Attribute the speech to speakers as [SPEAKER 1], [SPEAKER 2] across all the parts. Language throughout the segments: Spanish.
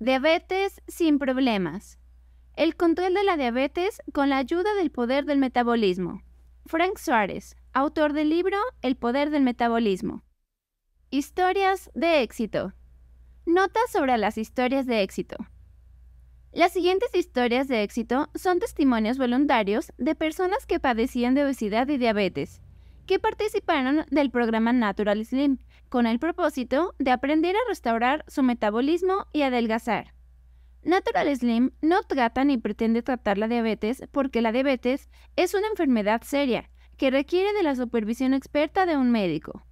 [SPEAKER 1] Diabetes sin problemas. El control de la diabetes con la ayuda del poder del metabolismo. Frank Suárez, autor del libro El poder del metabolismo. Historias de éxito. Notas sobre las historias de éxito. Las siguientes historias de éxito son testimonios voluntarios de personas que padecían de obesidad y diabetes, que participaron del programa Natural Slim, con el propósito de aprender a restaurar su metabolismo y adelgazar. Natural Slim no trata ni pretende tratar la diabetes porque la diabetes es una enfermedad seria que requiere de la supervisión experta de un médico.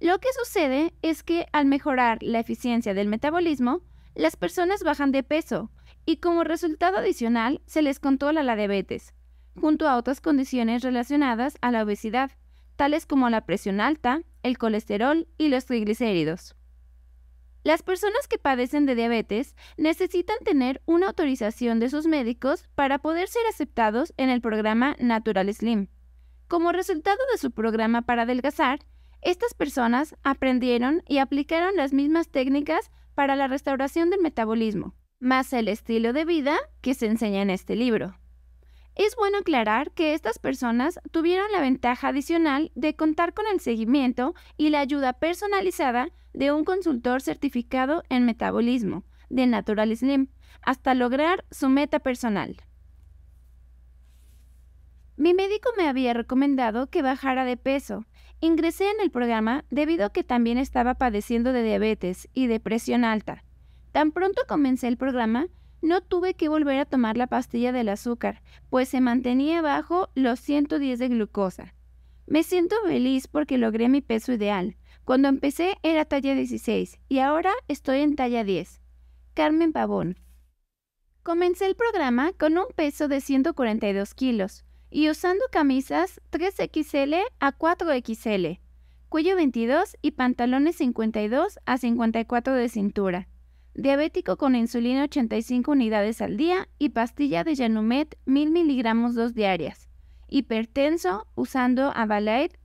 [SPEAKER 1] Lo que sucede es que al mejorar la eficiencia del metabolismo, las personas bajan de peso y como resultado adicional se les controla la diabetes, junto a otras condiciones relacionadas a la obesidad, tales como la presión alta, el colesterol y los triglicéridos. Las personas que padecen de diabetes necesitan tener una autorización de sus médicos para poder ser aceptados en el programa Natural Slim. Como resultado de su programa para adelgazar, estas personas aprendieron y aplicaron las mismas técnicas para la restauración del metabolismo, más el estilo de vida que se enseña en este libro. Es bueno aclarar que estas personas tuvieron la ventaja adicional de contar con el seguimiento y la ayuda personalizada de un consultor certificado en metabolismo de Natural Slim hasta lograr su meta personal. Mi médico me había recomendado que bajara de peso. Ingresé en el programa debido a que también estaba padeciendo de diabetes y de presión alta. Tan pronto comencé el programa, no tuve que volver a tomar la pastilla del azúcar, pues se mantenía bajo los 110 de glucosa. Me siento feliz porque logré mi peso ideal. Cuando empecé era talla 16 y ahora estoy en talla 10. Carmen Pavón. Comencé el programa con un peso de 142 kilos y usando camisas 3XL a 4XL, cuello 22 y pantalones 52 a 54 de cintura diabético con insulina 85 unidades al día y pastilla de Janumet 1000 miligramos dos diarias, hipertenso usando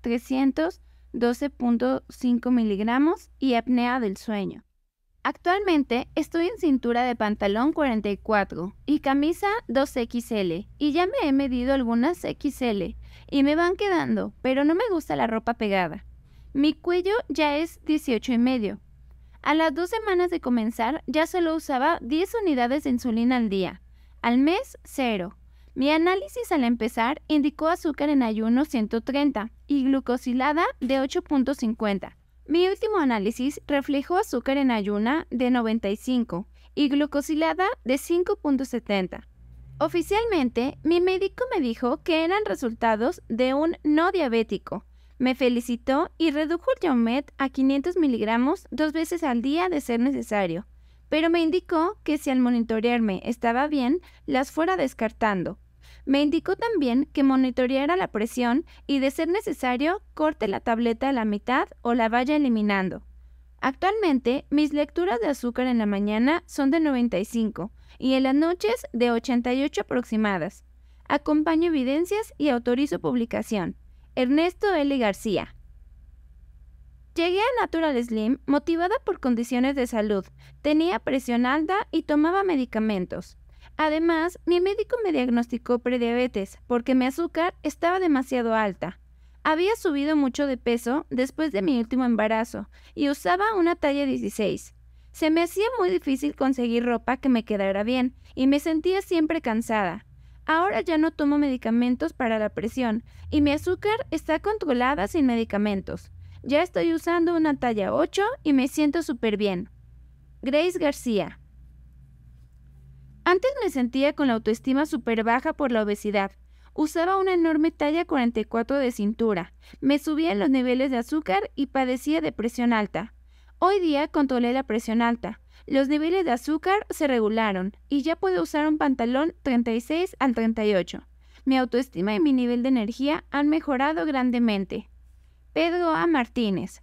[SPEAKER 1] 300 12.5 miligramos y apnea del sueño. Actualmente estoy en cintura de pantalón 44 y camisa 2XL y ya me he medido algunas XL y me van quedando, pero no me gusta la ropa pegada. Mi cuello ya es 18 y medio a las dos semanas de comenzar ya solo usaba 10 unidades de insulina al día. Al mes, cero. Mi análisis al empezar indicó azúcar en ayuno 130 y glucosilada de 8.50. Mi último análisis reflejó azúcar en ayuna de 95 y glucosilada de 5.70. Oficialmente, mi médico me dijo que eran resultados de un no diabético, me felicitó y redujo el Yomet a 500 miligramos dos veces al día de ser necesario, pero me indicó que si al monitorearme estaba bien, las fuera descartando. Me indicó también que monitoreara la presión y de ser necesario corte la tableta a la mitad o la vaya eliminando. Actualmente mis lecturas de azúcar en la mañana son de 95 y en las noches de 88 aproximadas. Acompaño evidencias y autorizo publicación. Ernesto L. García. Llegué a Natural Slim motivada por condiciones de salud. Tenía presión alta y tomaba medicamentos. Además, mi médico me diagnosticó prediabetes porque mi azúcar estaba demasiado alta. Había subido mucho de peso después de mi último embarazo y usaba una talla 16. Se me hacía muy difícil conseguir ropa que me quedara bien y me sentía siempre cansada. Ahora ya no tomo medicamentos para la presión y mi azúcar está controlada sin medicamentos. Ya estoy usando una talla 8 y me siento súper bien. Grace García. Antes me sentía con la autoestima súper baja por la obesidad. Usaba una enorme talla 44 de cintura. Me subía en los niveles de azúcar y padecía de presión alta. Hoy día controlé la presión alta. Los niveles de azúcar se regularon y ya puedo usar un pantalón 36 al 38. Mi autoestima y mi nivel de energía han mejorado grandemente. Pedro A. Martínez.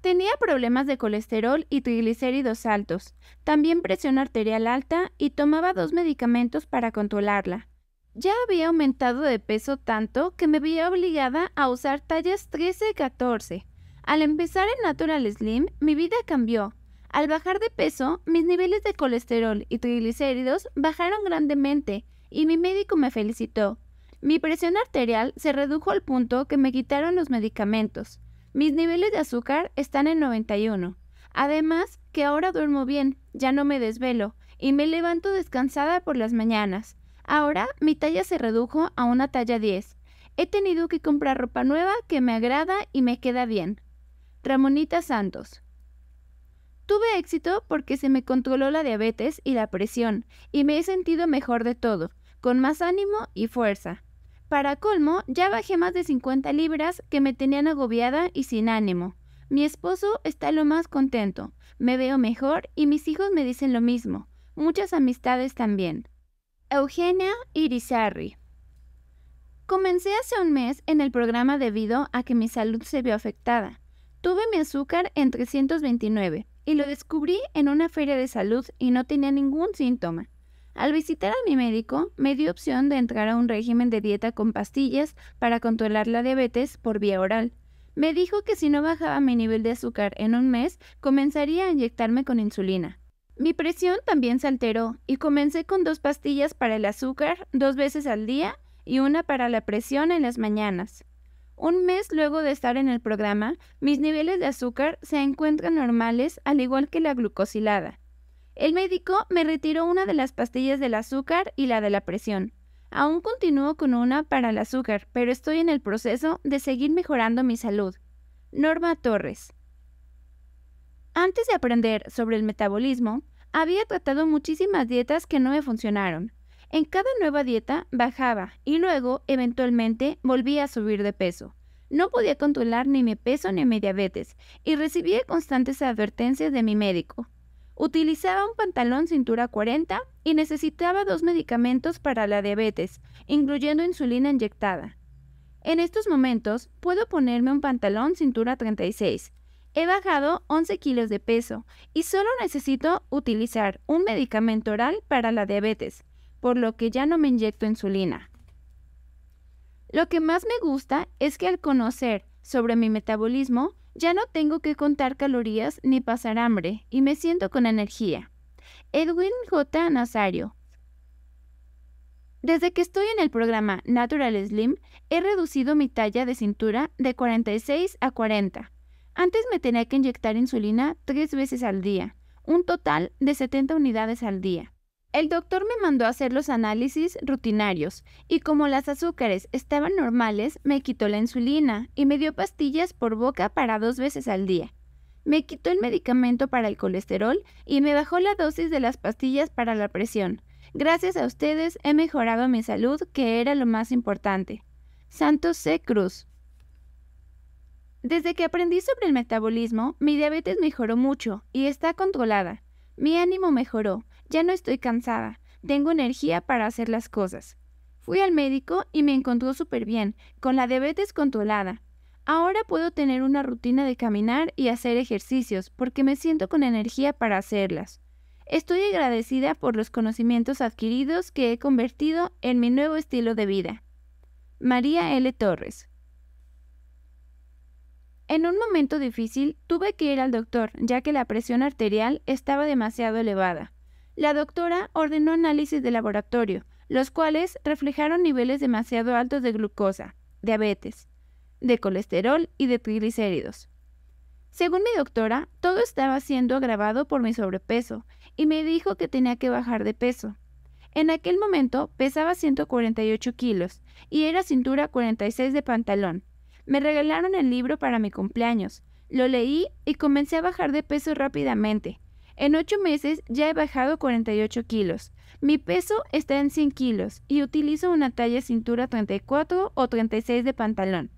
[SPEAKER 1] Tenía problemas de colesterol y triglicéridos altos, también presión arterial alta y tomaba dos medicamentos para controlarla. Ya había aumentado de peso tanto que me veía obligada a usar tallas 13-14 al empezar en Natural Slim, mi vida cambió. Al bajar de peso, mis niveles de colesterol y triglicéridos bajaron grandemente y mi médico me felicitó. Mi presión arterial se redujo al punto que me quitaron los medicamentos. Mis niveles de azúcar están en 91. Además, que ahora duermo bien, ya no me desvelo y me levanto descansada por las mañanas. Ahora mi talla se redujo a una talla 10. He tenido que comprar ropa nueva que me agrada y me queda bien. Tramonita Santos. Tuve éxito porque se me controló la diabetes y la presión, y me he sentido mejor de todo, con más ánimo y fuerza. Para colmo, ya bajé más de 50 libras que me tenían agobiada y sin ánimo. Mi esposo está lo más contento, me veo mejor y mis hijos me dicen lo mismo. Muchas amistades también. Eugenia Irizarri. Comencé hace un mes en el programa debido a que mi salud se vio afectada. Tuve mi azúcar en 329 y lo descubrí en una feria de salud y no tenía ningún síntoma. Al visitar a mi médico, me dio opción de entrar a un régimen de dieta con pastillas para controlar la diabetes por vía oral. Me dijo que si no bajaba mi nivel de azúcar en un mes, comenzaría a inyectarme con insulina. Mi presión también se alteró y comencé con dos pastillas para el azúcar dos veces al día y una para la presión en las mañanas. Un mes luego de estar en el programa, mis niveles de azúcar se encuentran normales, al igual que la glucosilada. El médico me retiró una de las pastillas del azúcar y la de la presión. Aún continúo con una para el azúcar, pero estoy en el proceso de seguir mejorando mi salud. Norma Torres. Antes de aprender sobre el metabolismo, había tratado muchísimas dietas que no me funcionaron. En cada nueva dieta bajaba y luego, eventualmente, volvía a subir de peso. No podía controlar ni mi peso ni mi diabetes y recibía constantes advertencias de mi médico. Utilizaba un pantalón cintura 40 y necesitaba dos medicamentos para la diabetes, incluyendo insulina inyectada. En estos momentos puedo ponerme un pantalón cintura 36. He bajado 11 kilos de peso y solo necesito utilizar un medicamento oral para la diabetes por lo que ya no me inyecto insulina. Lo que más me gusta es que al conocer sobre mi metabolismo, ya no tengo que contar calorías ni pasar hambre y me siento con energía. Edwin J. Nazario. Desde que estoy en el programa Natural Slim, he reducido mi talla de cintura de 46 a 40. Antes me tenía que inyectar insulina tres veces al día, un total de 70 unidades al día. El doctor me mandó a hacer los análisis rutinarios y como las azúcares estaban normales, me quitó la insulina y me dio pastillas por boca para dos veces al día. Me quitó el medicamento para el colesterol y me bajó la dosis de las pastillas para la presión. Gracias a ustedes he mejorado mi salud, que era lo más importante. Santos C. Cruz. Desde que aprendí sobre el metabolismo, mi diabetes mejoró mucho y está controlada. Mi ánimo mejoró, ya no estoy cansada, tengo energía para hacer las cosas. Fui al médico y me encontró súper bien, con la diabetes controlada. Ahora puedo tener una rutina de caminar y hacer ejercicios porque me siento con energía para hacerlas. Estoy agradecida por los conocimientos adquiridos que he convertido en mi nuevo estilo de vida. María L. Torres. En un momento difícil tuve que ir al doctor ya que la presión arterial estaba demasiado elevada. La doctora ordenó análisis de laboratorio, los cuales reflejaron niveles demasiado altos de glucosa, diabetes, de colesterol y de triglicéridos. Según mi doctora, todo estaba siendo agravado por mi sobrepeso y me dijo que tenía que bajar de peso. En aquel momento pesaba 148 kilos y era cintura 46 de pantalón. Me regalaron el libro para mi cumpleaños. Lo leí y comencé a bajar de peso rápidamente. En 8 meses ya he bajado 48 kilos. Mi peso está en 100 kilos y utilizo una talla cintura 34 o 36 de pantalón.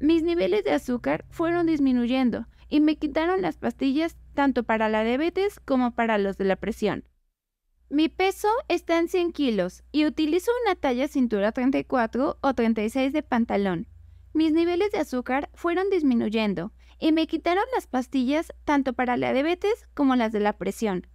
[SPEAKER 1] Mis niveles de azúcar fueron disminuyendo y me quitaron las pastillas tanto para la diabetes como para los de la presión. Mi peso está en 100 kilos y utilizo una talla cintura 34 o 36 de pantalón. Mis niveles de azúcar fueron disminuyendo y me quitaron las pastillas tanto para la diabetes como las de la presión.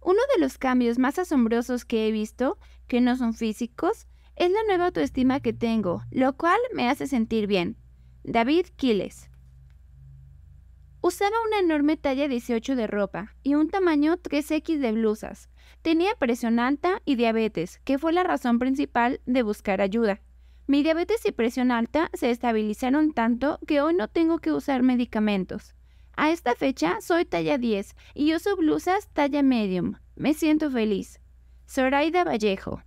[SPEAKER 1] Uno de los cambios más asombrosos que he visto, que no son físicos, es la nueva autoestima que tengo, lo cual me hace sentir bien. David Quiles. Usaba una enorme talla 18 de ropa y un tamaño 3X de blusas. Tenía presión alta y diabetes, que fue la razón principal de buscar ayuda. Mi diabetes y presión alta se estabilizaron tanto que hoy no tengo que usar medicamentos. A esta fecha soy talla 10 y uso blusas talla medium. Me siento feliz. Zoraida Vallejo.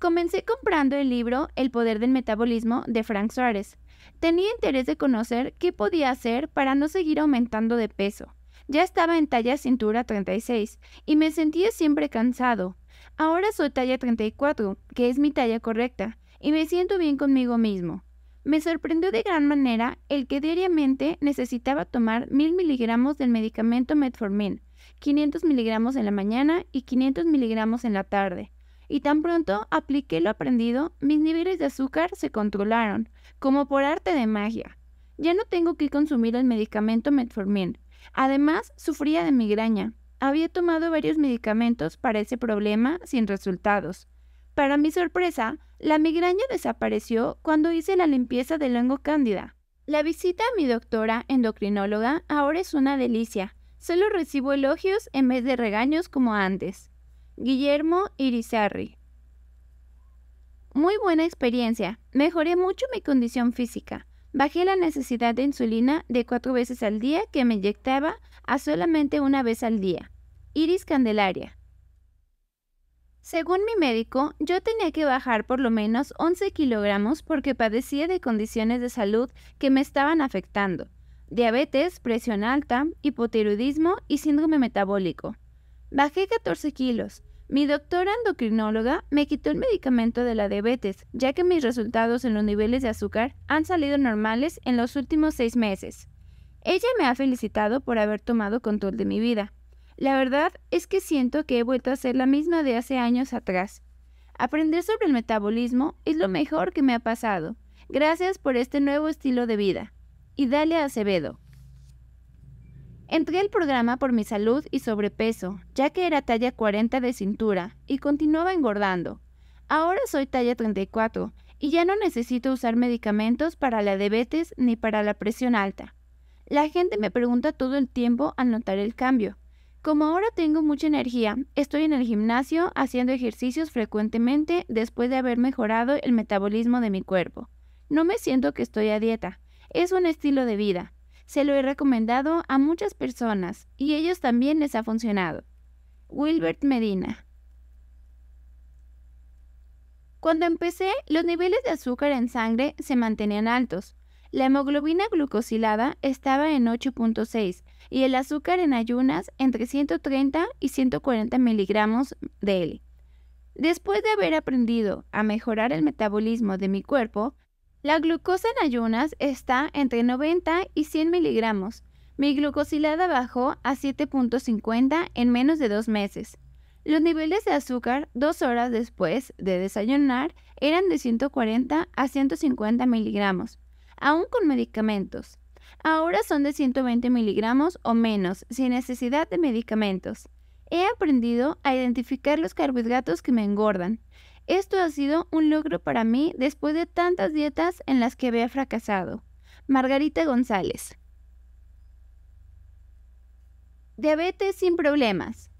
[SPEAKER 1] Comencé comprando el libro El poder del metabolismo de Frank Suárez. Tenía interés de conocer qué podía hacer para no seguir aumentando de peso. Ya estaba en talla cintura 36 y me sentía siempre cansado, Ahora soy talla 34, que es mi talla correcta, y me siento bien conmigo mismo. Me sorprendió de gran manera el que diariamente necesitaba tomar 1000 miligramos del medicamento metformin, 500 miligramos en la mañana y 500 miligramos en la tarde. Y tan pronto apliqué lo aprendido, mis niveles de azúcar se controlaron, como por arte de magia. Ya no tengo que consumir el medicamento metformin. Además, sufría de migraña, había tomado varios medicamentos para ese problema sin resultados. Para mi sorpresa, la migraña desapareció cuando hice la limpieza del hongo cándida. La visita a mi doctora endocrinóloga ahora es una delicia. Solo recibo elogios en vez de regaños como antes. Guillermo Irizarri. Muy buena experiencia. Mejoré mucho mi condición física. Bajé la necesidad de insulina de cuatro veces al día que me inyectaba a solamente una vez al día. Iris Candelaria. Según mi médico, yo tenía que bajar por lo menos 11 kilogramos porque padecía de condiciones de salud que me estaban afectando. Diabetes, presión alta, hipotiroidismo y síndrome metabólico. Bajé 14 kilos. Mi doctora endocrinóloga me quitó el medicamento de la diabetes, ya que mis resultados en los niveles de azúcar han salido normales en los últimos seis meses. Ella me ha felicitado por haber tomado control de mi vida. La verdad es que siento que he vuelto a ser la misma de hace años atrás. Aprender sobre el metabolismo es lo mejor que me ha pasado. Gracias por este nuevo estilo de vida. Y dale Acevedo. Entré al programa por mi salud y sobrepeso, ya que era talla 40 de cintura y continuaba engordando. Ahora soy talla 34 y ya no necesito usar medicamentos para la diabetes ni para la presión alta. La gente me pregunta todo el tiempo al notar el cambio. Como ahora tengo mucha energía, estoy en el gimnasio haciendo ejercicios frecuentemente después de haber mejorado el metabolismo de mi cuerpo. No me siento que estoy a dieta. Es un estilo de vida. Se lo he recomendado a muchas personas y ellos también les ha funcionado. Wilbert Medina. Cuando empecé, los niveles de azúcar en sangre se mantenían altos, la hemoglobina glucosilada estaba en 8.6 y el azúcar en ayunas entre 130 y 140 miligramos de él. Después de haber aprendido a mejorar el metabolismo de mi cuerpo, la glucosa en ayunas está entre 90 y 100 miligramos. Mi glucosilada bajó a 7.50 en menos de dos meses. Los niveles de azúcar dos horas después de desayunar eran de 140 a 150 miligramos aún con medicamentos. Ahora son de 120 miligramos o menos, sin necesidad de medicamentos. He aprendido a identificar los carbohidratos que me engordan. Esto ha sido un logro para mí después de tantas dietas en las que había fracasado. Margarita González. Diabetes sin problemas.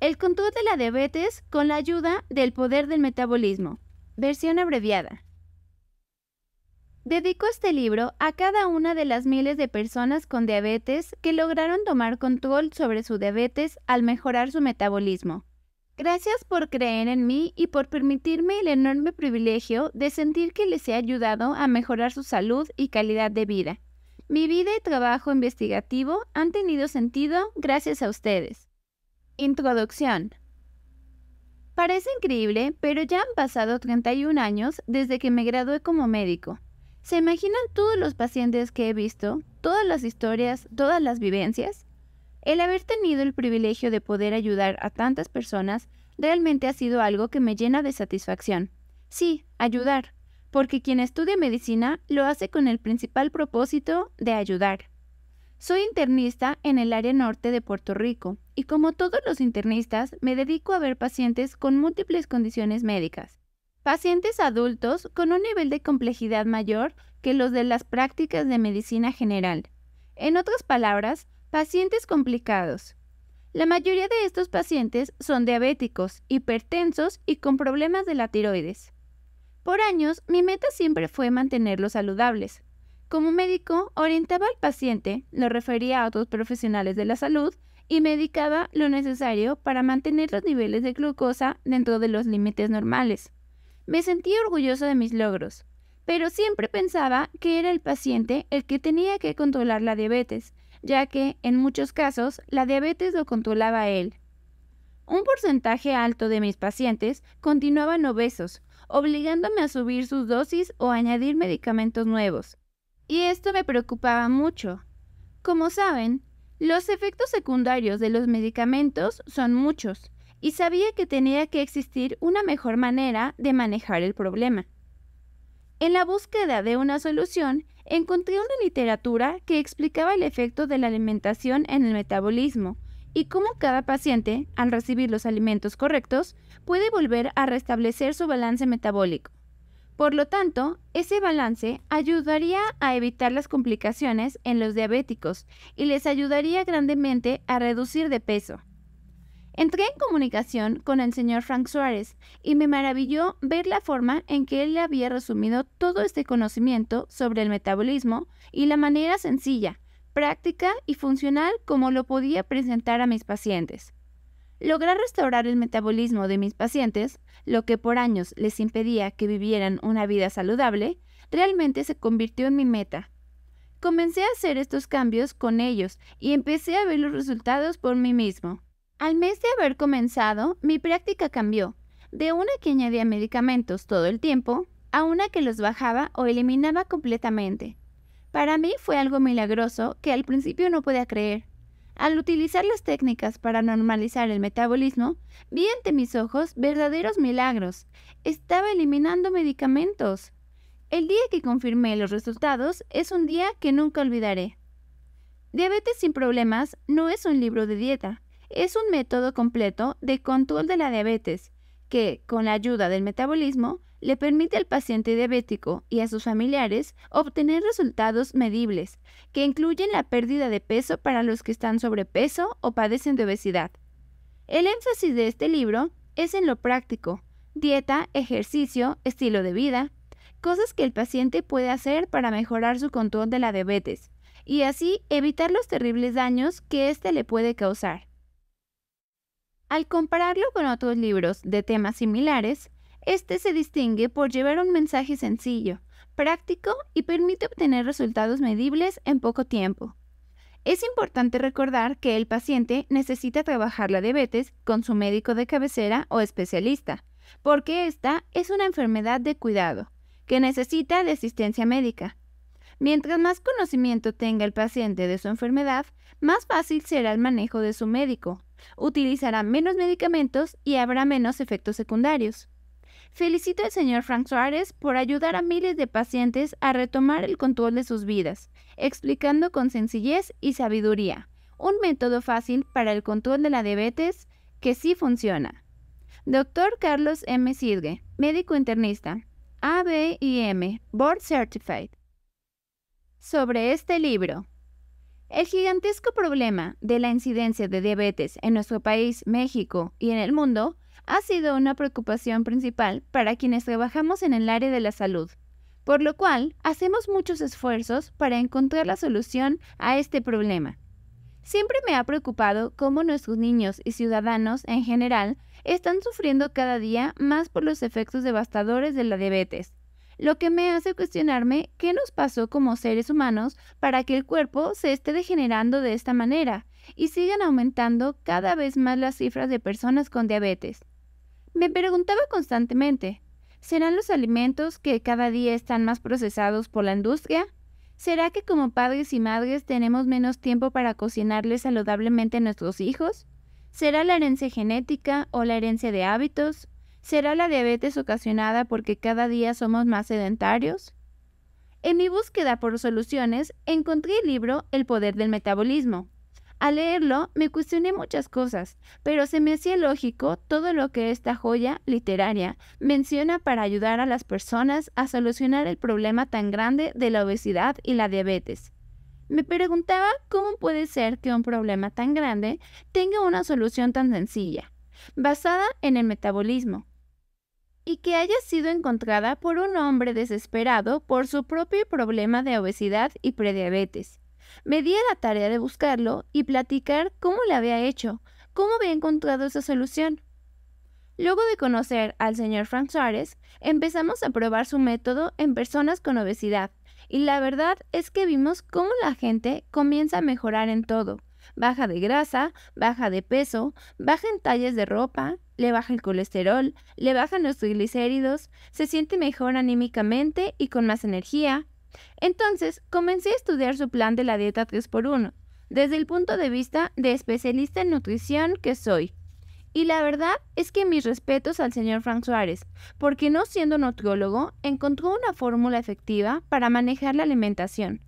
[SPEAKER 1] El control de la diabetes con la ayuda del poder del metabolismo. Versión abreviada. Dedico este libro a cada una de las miles de personas con diabetes que lograron tomar control sobre su diabetes al mejorar su metabolismo. Gracias por creer en mí y por permitirme el enorme privilegio de sentir que les he ayudado a mejorar su salud y calidad de vida. Mi vida y trabajo investigativo han tenido sentido gracias a ustedes. Introducción. Parece increíble, pero ya han pasado 31 años desde que me gradué como médico. ¿Se imaginan todos los pacientes que he visto, todas las historias, todas las vivencias? El haber tenido el privilegio de poder ayudar a tantas personas realmente ha sido algo que me llena de satisfacción. Sí, ayudar, porque quien estudia medicina lo hace con el principal propósito de ayudar. Soy internista en el área norte de Puerto Rico y como todos los internistas me dedico a ver pacientes con múltiples condiciones médicas pacientes adultos con un nivel de complejidad mayor que los de las prácticas de medicina general. En otras palabras, pacientes complicados. La mayoría de estos pacientes son diabéticos, hipertensos y con problemas de la tiroides. Por años, mi meta siempre fue mantenerlos saludables. Como médico, orientaba al paciente, lo refería a otros profesionales de la salud y medicaba lo necesario para mantener los niveles de glucosa dentro de los límites normales. Me sentía orgulloso de mis logros, pero siempre pensaba que era el paciente el que tenía que controlar la diabetes, ya que, en muchos casos, la diabetes lo controlaba él. Un porcentaje alto de mis pacientes continuaban obesos, obligándome a subir sus dosis o añadir medicamentos nuevos. Y esto me preocupaba mucho. Como saben, los efectos secundarios de los medicamentos son muchos, y sabía que tenía que existir una mejor manera de manejar el problema. En la búsqueda de una solución, encontré una literatura que explicaba el efecto de la alimentación en el metabolismo y cómo cada paciente, al recibir los alimentos correctos, puede volver a restablecer su balance metabólico. Por lo tanto, ese balance ayudaría a evitar las complicaciones en los diabéticos y les ayudaría grandemente a reducir de peso. Entré en comunicación con el señor Frank Suárez y me maravilló ver la forma en que él le había resumido todo este conocimiento sobre el metabolismo y la manera sencilla, práctica y funcional como lo podía presentar a mis pacientes. Lograr restaurar el metabolismo de mis pacientes, lo que por años les impedía que vivieran una vida saludable, realmente se convirtió en mi meta. Comencé a hacer estos cambios con ellos y empecé a ver los resultados por mí mismo. Al mes de haber comenzado, mi práctica cambió, de una que añadía medicamentos todo el tiempo, a una que los bajaba o eliminaba completamente. Para mí fue algo milagroso que al principio no podía creer. Al utilizar las técnicas para normalizar el metabolismo, vi ante mis ojos verdaderos milagros. Estaba eliminando medicamentos. El día que confirmé los resultados es un día que nunca olvidaré. Diabetes sin problemas no es un libro de dieta, es un método completo de control de la diabetes que, con la ayuda del metabolismo, le permite al paciente diabético y a sus familiares obtener resultados medibles, que incluyen la pérdida de peso para los que están sobrepeso o padecen de obesidad. El énfasis de este libro es en lo práctico, dieta, ejercicio, estilo de vida, cosas que el paciente puede hacer para mejorar su control de la diabetes y así evitar los terribles daños que éste le puede causar. Al compararlo con otros libros de temas similares, este se distingue por llevar un mensaje sencillo, práctico y permite obtener resultados medibles en poco tiempo. Es importante recordar que el paciente necesita trabajar la diabetes con su médico de cabecera o especialista, porque esta es una enfermedad de cuidado, que necesita de asistencia médica. Mientras más conocimiento tenga el paciente de su enfermedad, más fácil será el manejo de su médico utilizará menos medicamentos y habrá menos efectos secundarios. Felicito al señor Frank Suárez por ayudar a miles de pacientes a retomar el control de sus vidas, explicando con sencillez y sabiduría un método fácil para el control de la diabetes que sí funciona. Doctor Carlos M. Sidge, médico internista, ABIM, Board Certified. Sobre este libro. El gigantesco problema de la incidencia de diabetes en nuestro país, México y en el mundo ha sido una preocupación principal para quienes trabajamos en el área de la salud, por lo cual hacemos muchos esfuerzos para encontrar la solución a este problema. Siempre me ha preocupado cómo nuestros niños y ciudadanos en general están sufriendo cada día más por los efectos devastadores de la diabetes, lo que me hace cuestionarme qué nos pasó como seres humanos para que el cuerpo se esté degenerando de esta manera y sigan aumentando cada vez más las cifras de personas con diabetes. Me preguntaba constantemente, ¿serán los alimentos que cada día están más procesados por la industria? ¿Será que como padres y madres tenemos menos tiempo para cocinarles saludablemente a nuestros hijos? ¿Será la herencia genética o la herencia de hábitos ¿Será la diabetes ocasionada porque cada día somos más sedentarios? En mi búsqueda por soluciones, encontré el libro El poder del metabolismo. Al leerlo, me cuestioné muchas cosas, pero se me hacía lógico todo lo que esta joya literaria menciona para ayudar a las personas a solucionar el problema tan grande de la obesidad y la diabetes. Me preguntaba cómo puede ser que un problema tan grande tenga una solución tan sencilla, basada en el metabolismo y que haya sido encontrada por un hombre desesperado por su propio problema de obesidad y prediabetes. Me di la tarea de buscarlo y platicar cómo le había hecho, cómo había encontrado esa solución. Luego de conocer al señor Frank Suárez, empezamos a probar su método en personas con obesidad, y la verdad es que vimos cómo la gente comienza a mejorar en todo. Baja de grasa, baja de peso, baja en talles de ropa, le baja el colesterol, le bajan los triglicéridos, se siente mejor anímicamente y con más energía. Entonces, comencé a estudiar su plan de la dieta 3x1, desde el punto de vista de especialista en nutrición que soy. Y la verdad es que mis respetos al señor Frank Suárez, porque no siendo nutriólogo, encontró una fórmula efectiva para manejar la alimentación.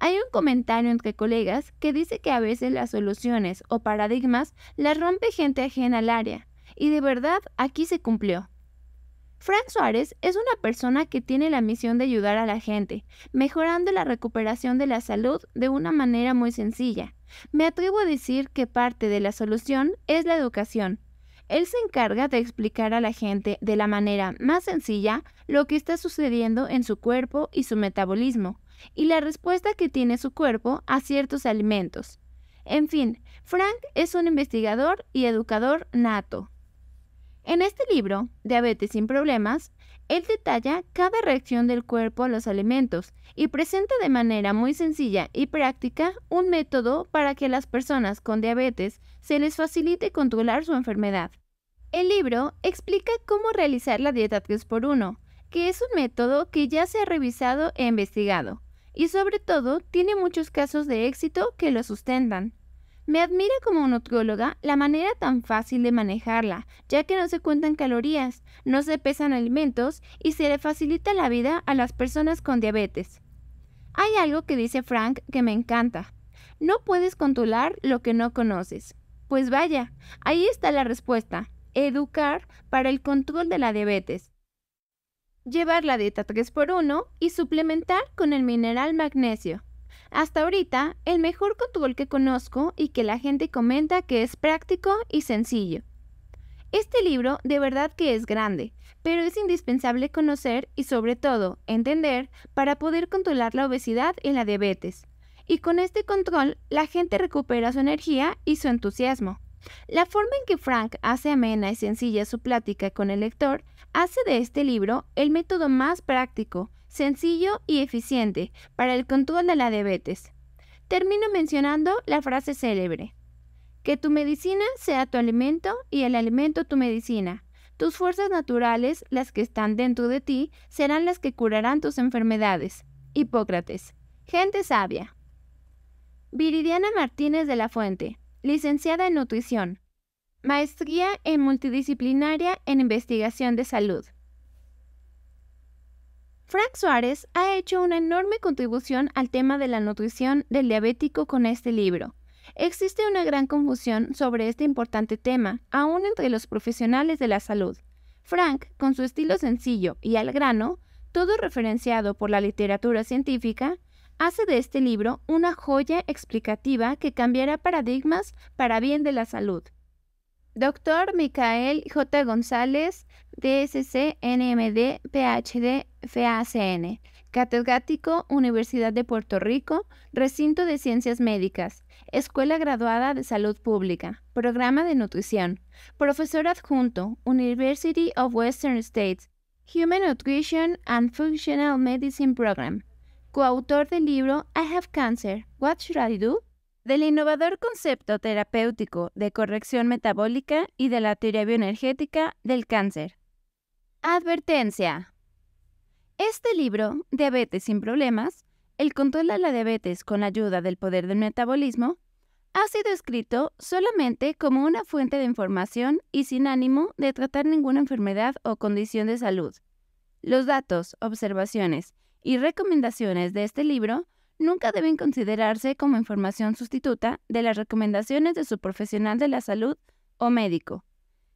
[SPEAKER 1] Hay un comentario entre colegas que dice que a veces las soluciones o paradigmas las rompe gente ajena al área, y de verdad aquí se cumplió. Frank Suárez es una persona que tiene la misión de ayudar a la gente, mejorando la recuperación de la salud de una manera muy sencilla. Me atrevo a decir que parte de la solución es la educación. Él se encarga de explicar a la gente de la manera más sencilla lo que está sucediendo en su cuerpo y su metabolismo, y la respuesta que tiene su cuerpo a ciertos alimentos. En fin, Frank es un investigador y educador nato. En este libro, Diabetes sin Problemas, él detalla cada reacción del cuerpo a los alimentos y presenta de manera muy sencilla y práctica un método para que a las personas con diabetes se les facilite controlar su enfermedad. El libro explica cómo realizar la dieta 3x1, que es un método que ya se ha revisado e investigado, y sobre todo tiene muchos casos de éxito que lo sustentan. Me admira como nutrióloga la manera tan fácil de manejarla, ya que no se cuentan calorías, no se pesan alimentos y se le facilita la vida a las personas con diabetes. Hay algo que dice Frank que me encanta. No puedes controlar lo que no conoces. Pues vaya, ahí está la respuesta. Educar para el control de la diabetes. Llevar la dieta 3x1 y suplementar con el mineral magnesio. Hasta ahorita, el mejor control que conozco y que la gente comenta que es práctico y sencillo. Este libro de verdad que es grande, pero es indispensable conocer y sobre todo entender para poder controlar la obesidad y la diabetes. Y con este control, la gente recupera su energía y su entusiasmo. La forma en que Frank hace amena y sencilla su plática con el lector hace de este libro el método más práctico, sencillo y eficiente para el control de la diabetes. Termino mencionando la frase célebre. Que tu medicina sea tu alimento y el alimento tu medicina. Tus fuerzas naturales, las que están dentro de ti, serán las que curarán tus enfermedades. Hipócrates. Gente sabia. Viridiana Martínez de la Fuente, licenciada en nutrición. Maestría en multidisciplinaria en investigación de salud. Frank Suárez ha hecho una enorme contribución al tema de la nutrición del diabético con este libro. Existe una gran confusión sobre este importante tema, aún entre los profesionales de la salud. Frank, con su estilo sencillo y al grano, todo referenciado por la literatura científica, hace de este libro una joya explicativa que cambiará paradigmas para bien de la salud. Doctor Micael J. González, DSC, NMD, PhD, FACN. Catedrático, Universidad de Puerto Rico, Recinto de Ciencias Médicas, Escuela Graduada de Salud Pública, Programa de Nutrición, Profesor Adjunto, University of Western States, Human Nutrition and Functional Medicine Program, coautor del libro I Have Cancer, What Should I Do? del innovador concepto terapéutico de corrección metabólica y de la teoría bioenergética del cáncer. Advertencia. Este libro, Diabetes sin Problemas, el control de la diabetes con ayuda del poder del metabolismo, ha sido escrito solamente como una fuente de información y sin ánimo de tratar ninguna enfermedad o condición de salud. Los datos, observaciones y recomendaciones de este libro nunca deben considerarse como información sustituta de las recomendaciones de su profesional de la salud o médico.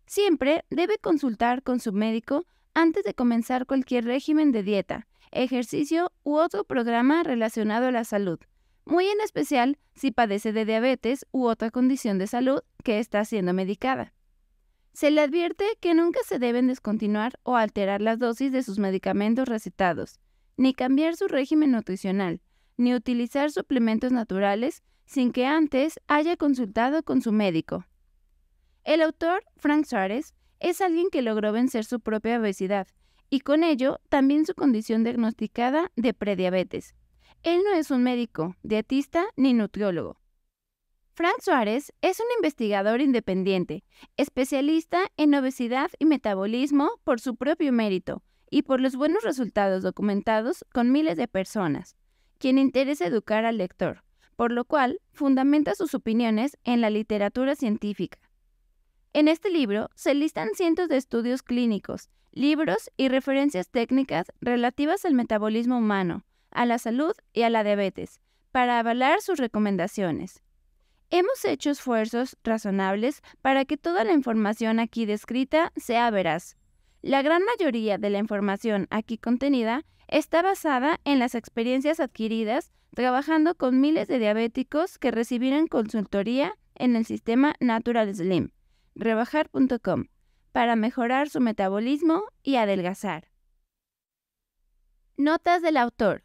[SPEAKER 1] Siempre debe consultar con su médico antes de comenzar cualquier régimen de dieta, ejercicio u otro programa relacionado a la salud, muy en especial si padece de diabetes u otra condición de salud que está siendo medicada. Se le advierte que nunca se deben descontinuar o alterar las dosis de sus medicamentos recetados, ni cambiar su régimen nutricional, ni utilizar suplementos naturales sin que antes haya consultado con su médico. El autor, Frank Suárez, es alguien que logró vencer su propia obesidad y con ello también su condición diagnosticada de prediabetes. Él no es un médico, dietista ni nutriólogo. Frank Suárez es un investigador independiente, especialista en obesidad y metabolismo por su propio mérito y por los buenos resultados documentados con miles de personas quien interesa educar al lector, por lo cual fundamenta sus opiniones en la literatura científica. En este libro se listan cientos de estudios clínicos, libros y referencias técnicas relativas al metabolismo humano, a la salud y a la diabetes, para avalar sus recomendaciones. Hemos hecho esfuerzos razonables para que toda la información aquí descrita sea veraz, la gran mayoría de la información aquí contenida está basada en las experiencias adquiridas trabajando con miles de diabéticos que recibieron consultoría en el sistema Natural Slim, rebajar.com, para mejorar su metabolismo y adelgazar. Notas del autor.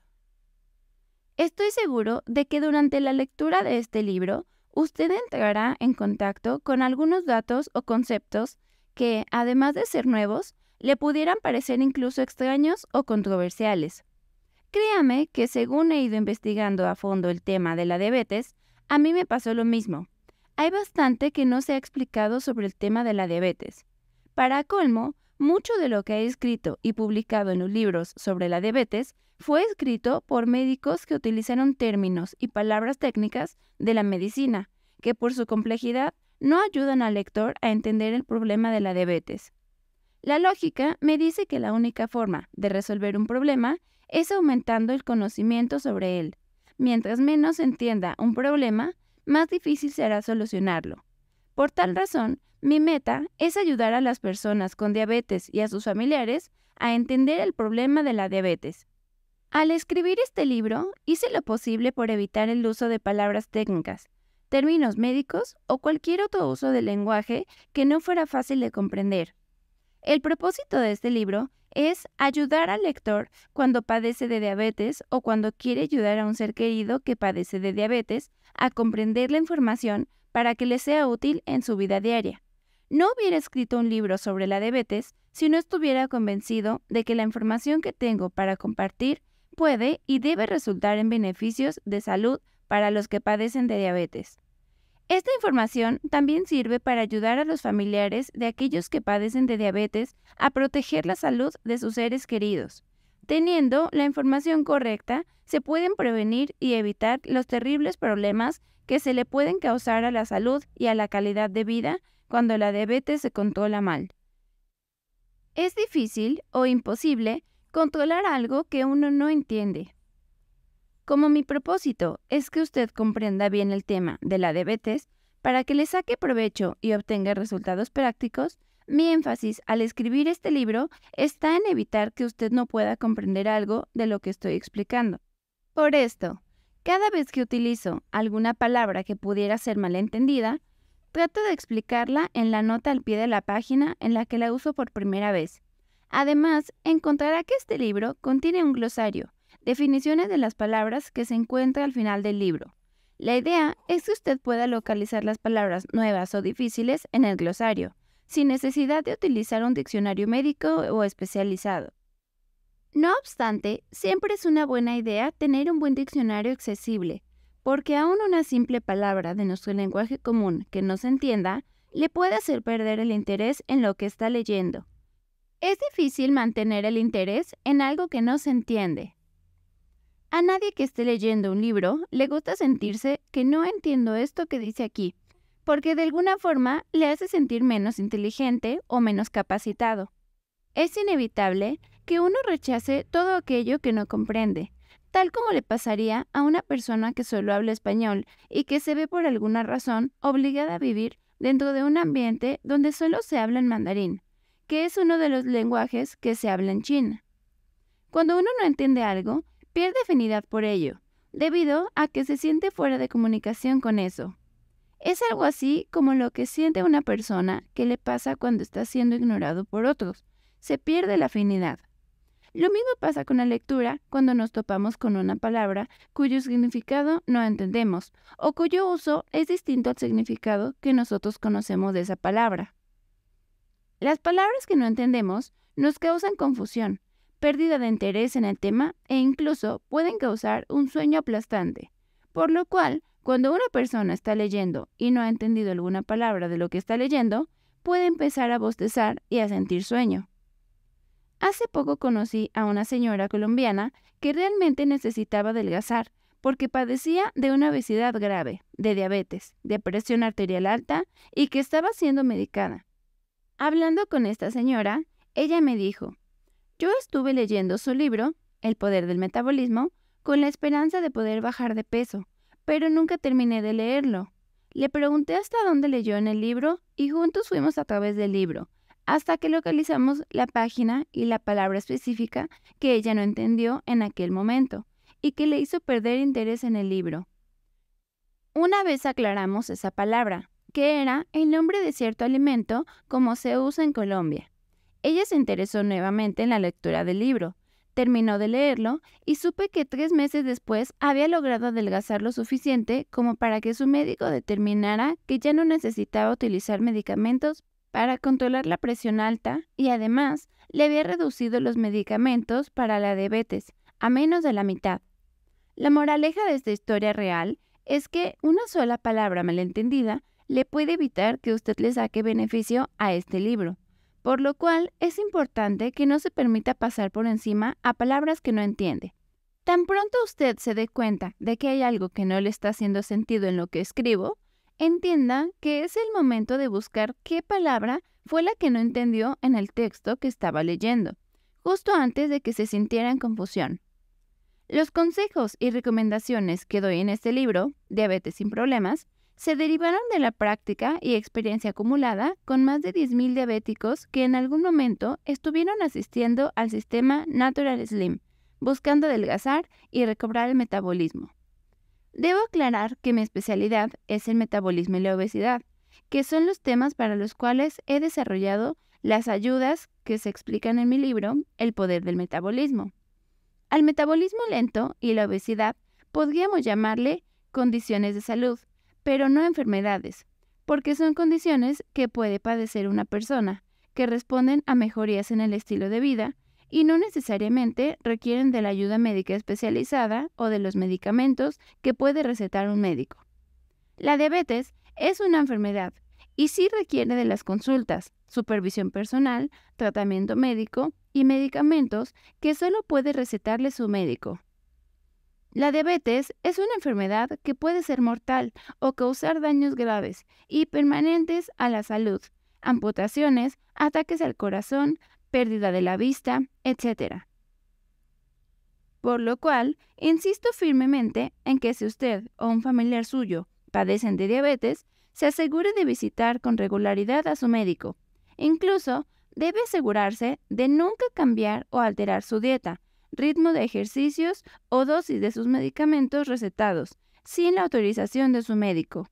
[SPEAKER 1] Estoy seguro de que durante la lectura de este libro, usted entrará en contacto con algunos datos o conceptos que, además de ser nuevos, le pudieran parecer incluso extraños o controversiales. Créame que según he ido investigando a fondo el tema de la diabetes, a mí me pasó lo mismo. Hay bastante que no se ha explicado sobre el tema de la diabetes. Para colmo, mucho de lo que he escrito y publicado en los libros sobre la diabetes fue escrito por médicos que utilizaron términos y palabras técnicas de la medicina, que por su complejidad no ayudan al lector a entender el problema de la diabetes. La lógica me dice que la única forma de resolver un problema es aumentando el conocimiento sobre él. Mientras menos entienda un problema, más difícil será solucionarlo. Por tal razón, mi meta es ayudar a las personas con diabetes y a sus familiares a entender el problema de la diabetes. Al escribir este libro, hice lo posible por evitar el uso de palabras técnicas, términos médicos o cualquier otro uso del lenguaje que no fuera fácil de comprender. El propósito de este libro es ayudar al lector cuando padece de diabetes o cuando quiere ayudar a un ser querido que padece de diabetes a comprender la información para que le sea útil en su vida diaria. No hubiera escrito un libro sobre la diabetes si no estuviera convencido de que la información que tengo para compartir puede y debe resultar en beneficios de salud para los que padecen de diabetes. Esta información también sirve para ayudar a los familiares de aquellos que padecen de diabetes a proteger la salud de sus seres queridos. Teniendo la información correcta, se pueden prevenir y evitar los terribles problemas que se le pueden causar a la salud y a la calidad de vida cuando la diabetes se controla mal. Es difícil o imposible controlar algo que uno no entiende, como mi propósito es que usted comprenda bien el tema de la diabetes para que le saque provecho y obtenga resultados prácticos, mi énfasis al escribir este libro está en evitar que usted no pueda comprender algo de lo que estoy explicando. Por esto, cada vez que utilizo alguna palabra que pudiera ser malentendida, trato de explicarla en la nota al pie de la página en la que la uso por primera vez. Además, encontrará que este libro contiene un glosario, Definiciones de las palabras que se encuentra al final del libro. La idea es que usted pueda localizar las palabras nuevas o difíciles en el glosario, sin necesidad de utilizar un diccionario médico o especializado. No obstante, siempre es una buena idea tener un buen diccionario accesible, porque aún una simple palabra de nuestro lenguaje común que no se entienda le puede hacer perder el interés en lo que está leyendo. Es difícil mantener el interés en algo que no se entiende, a nadie que esté leyendo un libro le gusta sentirse que no entiendo esto que dice aquí, porque de alguna forma le hace sentir menos inteligente o menos capacitado. Es inevitable que uno rechace todo aquello que no comprende, tal como le pasaría a una persona que solo habla español y que se ve por alguna razón obligada a vivir dentro de un ambiente donde solo se habla en mandarín, que es uno de los lenguajes que se habla en China. Cuando uno no entiende algo, pierde afinidad por ello, debido a que se siente fuera de comunicación con eso. Es algo así como lo que siente una persona que le pasa cuando está siendo ignorado por otros. Se pierde la afinidad. Lo mismo pasa con la lectura cuando nos topamos con una palabra cuyo significado no entendemos o cuyo uso es distinto al significado que nosotros conocemos de esa palabra. Las palabras que no entendemos nos causan confusión, pérdida de interés en el tema e incluso pueden causar un sueño aplastante. Por lo cual, cuando una persona está leyendo y no ha entendido alguna palabra de lo que está leyendo, puede empezar a bostezar y a sentir sueño. Hace poco conocí a una señora colombiana que realmente necesitaba adelgazar porque padecía de una obesidad grave, de diabetes, de presión arterial alta y que estaba siendo medicada. Hablando con esta señora, ella me dijo, yo estuve leyendo su libro, El Poder del Metabolismo, con la esperanza de poder bajar de peso, pero nunca terminé de leerlo. Le pregunté hasta dónde leyó en el libro y juntos fuimos a través del libro, hasta que localizamos la página y la palabra específica que ella no entendió en aquel momento y que le hizo perder interés en el libro. Una vez aclaramos esa palabra, que era el nombre de cierto alimento como se usa en Colombia. Ella se interesó nuevamente en la lectura del libro, terminó de leerlo y supe que tres meses después había logrado adelgazar lo suficiente como para que su médico determinara que ya no necesitaba utilizar medicamentos para controlar la presión alta y además le había reducido los medicamentos para la diabetes a menos de la mitad. La moraleja de esta historia real es que una sola palabra malentendida le puede evitar que usted le saque beneficio a este libro por lo cual es importante que no se permita pasar por encima a palabras que no entiende. Tan pronto usted se dé cuenta de que hay algo que no le está haciendo sentido en lo que escribo, entienda que es el momento de buscar qué palabra fue la que no entendió en el texto que estaba leyendo, justo antes de que se sintiera en confusión. Los consejos y recomendaciones que doy en este libro, Diabetes sin Problemas, se derivaron de la práctica y experiencia acumulada con más de 10.000 diabéticos que en algún momento estuvieron asistiendo al sistema Natural Slim, buscando adelgazar y recobrar el metabolismo. Debo aclarar que mi especialidad es el metabolismo y la obesidad, que son los temas para los cuales he desarrollado las ayudas que se explican en mi libro El poder del metabolismo. Al metabolismo lento y la obesidad podríamos llamarle condiciones de salud, pero no enfermedades, porque son condiciones que puede padecer una persona, que responden a mejorías en el estilo de vida y no necesariamente requieren de la ayuda médica especializada o de los medicamentos que puede recetar un médico. La diabetes es una enfermedad y sí requiere de las consultas, supervisión personal, tratamiento médico y medicamentos que solo puede recetarle su médico, la diabetes es una enfermedad que puede ser mortal o causar daños graves y permanentes a la salud, amputaciones, ataques al corazón, pérdida de la vista, etc. Por lo cual, insisto firmemente en que si usted o un familiar suyo padecen de diabetes, se asegure de visitar con regularidad a su médico. Incluso, debe asegurarse de nunca cambiar o alterar su dieta, ritmo de ejercicios o dosis de sus medicamentos recetados, sin la autorización de su médico.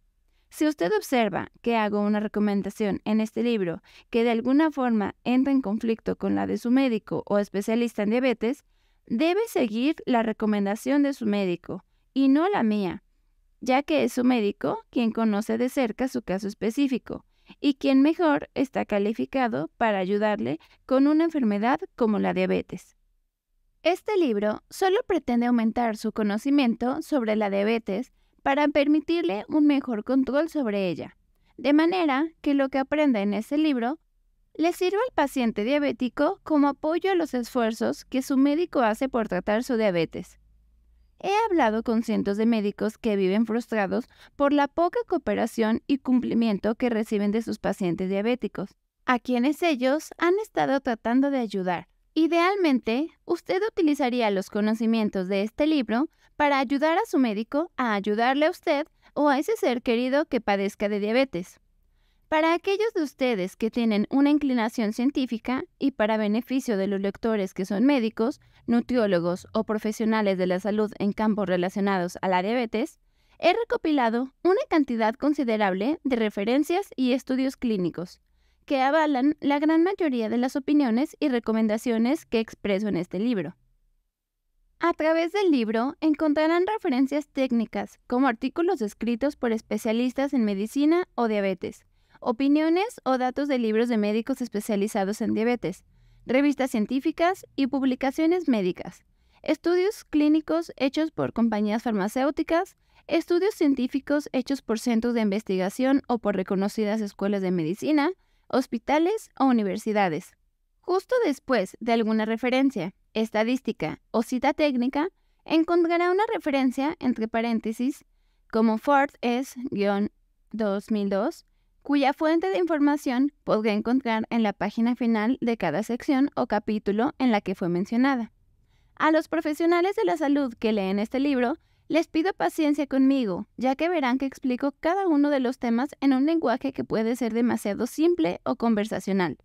[SPEAKER 1] Si usted observa que hago una recomendación en este libro que de alguna forma entra en conflicto con la de su médico o especialista en diabetes, debe seguir la recomendación de su médico y no la mía, ya que es su médico quien conoce de cerca su caso específico y quien mejor está calificado para ayudarle con una enfermedad como la diabetes. Este libro solo pretende aumentar su conocimiento sobre la diabetes para permitirle un mejor control sobre ella, de manera que lo que aprenda en este libro le sirva al paciente diabético como apoyo a los esfuerzos que su médico hace por tratar su diabetes. He hablado con cientos de médicos que viven frustrados por la poca cooperación y cumplimiento que reciben de sus pacientes diabéticos, a quienes ellos han estado tratando de ayudar, Idealmente, usted utilizaría los conocimientos de este libro para ayudar a su médico a ayudarle a usted o a ese ser querido que padezca de diabetes. Para aquellos de ustedes que tienen una inclinación científica y para beneficio de los lectores que son médicos, nutriólogos o profesionales de la salud en campos relacionados a la diabetes, he recopilado una cantidad considerable de referencias y estudios clínicos, que avalan la gran mayoría de las opiniones y recomendaciones que expreso en este libro. A través del libro encontrarán referencias técnicas, como artículos escritos por especialistas en medicina o diabetes, opiniones o datos de libros de médicos especializados en diabetes, revistas científicas y publicaciones médicas, estudios clínicos hechos por compañías farmacéuticas, estudios científicos hechos por centros de investigación o por reconocidas escuelas de medicina, hospitales o universidades. Justo después de alguna referencia, estadística o cita técnica, encontrará una referencia entre paréntesis como Ford es 2002, cuya fuente de información podrá encontrar en la página final de cada sección o capítulo en la que fue mencionada. A los profesionales de la salud que leen este libro, les pido paciencia conmigo, ya que verán que explico cada uno de los temas en un lenguaje que puede ser demasiado simple o conversacional.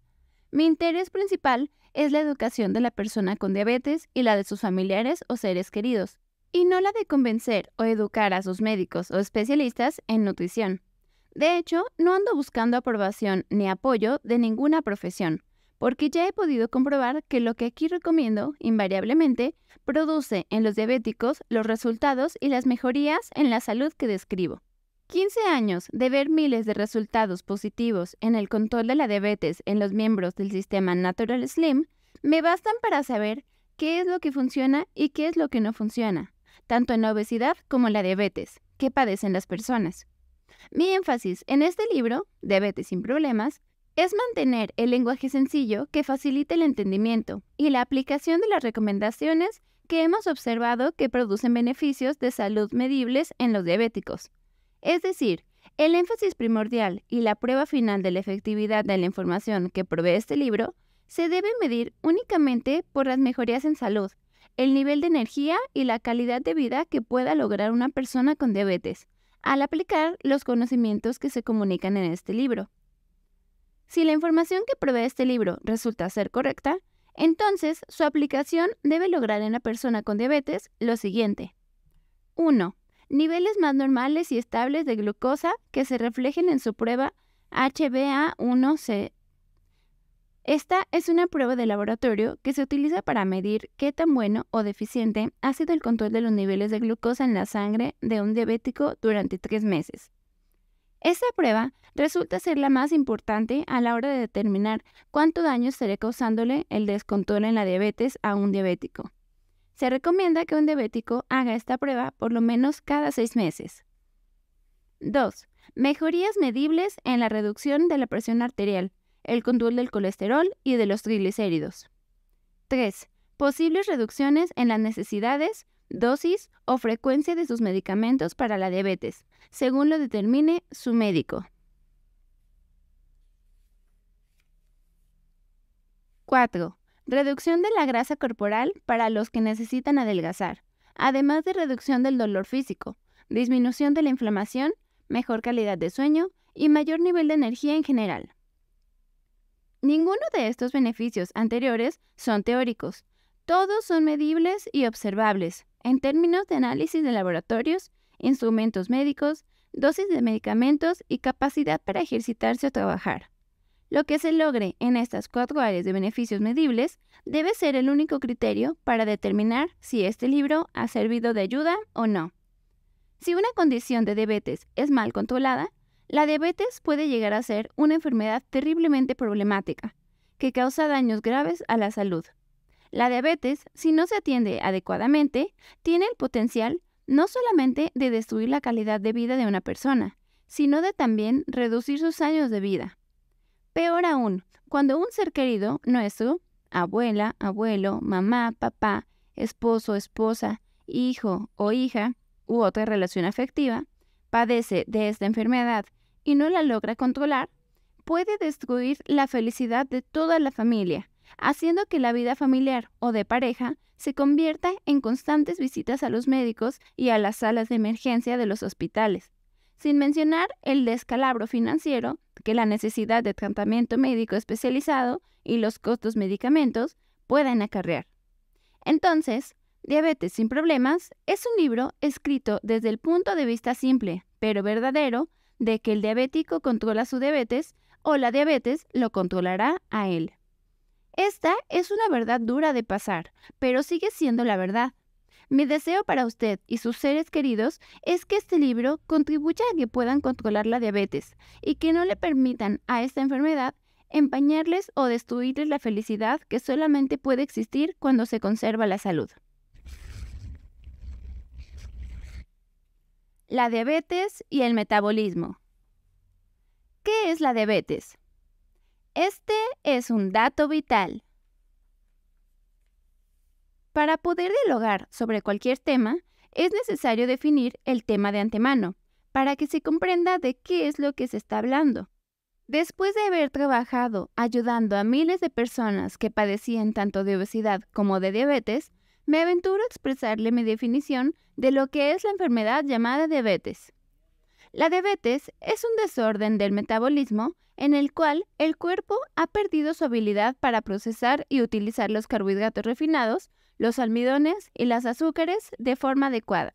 [SPEAKER 1] Mi interés principal es la educación de la persona con diabetes y la de sus familiares o seres queridos, y no la de convencer o educar a sus médicos o especialistas en nutrición. De hecho, no ando buscando aprobación ni apoyo de ninguna profesión porque ya he podido comprobar que lo que aquí recomiendo invariablemente produce en los diabéticos los resultados y las mejorías en la salud que describo. 15 años de ver miles de resultados positivos en el control de la diabetes en los miembros del sistema Natural Slim me bastan para saber qué es lo que funciona y qué es lo que no funciona, tanto en la obesidad como en la diabetes, que padecen las personas. Mi énfasis en este libro, Diabetes sin Problemas, es mantener el lenguaje sencillo que facilite el entendimiento y la aplicación de las recomendaciones que hemos observado que producen beneficios de salud medibles en los diabéticos. Es decir, el énfasis primordial y la prueba final de la efectividad de la información que provee este libro se debe medir únicamente por las mejorías en salud, el nivel de energía y la calidad de vida que pueda lograr una persona con diabetes, al aplicar los conocimientos que se comunican en este libro. Si la información que provee este libro resulta ser correcta, entonces su aplicación debe lograr en la persona con diabetes lo siguiente. 1. Niveles más normales y estables de glucosa que se reflejen en su prueba HbA1c. Esta es una prueba de laboratorio que se utiliza para medir qué tan bueno o deficiente ha sido el control de los niveles de glucosa en la sangre de un diabético durante tres meses. Esta prueba resulta ser la más importante a la hora de determinar cuánto daño estaría causándole el descontrol en la diabetes a un diabético. Se recomienda que un diabético haga esta prueba por lo menos cada seis meses. 2. Mejorías medibles en la reducción de la presión arterial, el control del colesterol y de los triglicéridos. 3. Posibles reducciones en las necesidades dosis o frecuencia de sus medicamentos para la diabetes, según lo determine su médico. 4. Reducción de la grasa corporal para los que necesitan adelgazar, además de reducción del dolor físico, disminución de la inflamación, mejor calidad de sueño y mayor nivel de energía en general. Ninguno de estos beneficios anteriores son teóricos, todos son medibles y observables en términos de análisis de laboratorios, instrumentos médicos, dosis de medicamentos y capacidad para ejercitarse o trabajar. Lo que se logre en estas cuatro áreas de beneficios medibles debe ser el único criterio para determinar si este libro ha servido de ayuda o no. Si una condición de diabetes es mal controlada, la diabetes puede llegar a ser una enfermedad terriblemente problemática, que causa daños graves a la salud. La diabetes, si no se atiende adecuadamente, tiene el potencial no solamente de destruir la calidad de vida de una persona, sino de también reducir sus años de vida. Peor aún, cuando un ser querido nuestro, abuela, abuelo, mamá, papá, esposo, esposa, hijo o hija, u otra relación afectiva, padece de esta enfermedad y no la logra controlar, puede destruir la felicidad de toda la familia, haciendo que la vida familiar o de pareja se convierta en constantes visitas a los médicos y a las salas de emergencia de los hospitales, sin mencionar el descalabro financiero que la necesidad de tratamiento médico especializado y los costos medicamentos pueden acarrear. Entonces, Diabetes sin Problemas es un libro escrito desde el punto de vista simple, pero verdadero, de que el diabético controla su diabetes o la diabetes lo controlará a él. Esta es una verdad dura de pasar, pero sigue siendo la verdad. Mi deseo para usted y sus seres queridos es que este libro contribuya a que puedan controlar la diabetes y que no le permitan a esta enfermedad empañarles o destruirles la felicidad que solamente puede existir cuando se conserva la salud. La diabetes y el metabolismo. ¿Qué es la diabetes? Este es un dato vital. Para poder dialogar sobre cualquier tema, es necesario definir el tema de antemano, para que se comprenda de qué es lo que se está hablando. Después de haber trabajado ayudando a miles de personas que padecían tanto de obesidad como de diabetes, me aventuro a expresarle mi definición de lo que es la enfermedad llamada diabetes. La diabetes es un desorden del metabolismo en el cual el cuerpo ha perdido su habilidad para procesar y utilizar los carbohidratos refinados, los almidones y las azúcares de forma adecuada.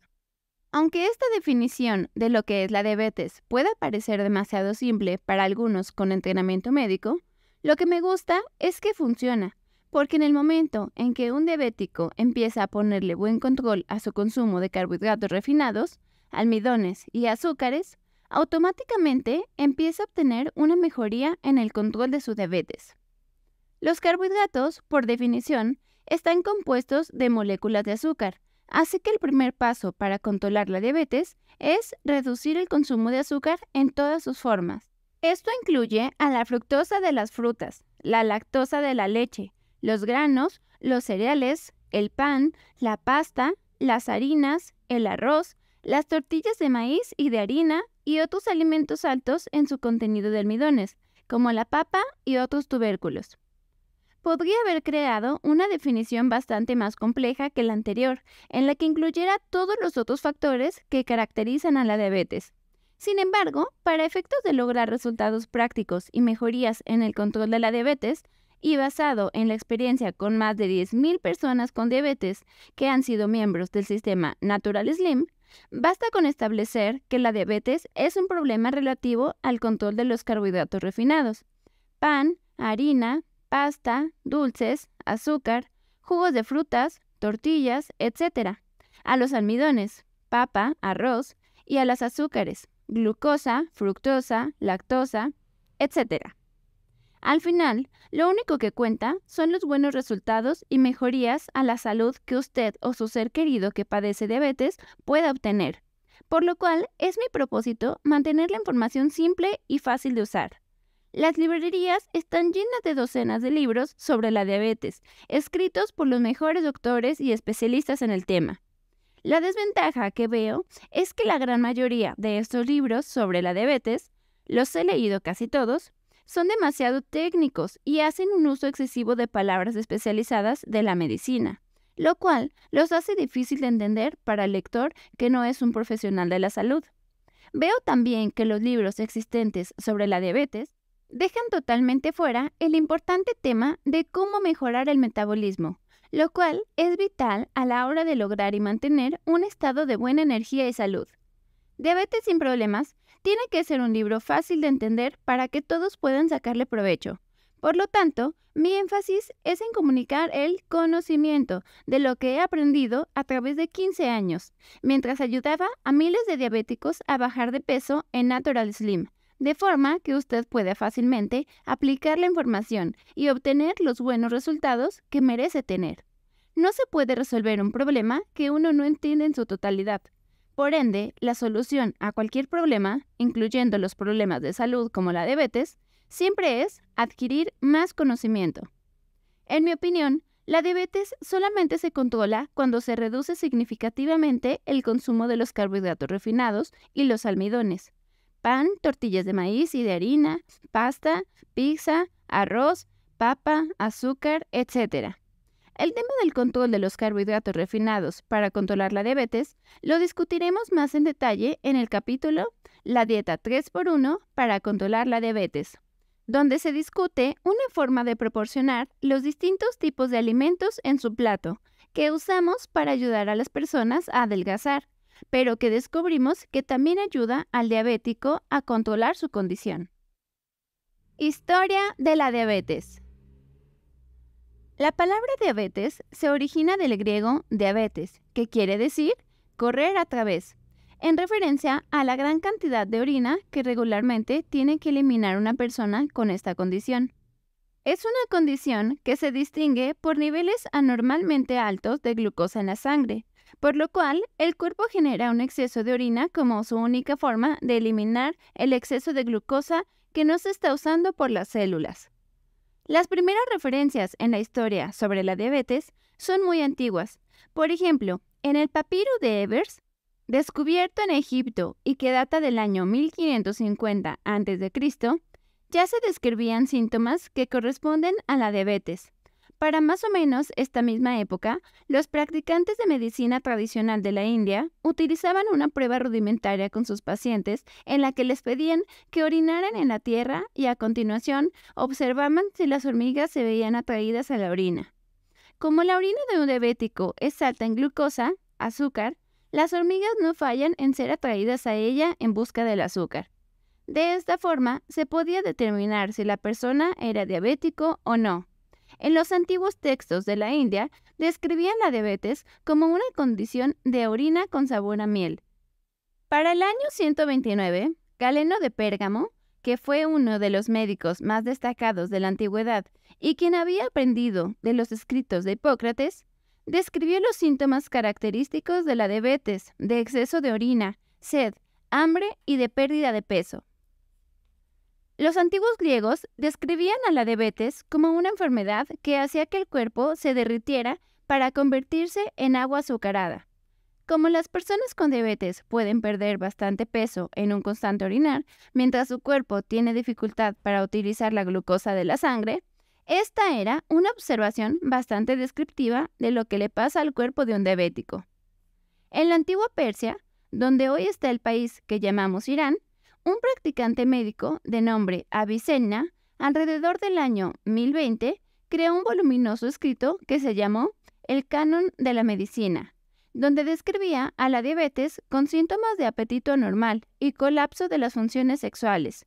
[SPEAKER 1] Aunque esta definición de lo que es la diabetes pueda parecer demasiado simple para algunos con entrenamiento médico, lo que me gusta es que funciona, porque en el momento en que un diabético empieza a ponerle buen control a su consumo de carbohidratos refinados, almidones y azúcares, automáticamente empieza a obtener una mejoría en el control de su diabetes. Los carbohidratos, por definición, están compuestos de moléculas de azúcar, así que el primer paso para controlar la diabetes es reducir el consumo de azúcar en todas sus formas. Esto incluye a la fructosa de las frutas, la lactosa de la leche, los granos, los cereales, el pan, la pasta, las harinas, el arroz, las tortillas de maíz y de harina y otros alimentos altos en su contenido de almidones, como la papa y otros tubérculos. Podría haber creado una definición bastante más compleja que la anterior, en la que incluyera todos los otros factores que caracterizan a la diabetes. Sin embargo, para efectos de lograr resultados prácticos y mejorías en el control de la diabetes, y basado en la experiencia con más de 10.000 personas con diabetes que han sido miembros del sistema Natural Slim, Basta con establecer que la diabetes es un problema relativo al control de los carbohidratos refinados. Pan, harina, pasta, dulces, azúcar, jugos de frutas, tortillas, etc. A los almidones, papa, arroz y a las azúcares, glucosa, fructosa, lactosa, etc. Al final, lo único que cuenta son los buenos resultados y mejorías a la salud que usted o su ser querido que padece diabetes pueda obtener. Por lo cual, es mi propósito mantener la información simple y fácil de usar. Las librerías están llenas de docenas de libros sobre la diabetes, escritos por los mejores doctores y especialistas en el tema. La desventaja que veo es que la gran mayoría de estos libros sobre la diabetes, los he leído casi todos, son demasiado técnicos y hacen un uso excesivo de palabras especializadas de la medicina, lo cual los hace difícil de entender para el lector que no es un profesional de la salud. Veo también que los libros existentes sobre la diabetes dejan totalmente fuera el importante tema de cómo mejorar el metabolismo, lo cual es vital a la hora de lograr y mantener un estado de buena energía y salud. Diabetes sin problemas tiene que ser un libro fácil de entender para que todos puedan sacarle provecho. Por lo tanto, mi énfasis es en comunicar el conocimiento de lo que he aprendido a través de 15 años, mientras ayudaba a miles de diabéticos a bajar de peso en Natural Slim, de forma que usted pueda fácilmente aplicar la información y obtener los buenos resultados que merece tener. No se puede resolver un problema que uno no entiende en su totalidad, por ende, la solución a cualquier problema, incluyendo los problemas de salud como la diabetes, siempre es adquirir más conocimiento. En mi opinión, la diabetes solamente se controla cuando se reduce significativamente el consumo de los carbohidratos refinados y los almidones. Pan, tortillas de maíz y de harina, pasta, pizza, arroz, papa, azúcar, etcétera. El tema del control de los carbohidratos refinados para controlar la diabetes lo discutiremos más en detalle en el capítulo La dieta 3x1 para controlar la diabetes, donde se discute una forma de proporcionar los distintos tipos de alimentos en su plato que usamos para ayudar a las personas a adelgazar, pero que descubrimos que también ayuda al diabético a controlar su condición. Historia de la diabetes. La palabra diabetes se origina del griego diabetes, que quiere decir correr a través, en referencia a la gran cantidad de orina que regularmente tiene que eliminar una persona con esta condición. Es una condición que se distingue por niveles anormalmente altos de glucosa en la sangre, por lo cual el cuerpo genera un exceso de orina como su única forma de eliminar el exceso de glucosa que no se está usando por las células. Las primeras referencias en la historia sobre la diabetes son muy antiguas. Por ejemplo, en el papiro de Evers, descubierto en Egipto y que data del año 1550 a.C., ya se describían síntomas que corresponden a la diabetes, para más o menos esta misma época, los practicantes de medicina tradicional de la India utilizaban una prueba rudimentaria con sus pacientes en la que les pedían que orinaran en la tierra y a continuación observaban si las hormigas se veían atraídas a la orina. Como la orina de un diabético es alta en glucosa, azúcar, las hormigas no fallan en ser atraídas a ella en busca del azúcar. De esta forma, se podía determinar si la persona era diabético o no. En los antiguos textos de la India describían la diabetes como una condición de orina con sabor a miel. Para el año 129, Galeno de Pérgamo, que fue uno de los médicos más destacados de la antigüedad y quien había aprendido de los escritos de Hipócrates, describió los síntomas característicos de la diabetes, de exceso de orina, sed, hambre y de pérdida de peso. Los antiguos griegos describían a la diabetes como una enfermedad que hacía que el cuerpo se derritiera para convertirse en agua azucarada. Como las personas con diabetes pueden perder bastante peso en un constante orinar, mientras su cuerpo tiene dificultad para utilizar la glucosa de la sangre, esta era una observación bastante descriptiva de lo que le pasa al cuerpo de un diabético. En la antigua Persia, donde hoy está el país que llamamos Irán, un practicante médico de nombre Avicenna, alrededor del año 1020, creó un voluminoso escrito que se llamó El Canon de la Medicina, donde describía a la diabetes con síntomas de apetito anormal y colapso de las funciones sexuales.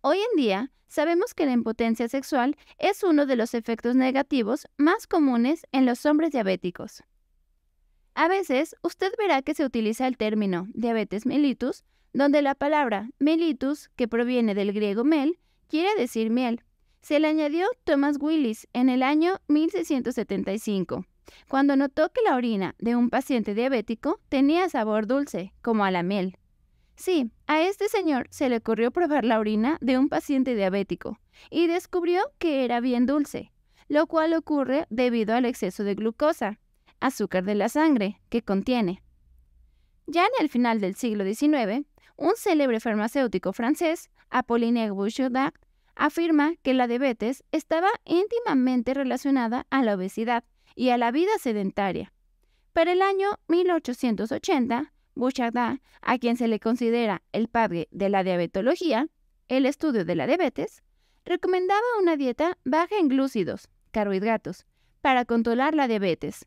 [SPEAKER 1] Hoy en día, sabemos que la impotencia sexual es uno de los efectos negativos más comunes en los hombres diabéticos. A veces, usted verá que se utiliza el término diabetes mellitus donde la palabra melitus, que proviene del griego mel, quiere decir miel. Se le añadió Thomas Willis en el año 1675, cuando notó que la orina de un paciente diabético tenía sabor dulce, como a la miel. Sí, a este señor se le ocurrió probar la orina de un paciente diabético y descubrió que era bien dulce, lo cual ocurre debido al exceso de glucosa, azúcar de la sangre, que contiene. Ya en el final del siglo XIX, un célebre farmacéutico francés, Apollinaire Bouchard, afirma que la diabetes estaba íntimamente relacionada a la obesidad y a la vida sedentaria. Para el año 1880, Bouchard, a quien se le considera el padre de la diabetología, el estudio de la diabetes, recomendaba una dieta baja en glúcidos, carbohidratos, para controlar la diabetes.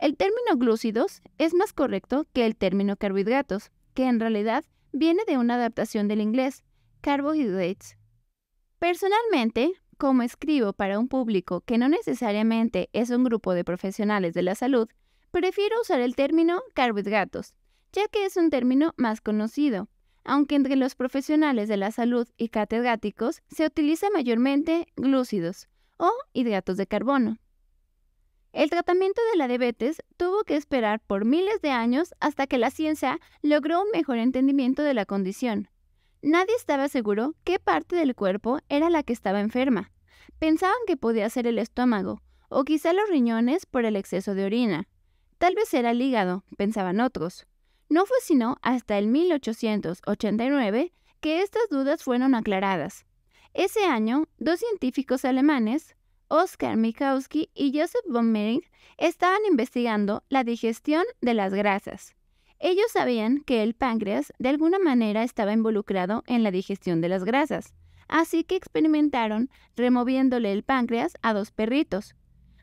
[SPEAKER 1] El término glúcidos es más correcto que el término carbohidratos, que en realidad viene de una adaptación del inglés, carbohydrates. Personalmente, como escribo para un público que no necesariamente es un grupo de profesionales de la salud, prefiero usar el término carbohidratos, ya que es un término más conocido, aunque entre los profesionales de la salud y catedráticos se utiliza mayormente glúcidos o hidratos de carbono. El tratamiento de la diabetes tuvo que esperar por miles de años hasta que la ciencia logró un mejor entendimiento de la condición. Nadie estaba seguro qué parte del cuerpo era la que estaba enferma. Pensaban que podía ser el estómago, o quizá los riñones por el exceso de orina. Tal vez era el hígado, pensaban otros. No fue sino hasta el 1889 que estas dudas fueron aclaradas. Ese año, dos científicos alemanes, oscar Mikowski y Joseph von Mering estaban investigando la digestión de las grasas. Ellos sabían que el páncreas de alguna manera estaba involucrado en la digestión de las grasas, así que experimentaron removiéndole el páncreas a dos perritos.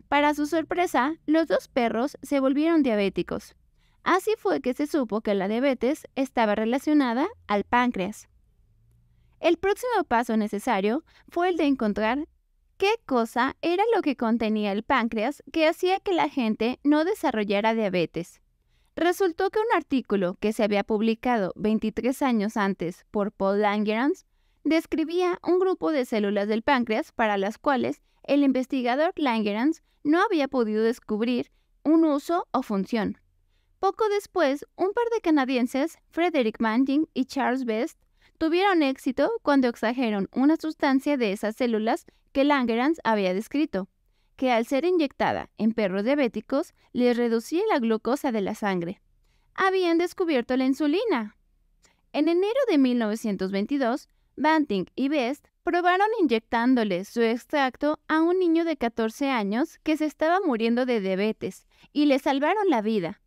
[SPEAKER 1] Para su sorpresa, los dos perros se volvieron diabéticos. Así fue que se supo que la diabetes estaba relacionada al páncreas. El próximo paso necesario fue el de encontrar ¿Qué cosa era lo que contenía el páncreas que hacía que la gente no desarrollara diabetes? Resultó que un artículo que se había publicado 23 años antes por Paul Langerhans describía un grupo de células del páncreas para las cuales el investigador Langerhans no había podido descubrir un uso o función. Poco después, un par de canadienses, Frederick Manning y Charles Best, tuvieron éxito cuando exageraron una sustancia de esas células que Langerhans había descrito, que al ser inyectada en perros diabéticos les reducía la glucosa de la sangre. Habían descubierto la insulina. En enero de 1922, Banting y Best probaron inyectándole su extracto a un niño de 14 años que se estaba muriendo de diabetes y le salvaron la vida.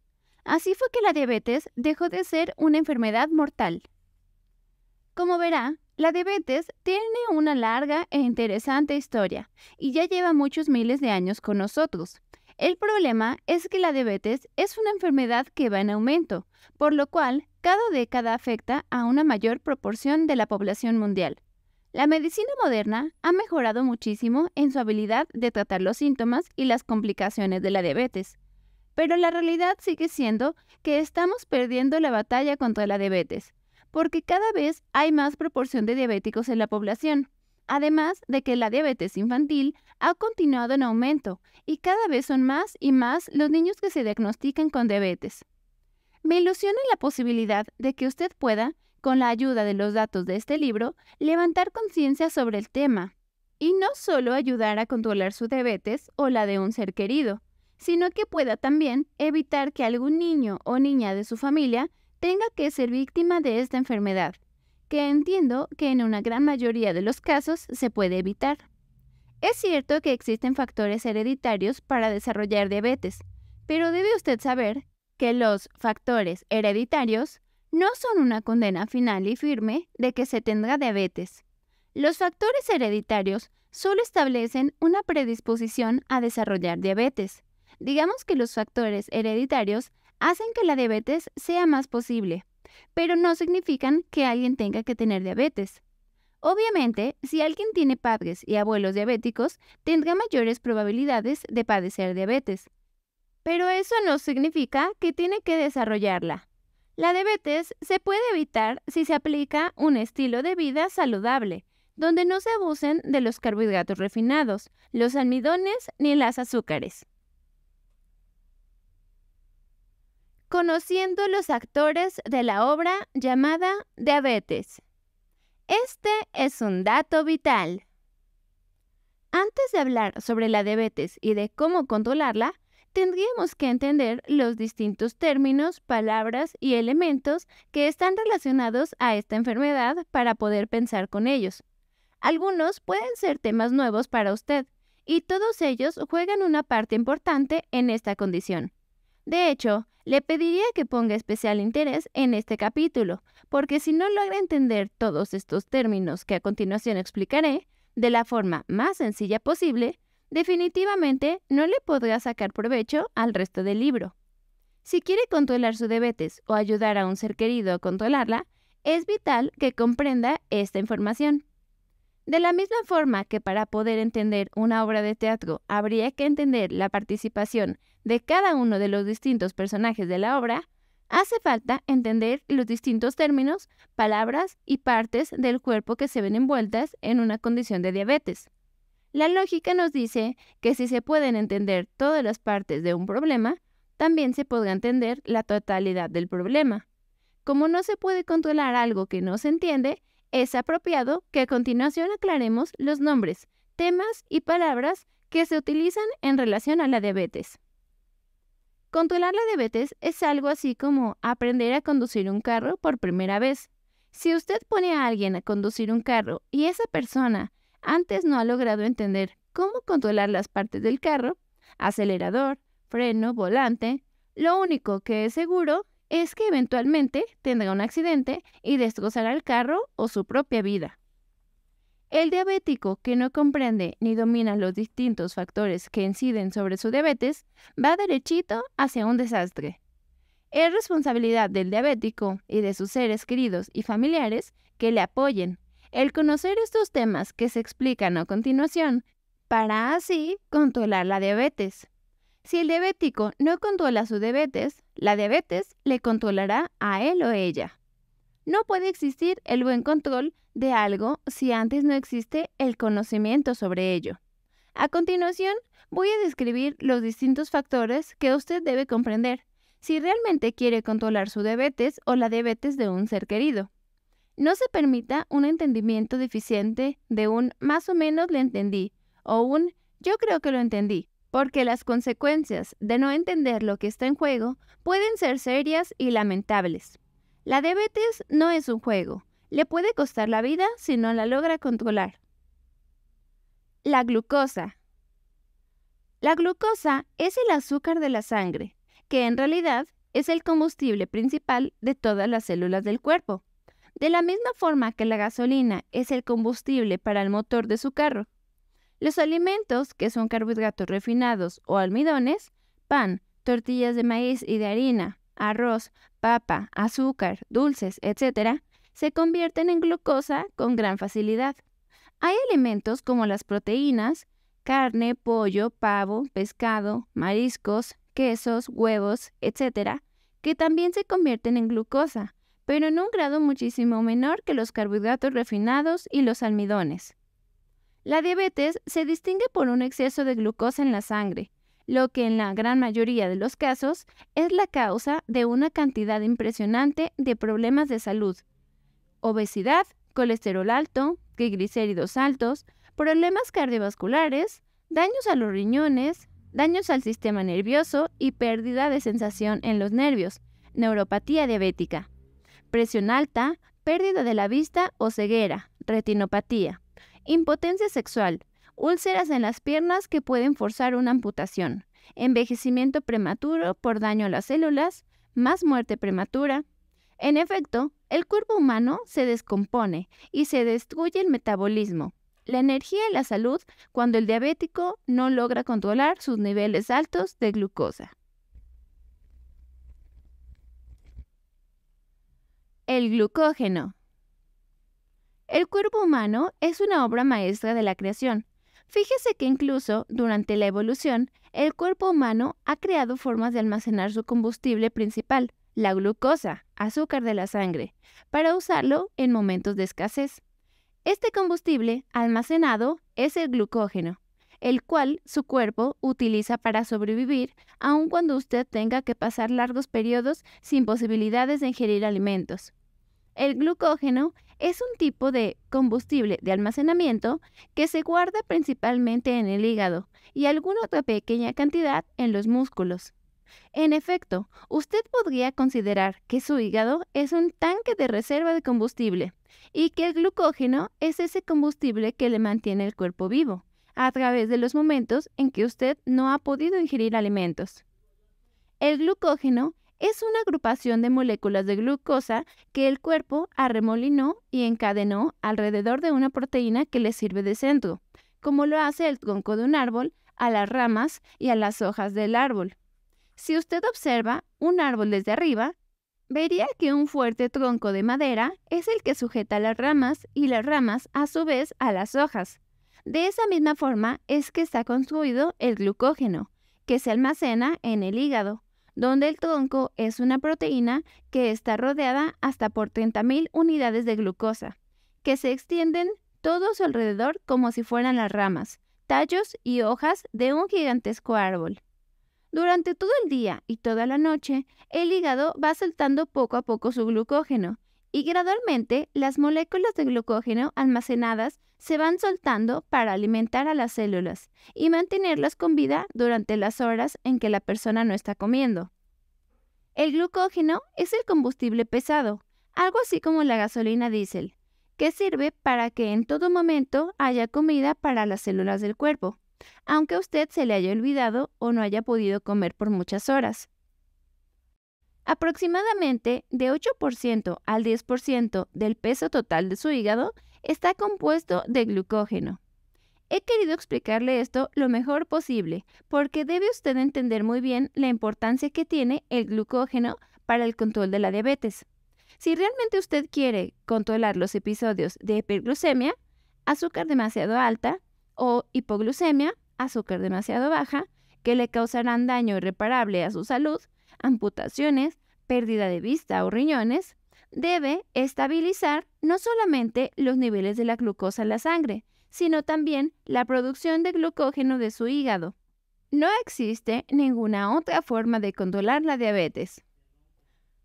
[SPEAKER 1] Así fue que la diabetes dejó de ser una enfermedad mortal. Como verá, la diabetes tiene una larga e interesante historia y ya lleva muchos miles de años con nosotros. El problema es que la diabetes es una enfermedad que va en aumento, por lo cual cada década afecta a una mayor proporción de la población mundial. La medicina moderna ha mejorado muchísimo en su habilidad de tratar los síntomas y las complicaciones de la diabetes. Pero la realidad sigue siendo que estamos perdiendo la batalla contra la diabetes, porque cada vez hay más proporción de diabéticos en la población, además de que la diabetes infantil ha continuado en aumento y cada vez son más y más los niños que se diagnostican con diabetes. Me ilusiona la posibilidad de que usted pueda, con la ayuda de los datos de este libro, levantar conciencia sobre el tema y no solo ayudar a controlar su diabetes o la de un ser querido, sino que pueda también evitar que algún niño o niña de su familia tenga que ser víctima de esta enfermedad, que entiendo que en una gran mayoría de los casos se puede evitar. Es cierto que existen factores hereditarios para desarrollar diabetes, pero debe usted saber que los factores hereditarios no son una condena final y firme de que se tendrá diabetes. Los factores hereditarios solo establecen una predisposición a desarrollar diabetes. Digamos que los factores hereditarios hacen que la diabetes sea más posible, pero no significan que alguien tenga que tener diabetes. Obviamente, si alguien tiene padres y abuelos diabéticos, tendrá mayores probabilidades de padecer diabetes. Pero eso no significa que tiene que desarrollarla. La diabetes se puede evitar si se aplica un estilo de vida saludable, donde no se abusen de los carbohidratos refinados, los almidones ni las azúcares. conociendo los actores de la obra llamada Diabetes. Este es un dato vital. Antes de hablar sobre la diabetes y de cómo controlarla, tendríamos que entender los distintos términos, palabras y elementos que están relacionados a esta enfermedad para poder pensar con ellos. Algunos pueden ser temas nuevos para usted, y todos ellos juegan una parte importante en esta condición. De hecho, le pediría que ponga especial interés en este capítulo, porque si no logra entender todos estos términos que a continuación explicaré de la forma más sencilla posible, definitivamente no le podrá sacar provecho al resto del libro. Si quiere controlar su diabetes o ayudar a un ser querido a controlarla, es vital que comprenda esta información. De la misma forma que para poder entender una obra de teatro habría que entender la participación de cada uno de los distintos personajes de la obra, hace falta entender los distintos términos, palabras y partes del cuerpo que se ven envueltas en una condición de diabetes. La lógica nos dice que si se pueden entender todas las partes de un problema, también se podrá entender la totalidad del problema. Como no se puede controlar algo que no se entiende, es apropiado que a continuación aclaremos los nombres, temas y palabras que se utilizan en relación a la diabetes. Controlar la diabetes es algo así como aprender a conducir un carro por primera vez. Si usted pone a alguien a conducir un carro y esa persona antes no ha logrado entender cómo controlar las partes del carro, acelerador, freno, volante, lo único que es seguro es que eventualmente tendrá un accidente y destrozará el carro o su propia vida. El diabético que no comprende ni domina los distintos factores que inciden sobre su diabetes va derechito hacia un desastre. Es responsabilidad del diabético y de sus seres queridos y familiares que le apoyen el conocer estos temas que se explican a continuación para así controlar la diabetes. Si el diabético no controla su diabetes, la diabetes le controlará a él o ella. No puede existir el buen control de algo si antes no existe el conocimiento sobre ello. A continuación, voy a describir los distintos factores que usted debe comprender si realmente quiere controlar su diabetes o la diabetes de un ser querido. No se permita un entendimiento deficiente de un más o menos le entendí o un yo creo que lo entendí porque las consecuencias de no entender lo que está en juego pueden ser serias y lamentables. La diabetes no es un juego, le puede costar la vida si no la logra controlar. La glucosa. La glucosa es el azúcar de la sangre, que en realidad es el combustible principal de todas las células del cuerpo. De la misma forma que la gasolina es el combustible para el motor de su carro los alimentos, que son carbohidratos refinados o almidones, pan, tortillas de maíz y de harina, arroz, papa, azúcar, dulces, etc., se convierten en glucosa con gran facilidad. Hay alimentos como las proteínas, carne, pollo, pavo, pescado, mariscos, quesos, huevos, etc., que también se convierten en glucosa, pero en un grado muchísimo menor que los carbohidratos refinados y los almidones. La diabetes se distingue por un exceso de glucosa en la sangre, lo que en la gran mayoría de los casos es la causa de una cantidad impresionante de problemas de salud. Obesidad, colesterol alto, triglicéridos altos, problemas cardiovasculares, daños a los riñones, daños al sistema nervioso y pérdida de sensación en los nervios, neuropatía diabética, presión alta, pérdida de la vista o ceguera, retinopatía. Impotencia sexual, úlceras en las piernas que pueden forzar una amputación, envejecimiento prematuro por daño a las células, más muerte prematura. En efecto, el cuerpo humano se descompone y se destruye el metabolismo, la energía y la salud cuando el diabético no logra controlar sus niveles altos de glucosa. El glucógeno el cuerpo humano es una obra maestra de la creación. Fíjese que incluso durante la evolución, el cuerpo humano ha creado formas de almacenar su combustible principal, la glucosa, azúcar de la sangre, para usarlo en momentos de escasez. Este combustible almacenado es el glucógeno, el cual su cuerpo utiliza para sobrevivir aun cuando usted tenga que pasar largos periodos sin posibilidades de ingerir alimentos. El glucógeno es un tipo de combustible de almacenamiento que se guarda principalmente en el hígado y alguna otra pequeña cantidad en los músculos. En efecto, usted podría considerar que su hígado es un tanque de reserva de combustible y que el glucógeno es ese combustible que le mantiene el cuerpo vivo a través de los momentos en que usted no ha podido ingerir alimentos. El glucógeno es una agrupación de moléculas de glucosa que el cuerpo arremolinó y encadenó alrededor de una proteína que le sirve de centro, como lo hace el tronco de un árbol a las ramas y a las hojas del árbol. Si usted observa un árbol desde arriba, vería que un fuerte tronco de madera es el que sujeta las ramas y las ramas a su vez a las hojas. De esa misma forma es que está construido el glucógeno, que se almacena en el hígado donde el tronco es una proteína que está rodeada hasta por 30.000 unidades de glucosa, que se extienden todo su alrededor como si fueran las ramas, tallos y hojas de un gigantesco árbol. Durante todo el día y toda la noche, el hígado va soltando poco a poco su glucógeno, y gradualmente las moléculas de glucógeno almacenadas se van soltando para alimentar a las células y mantenerlas con vida durante las horas en que la persona no está comiendo. El glucógeno es el combustible pesado, algo así como la gasolina diésel, que sirve para que en todo momento haya comida para las células del cuerpo, aunque usted se le haya olvidado o no haya podido comer por muchas horas. Aproximadamente de 8% al 10% del peso total de su hígado está compuesto de glucógeno. He querido explicarle esto lo mejor posible, porque debe usted entender muy bien la importancia que tiene el glucógeno para el control de la diabetes. Si realmente usted quiere controlar los episodios de hiperglucemia, azúcar demasiado alta, o hipoglucemia, azúcar demasiado baja, que le causarán daño irreparable a su salud, amputaciones, pérdida de vista o riñones, debe estabilizar no solamente los niveles de la glucosa en la sangre, sino también la producción de glucógeno de su hígado. No existe ninguna otra forma de controlar la diabetes.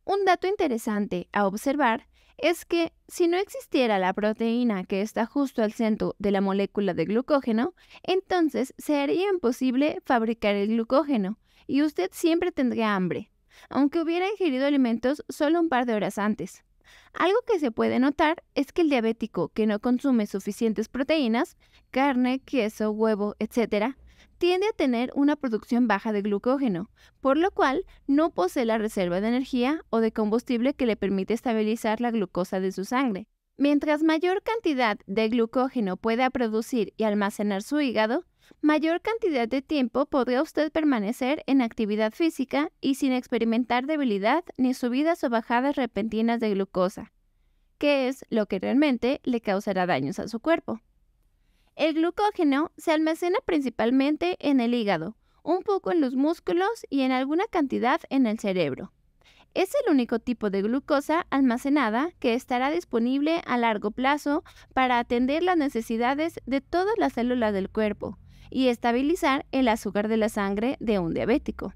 [SPEAKER 1] Un dato interesante a observar es que si no existiera la proteína que está justo al centro de la molécula de glucógeno, entonces sería imposible fabricar el glucógeno y usted siempre tendría hambre aunque hubiera ingerido alimentos solo un par de horas antes. Algo que se puede notar es que el diabético que no consume suficientes proteínas, carne, queso, huevo, etc., tiende a tener una producción baja de glucógeno, por lo cual no posee la reserva de energía o de combustible que le permite estabilizar la glucosa de su sangre. Mientras mayor cantidad de glucógeno pueda producir y almacenar su hígado, mayor cantidad de tiempo podrá usted permanecer en actividad física y sin experimentar debilidad ni subidas o bajadas repentinas de glucosa, que es lo que realmente le causará daños a su cuerpo. El glucógeno se almacena principalmente en el hígado, un poco en los músculos y en alguna cantidad en el cerebro. Es el único tipo de glucosa almacenada que estará disponible a largo plazo para atender las necesidades de todas las células del cuerpo, y estabilizar el azúcar de la sangre de un diabético.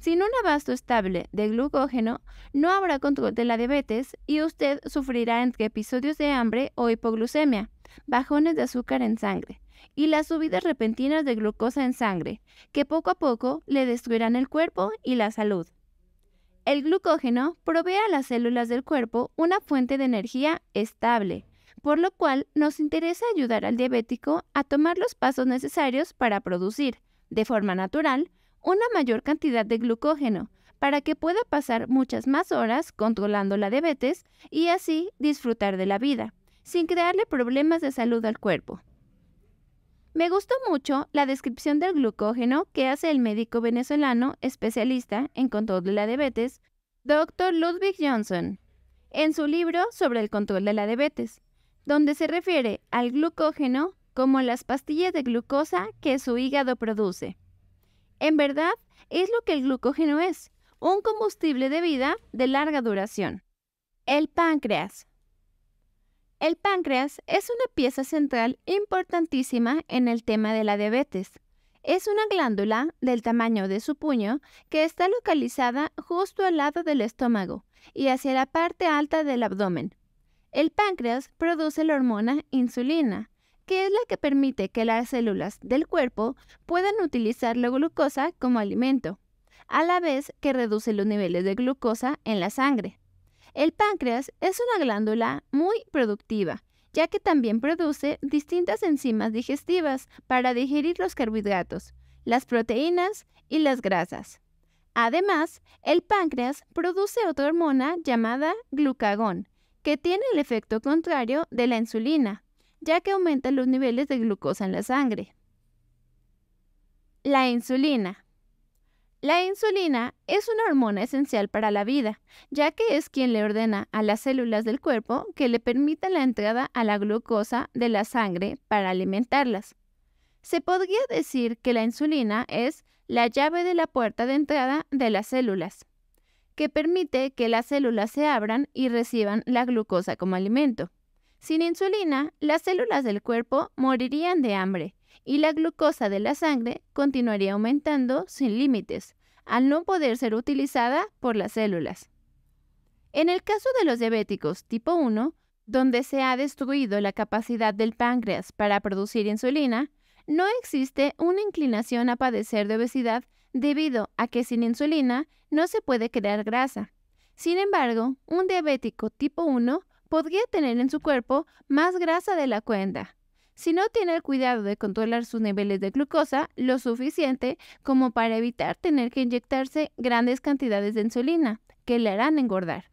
[SPEAKER 1] Sin un abasto estable de glucógeno, no habrá control de la diabetes y usted sufrirá entre episodios de hambre o hipoglucemia, bajones de azúcar en sangre y las subidas repentinas de glucosa en sangre, que poco a poco le destruirán el cuerpo y la salud. El glucógeno provee a las células del cuerpo una fuente de energía estable, por lo cual nos interesa ayudar al diabético a tomar los pasos necesarios para producir, de forma natural, una mayor cantidad de glucógeno, para que pueda pasar muchas más horas controlando la diabetes y así disfrutar de la vida, sin crearle problemas de salud al cuerpo. Me gustó mucho la descripción del glucógeno que hace el médico venezolano especialista en control de la diabetes, Dr. Ludwig Johnson, en su libro sobre el control de la diabetes, donde se refiere al glucógeno como las pastillas de glucosa que su hígado produce. En verdad, es lo que el glucógeno es, un combustible de vida de larga duración. El páncreas. El páncreas es una pieza central importantísima en el tema de la diabetes. Es una glándula del tamaño de su puño que está localizada justo al lado del estómago y hacia la parte alta del abdomen. El páncreas produce la hormona insulina, que es la que permite que las células del cuerpo puedan utilizar la glucosa como alimento, a la vez que reduce los niveles de glucosa en la sangre. El páncreas es una glándula muy productiva, ya que también produce distintas enzimas digestivas para digerir los carbohidratos, las proteínas y las grasas. Además, el páncreas produce otra hormona llamada glucagón, que tiene el efecto contrario de la insulina, ya que aumenta los niveles de glucosa en la sangre. La insulina. La insulina es una hormona esencial para la vida, ya que es quien le ordena a las células del cuerpo que le permitan la entrada a la glucosa de la sangre para alimentarlas. Se podría decir que la insulina es la llave de la puerta de entrada de las células que permite que las células se abran y reciban la glucosa como alimento. Sin insulina, las células del cuerpo morirían de hambre y la glucosa de la sangre continuaría aumentando sin límites, al no poder ser utilizada por las células. En el caso de los diabéticos tipo 1, donde se ha destruido la capacidad del páncreas para producir insulina, no existe una inclinación a padecer de obesidad debido a que sin insulina no se puede crear grasa. Sin embargo, un diabético tipo 1 podría tener en su cuerpo más grasa de la cuenta. Si no tiene el cuidado de controlar sus niveles de glucosa lo suficiente como para evitar tener que inyectarse grandes cantidades de insulina, que le harán engordar.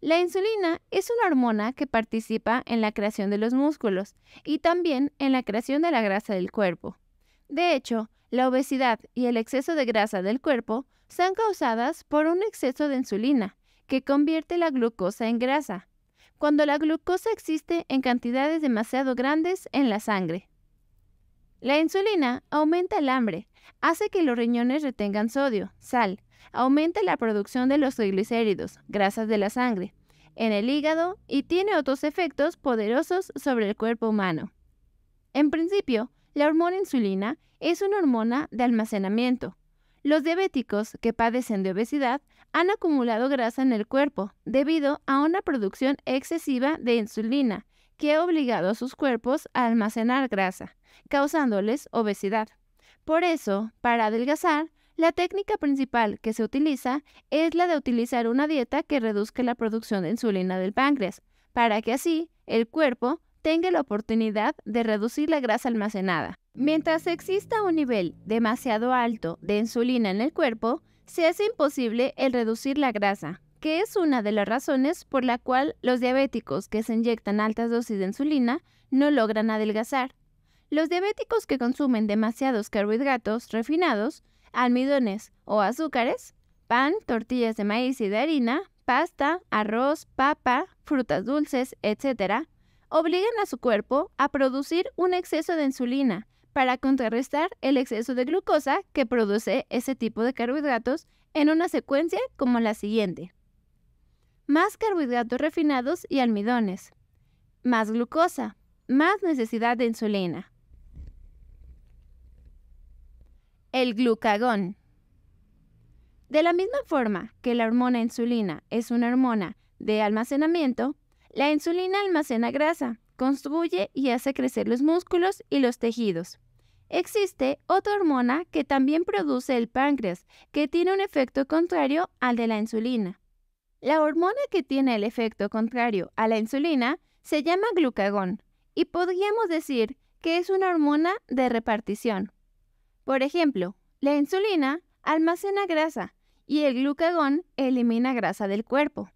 [SPEAKER 1] La insulina es una hormona que participa en la creación de los músculos y también en la creación de la grasa del cuerpo. De hecho, la obesidad y el exceso de grasa del cuerpo son causadas por un exceso de insulina, que convierte la glucosa en grasa, cuando la glucosa existe en cantidades demasiado grandes en la sangre. La insulina aumenta el hambre, hace que los riñones retengan sodio, sal, aumenta la producción de los triglicéridos, grasas de la sangre, en el hígado y tiene otros efectos poderosos sobre el cuerpo humano. En principio, la hormona insulina es una hormona de almacenamiento. Los diabéticos que padecen de obesidad han acumulado grasa en el cuerpo debido a una producción excesiva de insulina que ha obligado a sus cuerpos a almacenar grasa, causándoles obesidad. Por eso, para adelgazar, la técnica principal que se utiliza es la de utilizar una dieta que reduzca la producción de insulina del páncreas, para que así el cuerpo tenga la oportunidad de reducir la grasa almacenada. Mientras exista un nivel demasiado alto de insulina en el cuerpo, se hace imposible el reducir la grasa, que es una de las razones por la cual los diabéticos que se inyectan altas dosis de insulina no logran adelgazar. Los diabéticos que consumen demasiados carbohidratos refinados, almidones o azúcares, pan, tortillas de maíz y de harina, pasta, arroz, papa, frutas dulces, etc., obligan a su cuerpo a producir un exceso de insulina para contrarrestar el exceso de glucosa que produce ese tipo de carbohidratos en una secuencia como la siguiente. Más carbohidratos refinados y almidones, más glucosa, más necesidad de insulina. El glucagón. De la misma forma que la hormona insulina es una hormona de almacenamiento, la insulina almacena grasa, construye y hace crecer los músculos y los tejidos. Existe otra hormona que también produce el páncreas, que tiene un efecto contrario al de la insulina. La hormona que tiene el efecto contrario a la insulina se llama glucagón y podríamos decir que es una hormona de repartición. Por ejemplo, la insulina almacena grasa y el glucagón elimina grasa del cuerpo.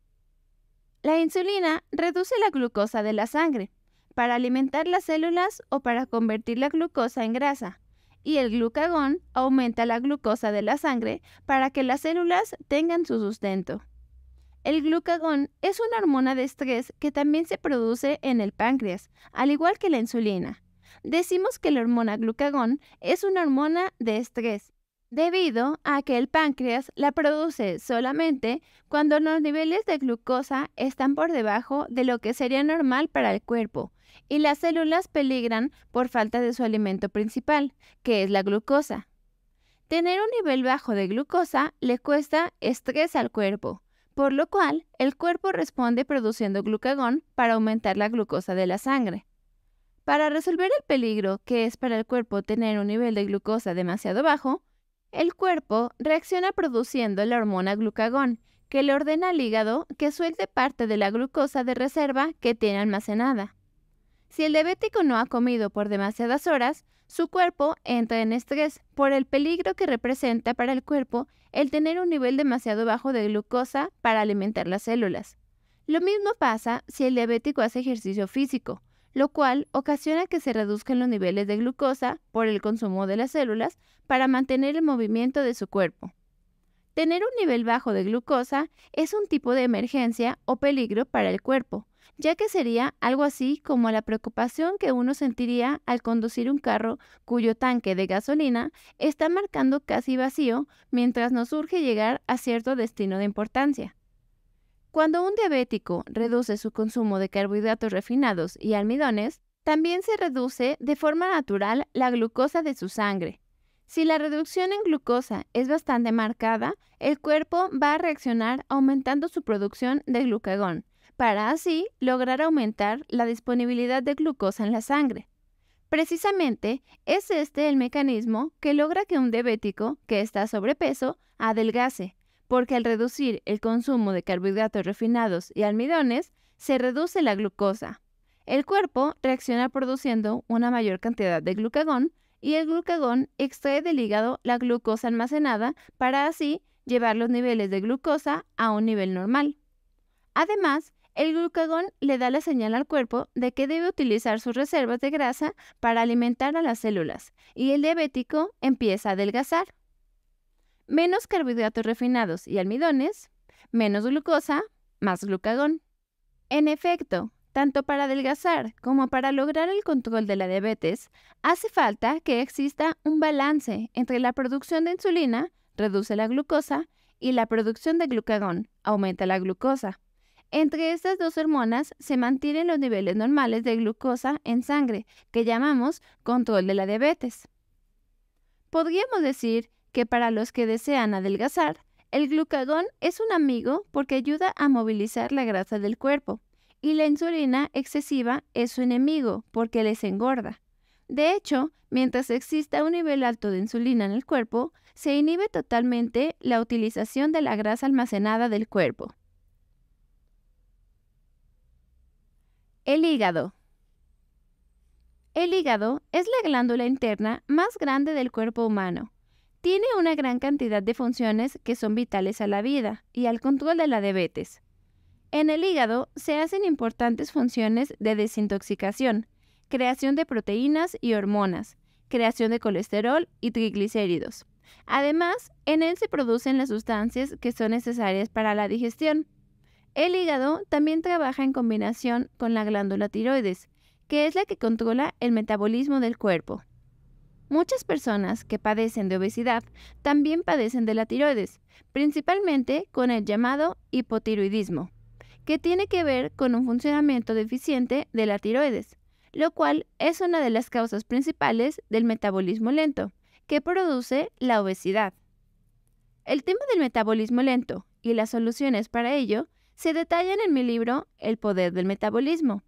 [SPEAKER 1] La insulina reduce la glucosa de la sangre para alimentar las células o para convertir la glucosa en grasa, y el glucagón aumenta la glucosa de la sangre para que las células tengan su sustento. El glucagón es una hormona de estrés que también se produce en el páncreas, al igual que la insulina. Decimos que la hormona glucagón es una hormona de estrés debido a que el páncreas la produce solamente cuando los niveles de glucosa están por debajo de lo que sería normal para el cuerpo y las células peligran por falta de su alimento principal, que es la glucosa. Tener un nivel bajo de glucosa le cuesta estrés al cuerpo, por lo cual el cuerpo responde produciendo glucagón para aumentar la glucosa de la sangre. Para resolver el peligro que es para el cuerpo tener un nivel de glucosa demasiado bajo, el cuerpo reacciona produciendo la hormona glucagón, que le ordena al hígado que suelte parte de la glucosa de reserva que tiene almacenada. Si el diabético no ha comido por demasiadas horas, su cuerpo entra en estrés por el peligro que representa para el cuerpo el tener un nivel demasiado bajo de glucosa para alimentar las células. Lo mismo pasa si el diabético hace ejercicio físico, lo cual ocasiona que se reduzcan los niveles de glucosa por el consumo de las células para mantener el movimiento de su cuerpo. Tener un nivel bajo de glucosa es un tipo de emergencia o peligro para el cuerpo, ya que sería algo así como la preocupación que uno sentiría al conducir un carro cuyo tanque de gasolina está marcando casi vacío mientras no surge llegar a cierto destino de importancia. Cuando un diabético reduce su consumo de carbohidratos refinados y almidones, también se reduce de forma natural la glucosa de su sangre. Si la reducción en glucosa es bastante marcada, el cuerpo va a reaccionar aumentando su producción de glucagón, para así lograr aumentar la disponibilidad de glucosa en la sangre. Precisamente es este el mecanismo que logra que un diabético que está sobrepeso adelgase porque al reducir el consumo de carbohidratos refinados y almidones, se reduce la glucosa. El cuerpo reacciona produciendo una mayor cantidad de glucagón y el glucagón extrae del hígado la glucosa almacenada para así llevar los niveles de glucosa a un nivel normal. Además, el glucagón le da la señal al cuerpo de que debe utilizar sus reservas de grasa para alimentar a las células y el diabético empieza a adelgazar. Menos carbohidratos refinados y almidones, menos glucosa, más glucagón. En efecto, tanto para adelgazar como para lograr el control de la diabetes, hace falta que exista un balance entre la producción de insulina, reduce la glucosa, y la producción de glucagón, aumenta la glucosa. Entre estas dos hormonas se mantienen los niveles normales de glucosa en sangre, que llamamos control de la diabetes. Podríamos decir que para los que desean adelgazar, el glucagón es un amigo porque ayuda a movilizar la grasa del cuerpo y la insulina excesiva es su enemigo porque les engorda. De hecho, mientras exista un nivel alto de insulina en el cuerpo, se inhibe totalmente la utilización de la grasa almacenada del cuerpo. El hígado. El hígado es la glándula interna más grande del cuerpo humano tiene una gran cantidad de funciones que son vitales a la vida y al control de la diabetes. En el hígado se hacen importantes funciones de desintoxicación, creación de proteínas y hormonas, creación de colesterol y triglicéridos. Además, en él se producen las sustancias que son necesarias para la digestión. El hígado también trabaja en combinación con la glándula tiroides, que es la que controla el metabolismo del cuerpo. Muchas personas que padecen de obesidad también padecen de la tiroides, principalmente con el llamado hipotiroidismo, que tiene que ver con un funcionamiento deficiente de la tiroides, lo cual es una de las causas principales del metabolismo lento, que produce la obesidad. El tema del metabolismo lento y las soluciones para ello se detallan en mi libro El poder del metabolismo.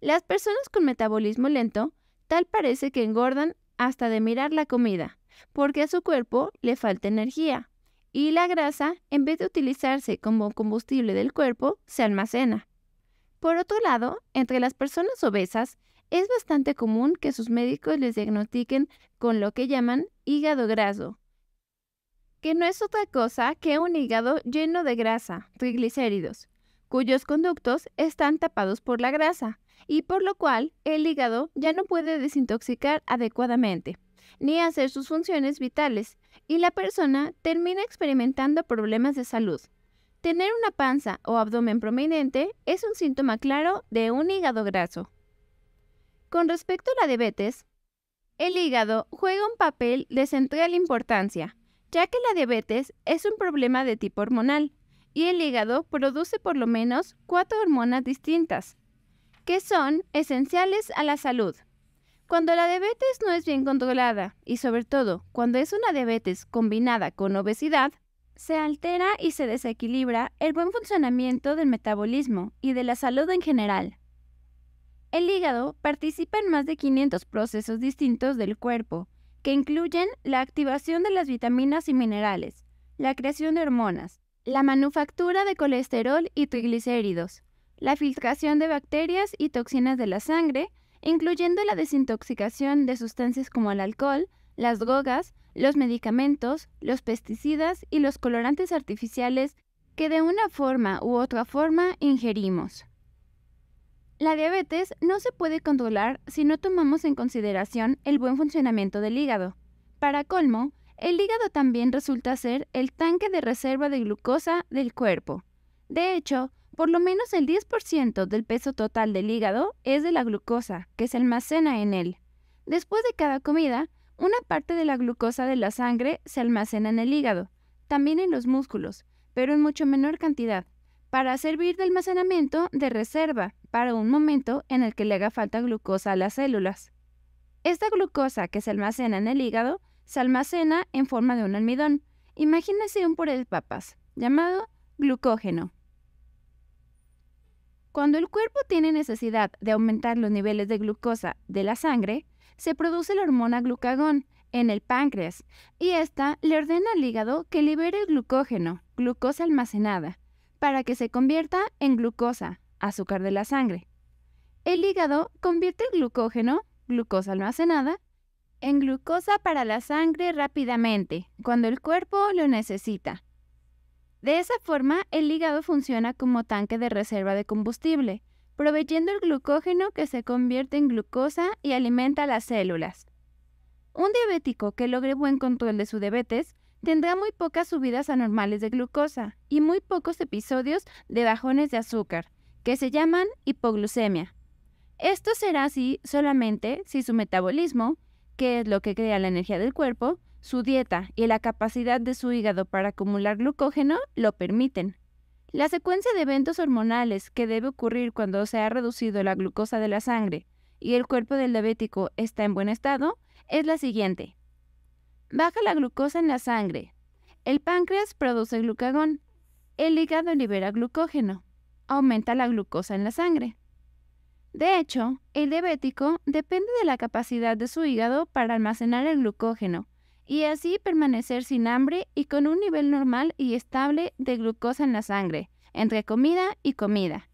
[SPEAKER 1] Las personas con metabolismo lento tal parece que engordan hasta de mirar la comida, porque a su cuerpo le falta energía y la grasa, en vez de utilizarse como combustible del cuerpo, se almacena. Por otro lado, entre las personas obesas, es bastante común que sus médicos les diagnostiquen con lo que llaman hígado graso, que no es otra cosa que un hígado lleno de grasa, triglicéridos, cuyos conductos están tapados por la grasa, y por lo cual el hígado ya no puede desintoxicar adecuadamente ni hacer sus funciones vitales y la persona termina experimentando problemas de salud. Tener una panza o abdomen prominente es un síntoma claro de un hígado graso. Con respecto a la diabetes, el hígado juega un papel de central importancia, ya que la diabetes es un problema de tipo hormonal y el hígado produce por lo menos cuatro hormonas distintas, que son esenciales a la salud. Cuando la diabetes no es bien controlada y sobre todo cuando es una diabetes combinada con obesidad, se altera y se desequilibra el buen funcionamiento del metabolismo y de la salud en general. El hígado participa en más de 500 procesos distintos del cuerpo, que incluyen la activación de las vitaminas y minerales, la creación de hormonas, la manufactura de colesterol y triglicéridos, la filtración de bacterias y toxinas de la sangre, incluyendo la desintoxicación de sustancias como el alcohol, las drogas, los medicamentos, los pesticidas y los colorantes artificiales que de una forma u otra forma ingerimos. La diabetes no se puede controlar si no tomamos en consideración el buen funcionamiento del hígado. Para colmo, el hígado también resulta ser el tanque de reserva de glucosa del cuerpo. De hecho, por lo menos el 10% del peso total del hígado es de la glucosa, que se almacena en él. Después de cada comida, una parte de la glucosa de la sangre se almacena en el hígado, también en los músculos, pero en mucho menor cantidad, para servir de almacenamiento de reserva para un momento en el que le haga falta glucosa a las células. Esta glucosa que se almacena en el hígado se almacena en forma de un almidón. Imagínese un puré de papas, llamado glucógeno. Cuando el cuerpo tiene necesidad de aumentar los niveles de glucosa de la sangre, se produce la hormona glucagón en el páncreas y ésta le ordena al hígado que libere el glucógeno, glucosa almacenada, para que se convierta en glucosa, azúcar de la sangre. El hígado convierte el glucógeno, glucosa almacenada, en glucosa para la sangre rápidamente, cuando el cuerpo lo necesita. De esa forma, el hígado funciona como tanque de reserva de combustible, proveyendo el glucógeno que se convierte en glucosa y alimenta las células. Un diabético que logre buen control de su diabetes tendrá muy pocas subidas anormales de glucosa y muy pocos episodios de bajones de azúcar, que se llaman hipoglucemia. Esto será así solamente si su metabolismo, que es lo que crea la energía del cuerpo, su dieta y la capacidad de su hígado para acumular glucógeno lo permiten. La secuencia de eventos hormonales que debe ocurrir cuando se ha reducido la glucosa de la sangre y el cuerpo del diabético está en buen estado es la siguiente. Baja la glucosa en la sangre. El páncreas produce glucagón. El hígado libera glucógeno. Aumenta la glucosa en la sangre. De hecho, el diabético depende de la capacidad de su hígado para almacenar el glucógeno y así permanecer sin hambre y con un nivel normal y estable de glucosa en la sangre, entre comida y comida.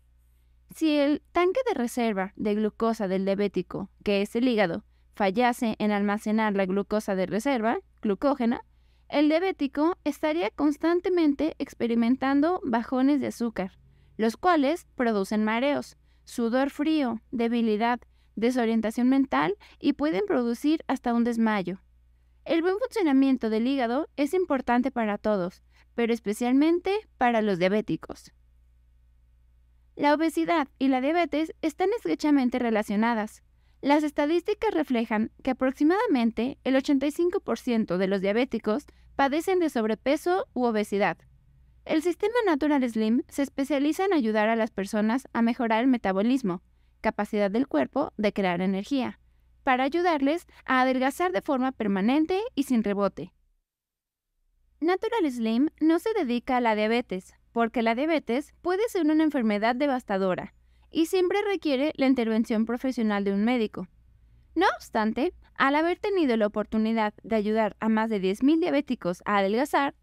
[SPEAKER 1] Si el tanque de reserva de glucosa del diabético, que es el hígado, fallase en almacenar la glucosa de reserva, glucógena, el diabético estaría constantemente experimentando bajones de azúcar, los cuales producen mareos, sudor frío, debilidad, desorientación mental y pueden producir hasta un desmayo. El buen funcionamiento del hígado es importante para todos, pero especialmente para los diabéticos. La obesidad y la diabetes están estrechamente relacionadas. Las estadísticas reflejan que aproximadamente el 85% de los diabéticos padecen de sobrepeso u obesidad. El sistema Natural Slim se especializa en ayudar a las personas a mejorar el metabolismo, capacidad del cuerpo de crear energía, para ayudarles a adelgazar de forma permanente y sin rebote. Natural Slim no se dedica a la diabetes, porque la diabetes puede ser una enfermedad devastadora y siempre requiere la intervención profesional de un médico. No obstante, al haber tenido la oportunidad de ayudar a más de 10.000 diabéticos a adelgazar,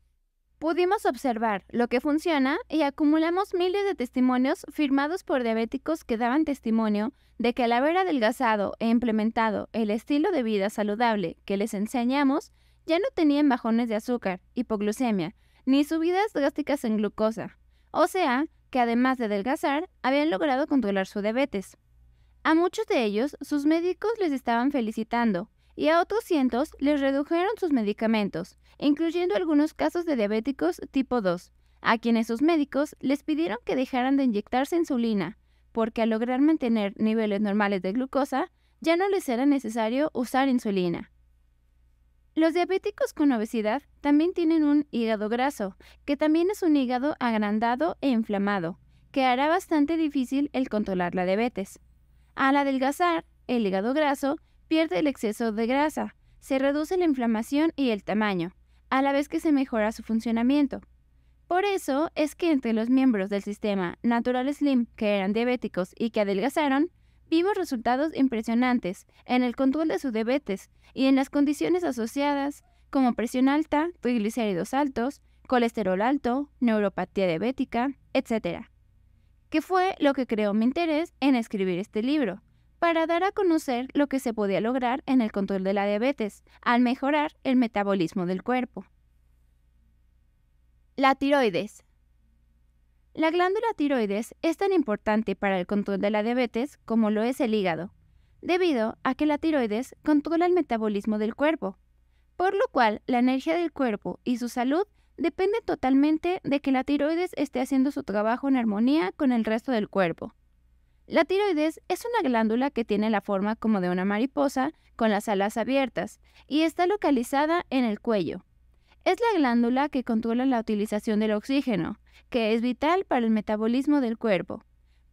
[SPEAKER 1] Pudimos observar lo que funciona y acumulamos miles de testimonios firmados por diabéticos que daban testimonio de que al haber adelgazado e implementado el estilo de vida saludable que les enseñamos, ya no tenían bajones de azúcar, hipoglucemia, ni subidas drásticas en glucosa. O sea, que además de adelgazar, habían logrado controlar su diabetes. A muchos de ellos, sus médicos les estaban felicitando, y a otros cientos les redujeron sus medicamentos, incluyendo algunos casos de diabéticos tipo 2, a quienes sus médicos les pidieron que dejaran de inyectarse insulina, porque al lograr mantener niveles normales de glucosa, ya no les era necesario usar insulina. Los diabéticos con obesidad también tienen un hígado graso, que también es un hígado agrandado e inflamado, que hará bastante difícil el controlar la diabetes. Al adelgazar, el hígado graso pierde el exceso de grasa, se reduce la inflamación y el tamaño, a la vez que se mejora su funcionamiento. Por eso es que entre los miembros del sistema Natural Slim que eran diabéticos y que adelgazaron, vimos resultados impresionantes en el control de su diabetes y en las condiciones asociadas como presión alta, triglicéridos altos, colesterol alto, neuropatía diabética, etc. Que fue lo que creó mi interés en escribir este libro, para dar a conocer lo que se podía lograr en el control de la diabetes, al mejorar el metabolismo del cuerpo. La tiroides. La glándula tiroides es tan importante para el control de la diabetes como lo es el hígado, debido a que la tiroides controla el metabolismo del cuerpo, por lo cual la energía del cuerpo y su salud dependen totalmente de que la tiroides esté haciendo su trabajo en armonía con el resto del cuerpo. La tiroides es una glándula que tiene la forma como de una mariposa con las alas abiertas y está localizada en el cuello. Es la glándula que controla la utilización del oxígeno, que es vital para el metabolismo del cuerpo,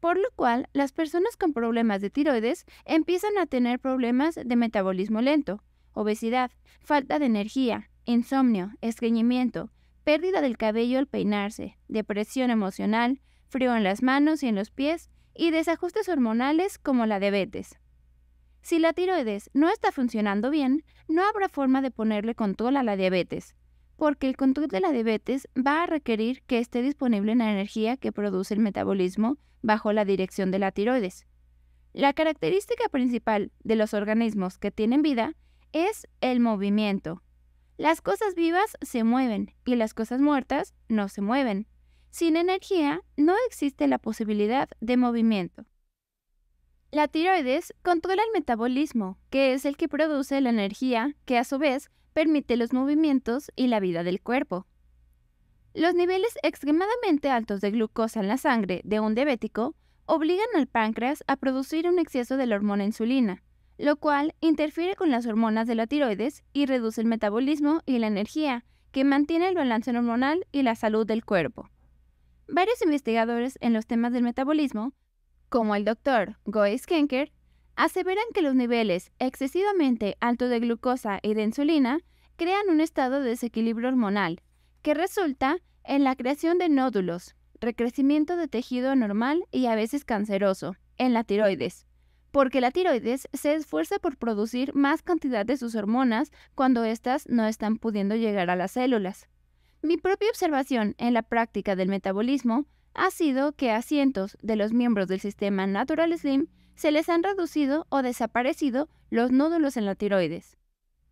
[SPEAKER 1] por lo cual las personas con problemas de tiroides empiezan a tener problemas de metabolismo lento, obesidad, falta de energía, insomnio, estreñimiento, pérdida del cabello al peinarse, depresión emocional, frío en las manos y en los pies, y desajustes hormonales como la diabetes. Si la tiroides no está funcionando bien, no habrá forma de ponerle control a la diabetes, porque el control de la diabetes va a requerir que esté disponible la energía que produce el metabolismo bajo la dirección de la tiroides. La característica principal de los organismos que tienen vida es el movimiento. Las cosas vivas se mueven y las cosas muertas no se mueven. Sin energía, no existe la posibilidad de movimiento. La tiroides controla el metabolismo, que es el que produce la energía, que a su vez permite los movimientos y la vida del cuerpo. Los niveles extremadamente altos de glucosa en la sangre de un diabético obligan al páncreas a producir un exceso de la hormona insulina, lo cual interfiere con las hormonas de la tiroides y reduce el metabolismo y la energía, que mantiene el balance hormonal y la salud del cuerpo. Varios investigadores en los temas del metabolismo, como el doctor Goy Skenker, aseveran que los niveles excesivamente altos de glucosa y de insulina crean un estado de desequilibrio hormonal, que resulta en la creación de nódulos, recrecimiento de tejido anormal y a veces canceroso, en la tiroides, porque la tiroides se esfuerza por producir más cantidad de sus hormonas cuando éstas no están pudiendo llegar a las células. Mi propia observación en la práctica del metabolismo ha sido que a cientos de los miembros del sistema Natural Slim se les han reducido o desaparecido los nódulos en la tiroides.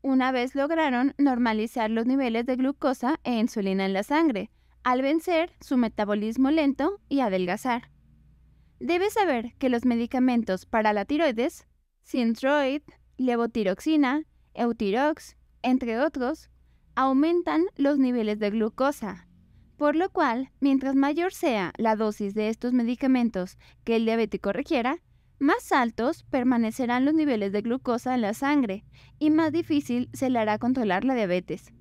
[SPEAKER 1] Una vez lograron normalizar los niveles de glucosa e insulina en la sangre, al vencer su metabolismo lento y adelgazar. Debes saber que los medicamentos para la tiroides, Synthroid, levotiroxina, Eutirox, entre otros, aumentan los niveles de glucosa, por lo cual, mientras mayor sea la dosis de estos medicamentos que el diabético requiera, más altos permanecerán los niveles de glucosa en la sangre y más difícil se le hará controlar la diabetes.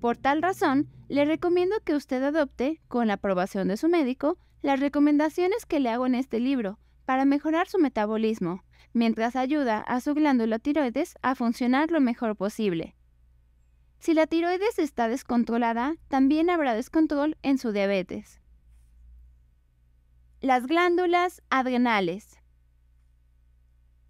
[SPEAKER 1] Por tal razón, le recomiendo que usted adopte, con la aprobación de su médico, las recomendaciones que le hago en este libro para mejorar su metabolismo, mientras ayuda a su glándula tiroides a funcionar lo mejor posible. Si la tiroides está descontrolada, también habrá descontrol en su diabetes. Las glándulas adrenales.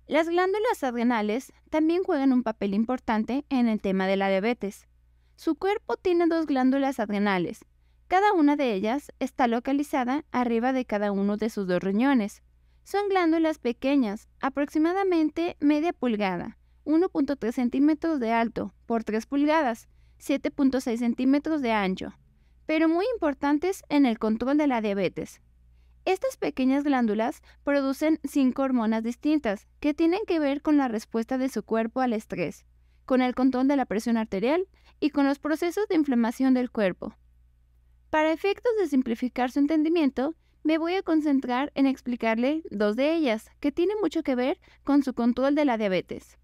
[SPEAKER 1] Las glándulas adrenales también juegan un papel importante en el tema de la diabetes. Su cuerpo tiene dos glándulas adrenales. Cada una de ellas está localizada arriba de cada uno de sus dos riñones. Son glándulas pequeñas, aproximadamente media pulgada, 1.3 centímetros de alto por 3 pulgadas, 7.6 centímetros de ancho, pero muy importantes en el control de la diabetes. Estas pequeñas glándulas producen cinco hormonas distintas que tienen que ver con la respuesta de su cuerpo al estrés, con el control de la presión arterial y con los procesos de inflamación del cuerpo. Para efectos de simplificar su entendimiento, me voy a concentrar en explicarle dos de ellas que tienen mucho que ver con su control de la diabetes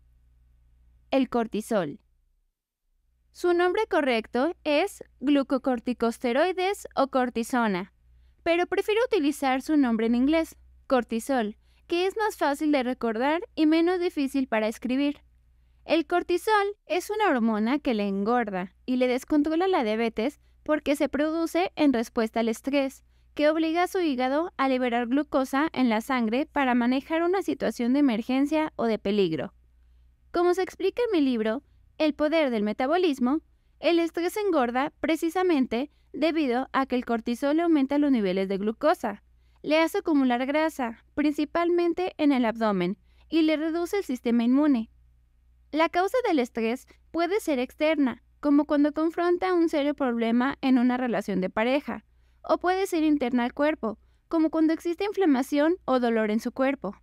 [SPEAKER 1] el cortisol. Su nombre correcto es glucocorticosteroides o cortisona, pero prefiero utilizar su nombre en inglés, cortisol, que es más fácil de recordar y menos difícil para escribir. El cortisol es una hormona que le engorda y le descontrola la diabetes porque se produce en respuesta al estrés, que obliga a su hígado a liberar glucosa en la sangre para manejar una situación de emergencia o de peligro. Como se explica en mi libro, El poder del metabolismo, el estrés engorda precisamente debido a que el cortisol aumenta los niveles de glucosa, le hace acumular grasa, principalmente en el abdomen, y le reduce el sistema inmune. La causa del estrés puede ser externa, como cuando confronta un serio problema en una relación de pareja, o puede ser interna al cuerpo, como cuando existe inflamación o dolor en su cuerpo.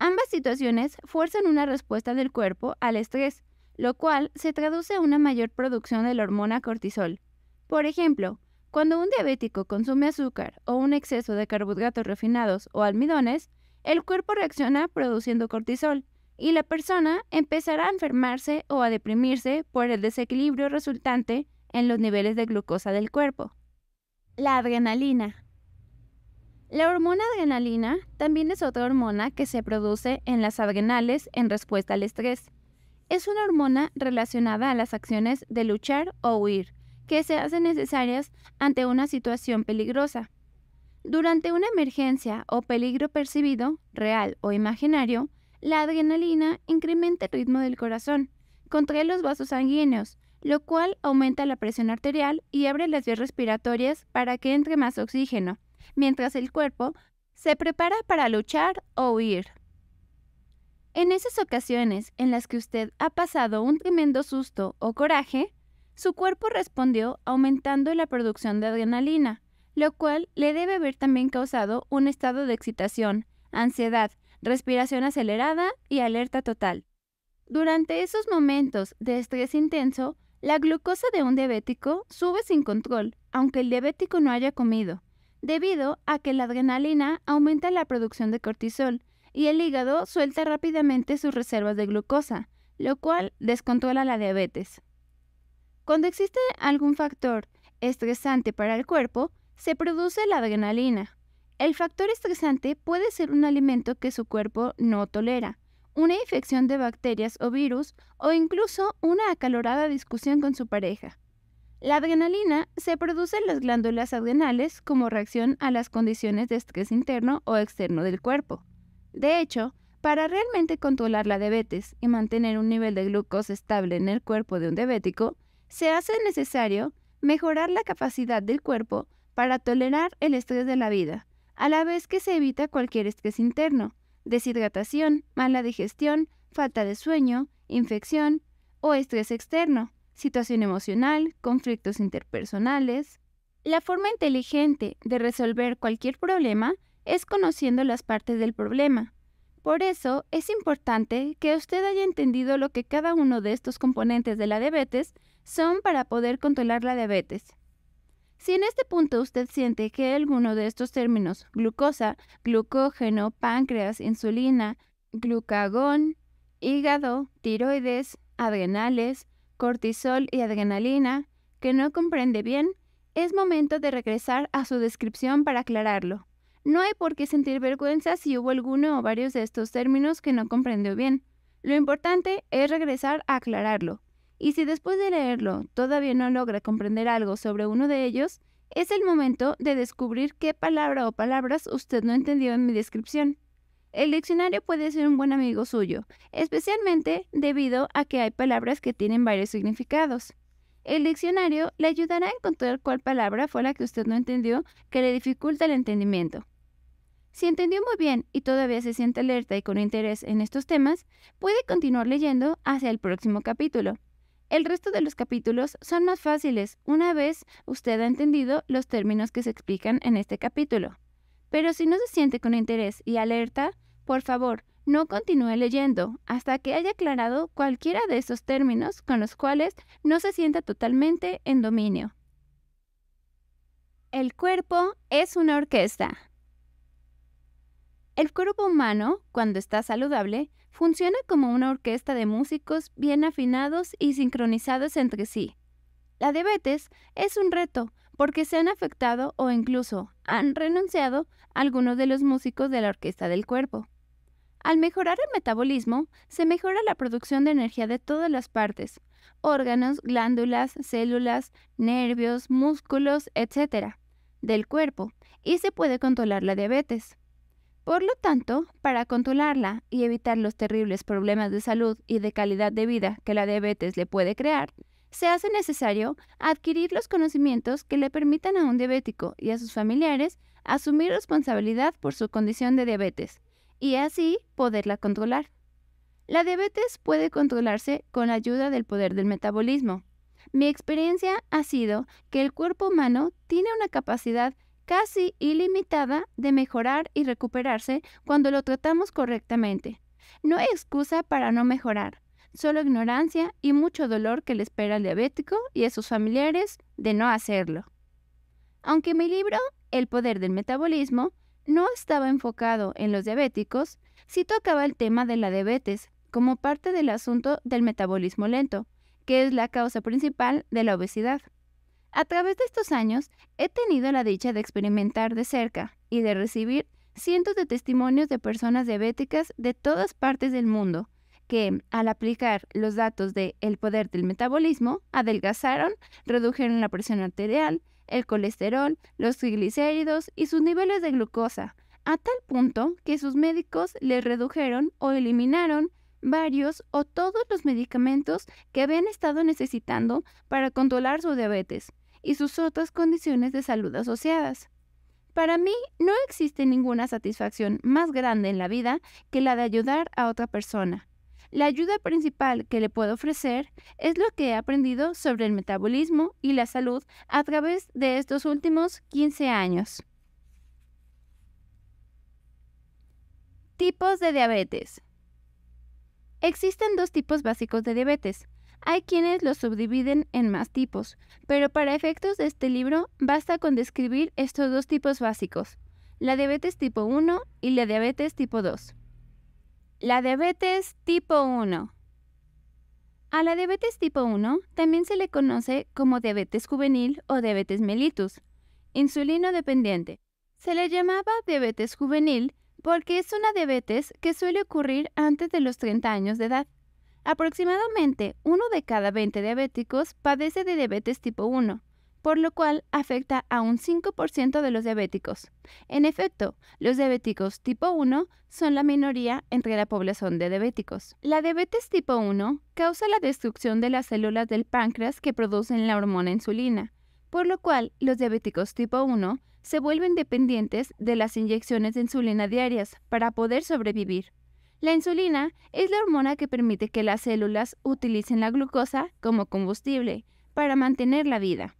[SPEAKER 1] Ambas situaciones fuerzan una respuesta del cuerpo al estrés, lo cual se traduce a una mayor producción de la hormona cortisol. Por ejemplo, cuando un diabético consume azúcar o un exceso de carbohidratos refinados o almidones, el cuerpo reacciona produciendo cortisol y la persona empezará a enfermarse o a deprimirse por el desequilibrio resultante en los niveles de glucosa del cuerpo. La adrenalina la hormona adrenalina también es otra hormona que se produce en las adrenales en respuesta al estrés. Es una hormona relacionada a las acciones de luchar o huir, que se hacen necesarias ante una situación peligrosa. Durante una emergencia o peligro percibido, real o imaginario, la adrenalina incrementa el ritmo del corazón, contrae los vasos sanguíneos, lo cual aumenta la presión arterial y abre las vías respiratorias para que entre más oxígeno, mientras el cuerpo se prepara para luchar o huir. En esas ocasiones en las que usted ha pasado un tremendo susto o coraje, su cuerpo respondió aumentando la producción de adrenalina, lo cual le debe haber también causado un estado de excitación, ansiedad, respiración acelerada y alerta total. Durante esos momentos de estrés intenso, la glucosa de un diabético sube sin control, aunque el diabético no haya comido debido a que la adrenalina aumenta la producción de cortisol y el hígado suelta rápidamente sus reservas de glucosa, lo cual descontrola la diabetes. Cuando existe algún factor estresante para el cuerpo, se produce la adrenalina. El factor estresante puede ser un alimento que su cuerpo no tolera, una infección de bacterias o virus o incluso una acalorada discusión con su pareja. La adrenalina se produce en las glándulas adrenales como reacción a las condiciones de estrés interno o externo del cuerpo. De hecho, para realmente controlar la diabetes y mantener un nivel de glucosa estable en el cuerpo de un diabético, se hace necesario mejorar la capacidad del cuerpo para tolerar el estrés de la vida, a la vez que se evita cualquier estrés interno, deshidratación, mala digestión, falta de sueño, infección o estrés externo, situación emocional, conflictos interpersonales. La forma inteligente de resolver cualquier problema es conociendo las partes del problema. Por eso es importante que usted haya entendido lo que cada uno de estos componentes de la diabetes son para poder controlar la diabetes. Si en este punto usted siente que alguno de estos términos, glucosa, glucógeno, páncreas, insulina, glucagón, hígado, tiroides, adrenales, cortisol y adrenalina, que no comprende bien, es momento de regresar a su descripción para aclararlo. No hay por qué sentir vergüenza si hubo alguno o varios de estos términos que no comprendió bien. Lo importante es regresar a aclararlo. Y si después de leerlo todavía no logra comprender algo sobre uno de ellos, es el momento de descubrir qué palabra o palabras usted no entendió en mi descripción. El diccionario puede ser un buen amigo suyo, especialmente debido a que hay palabras que tienen varios significados. El diccionario le ayudará a encontrar cuál palabra fue la que usted no entendió que le dificulta el entendimiento. Si entendió muy bien y todavía se siente alerta y con interés en estos temas, puede continuar leyendo hacia el próximo capítulo. El resto de los capítulos son más fáciles una vez usted ha entendido los términos que se explican en este capítulo. Pero si no se siente con interés y alerta, por favor, no continúe leyendo hasta que haya aclarado cualquiera de esos términos con los cuales no se sienta totalmente en dominio. El cuerpo es una orquesta. El cuerpo humano, cuando está saludable, funciona como una orquesta de músicos bien afinados y sincronizados entre sí. La diabetes es un reto porque se han afectado o incluso han renunciado algunos de los músicos de la orquesta del cuerpo. Al mejorar el metabolismo, se mejora la producción de energía de todas las partes, órganos, glándulas, células, nervios, músculos, etc., del cuerpo, y se puede controlar la diabetes. Por lo tanto, para controlarla y evitar los terribles problemas de salud y de calidad de vida que la diabetes le puede crear, se hace necesario adquirir los conocimientos que le permitan a un diabético y a sus familiares asumir responsabilidad por su condición de diabetes y así poderla controlar. La diabetes puede controlarse con la ayuda del poder del metabolismo. Mi experiencia ha sido que el cuerpo humano tiene una capacidad casi ilimitada de mejorar y recuperarse cuando lo tratamos correctamente. No hay excusa para no mejorar, solo ignorancia y mucho dolor que le espera al diabético y a sus familiares de no hacerlo. Aunque mi libro, El poder del metabolismo, no estaba enfocado en los diabéticos, si tocaba el tema de la diabetes como parte del asunto del metabolismo lento, que es la causa principal de la obesidad. A través de estos años he tenido la dicha de experimentar de cerca y de recibir cientos de testimonios de personas diabéticas de todas partes del mundo, que, al aplicar los datos de El poder del metabolismo, adelgazaron, redujeron la presión arterial, el colesterol, los triglicéridos y sus niveles de glucosa, a tal punto que sus médicos le redujeron o eliminaron varios o todos los medicamentos que habían estado necesitando para controlar su diabetes y sus otras condiciones de salud asociadas. Para mí no existe ninguna satisfacción más grande en la vida que la de ayudar a otra persona, la ayuda principal que le puedo ofrecer es lo que he aprendido sobre el metabolismo y la salud a través de estos últimos 15 años. Tipos de diabetes. Existen dos tipos básicos de diabetes. Hay quienes los subdividen en más tipos, pero para efectos de este libro basta con describir estos dos tipos básicos, la diabetes tipo 1 y la diabetes tipo 2. La diabetes tipo 1. A la diabetes tipo 1 también se le conoce como diabetes juvenil o diabetes mellitus, insulino dependiente. Se le llamaba diabetes juvenil porque es una diabetes que suele ocurrir antes de los 30 años de edad. Aproximadamente uno de cada 20 diabéticos padece de diabetes tipo 1 por lo cual afecta a un 5% de los diabéticos. En efecto, los diabéticos tipo 1 son la minoría entre la población de diabéticos. La diabetes tipo 1 causa la destrucción de las células del páncreas que producen la hormona insulina, por lo cual los diabéticos tipo 1 se vuelven dependientes de las inyecciones de insulina diarias para poder sobrevivir. La insulina es la hormona que permite que las células utilicen la glucosa como combustible para mantener la vida.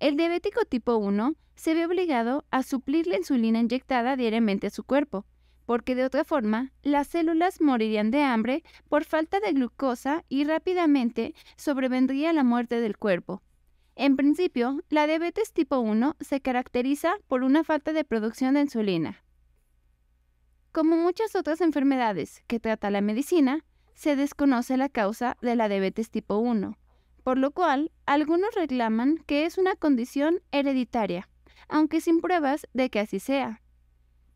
[SPEAKER 1] El diabético tipo 1 se ve obligado a suplir la insulina inyectada diariamente a su cuerpo, porque de otra forma las células morirían de hambre por falta de glucosa y rápidamente sobrevendría la muerte del cuerpo. En principio, la diabetes tipo 1 se caracteriza por una falta de producción de insulina. Como muchas otras enfermedades que trata la medicina, se desconoce la causa de la diabetes tipo 1 por lo cual algunos reclaman que es una condición hereditaria, aunque sin pruebas de que así sea.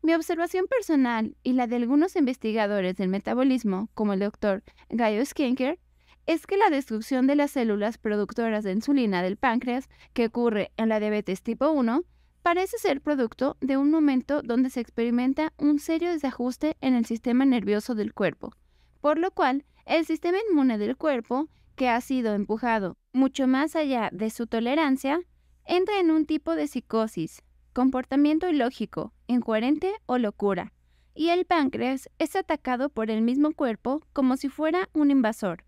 [SPEAKER 1] Mi observación personal y la de algunos investigadores del metabolismo, como el doctor Gaio Skinker, es que la destrucción de las células productoras de insulina del páncreas, que ocurre en la diabetes tipo 1, parece ser producto de un momento donde se experimenta un serio desajuste en el sistema nervioso del cuerpo, por lo cual el sistema inmune del cuerpo que ha sido empujado mucho más allá de su tolerancia, entra en un tipo de psicosis, comportamiento ilógico, incoherente o locura, y el páncreas es atacado por el mismo cuerpo como si fuera un invasor.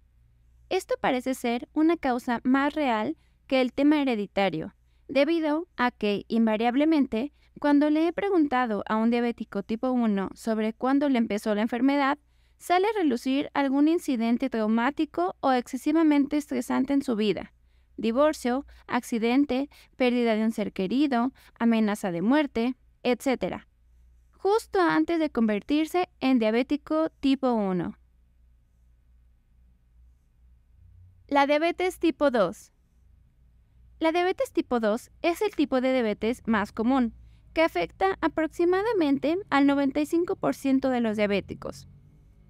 [SPEAKER 1] Esto parece ser una causa más real que el tema hereditario, debido a que, invariablemente, cuando le he preguntado a un diabético tipo 1 sobre cuándo le empezó la enfermedad, sale a relucir algún incidente traumático o excesivamente estresante en su vida. Divorcio, accidente, pérdida de un ser querido, amenaza de muerte, etc. Justo antes de convertirse en diabético tipo 1. La diabetes tipo 2. La diabetes tipo 2 es el tipo de diabetes más común, que afecta aproximadamente al 95% de los diabéticos.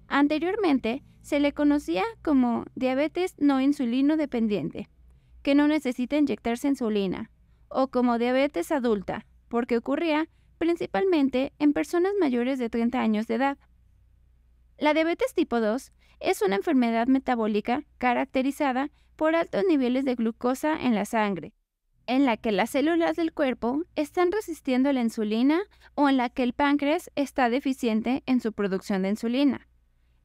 [SPEAKER 1] Anteriormente se le conocía como diabetes no insulino dependiente, que no necesita inyectarse insulina, o como diabetes adulta, porque ocurría principalmente en personas mayores de 30 años de edad. La diabetes tipo 2 es una enfermedad metabólica caracterizada por altos niveles de glucosa en la sangre, en la que las células del cuerpo están resistiendo la insulina o en la que el páncreas está deficiente en su producción de insulina.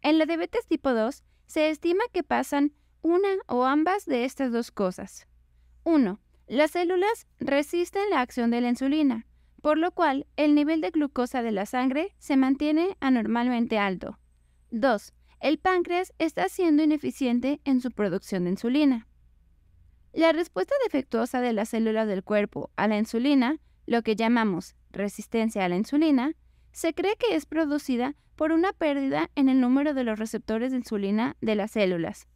[SPEAKER 1] En la diabetes tipo 2 se estima que pasan una o ambas de estas dos cosas. 1. Las células resisten la acción de la insulina, por lo cual el nivel de glucosa de la sangre se mantiene anormalmente alto. 2. El páncreas está siendo ineficiente en su producción de insulina. La respuesta defectuosa de las células del cuerpo a la insulina, lo que llamamos resistencia a la insulina, se cree que es producida por una pérdida en el número de los receptores de insulina de las células.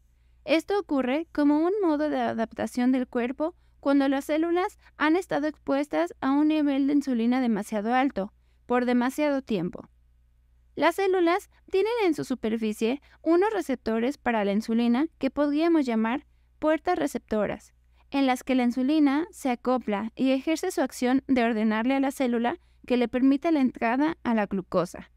[SPEAKER 1] Esto ocurre como un modo de adaptación del cuerpo cuando las células han estado expuestas a un nivel de insulina demasiado alto, por demasiado tiempo. Las células tienen en su superficie unos receptores para la insulina que podríamos llamar puertas receptoras, en las que la insulina se acopla y ejerce su acción de ordenarle a la célula que le permita la entrada a la glucosa.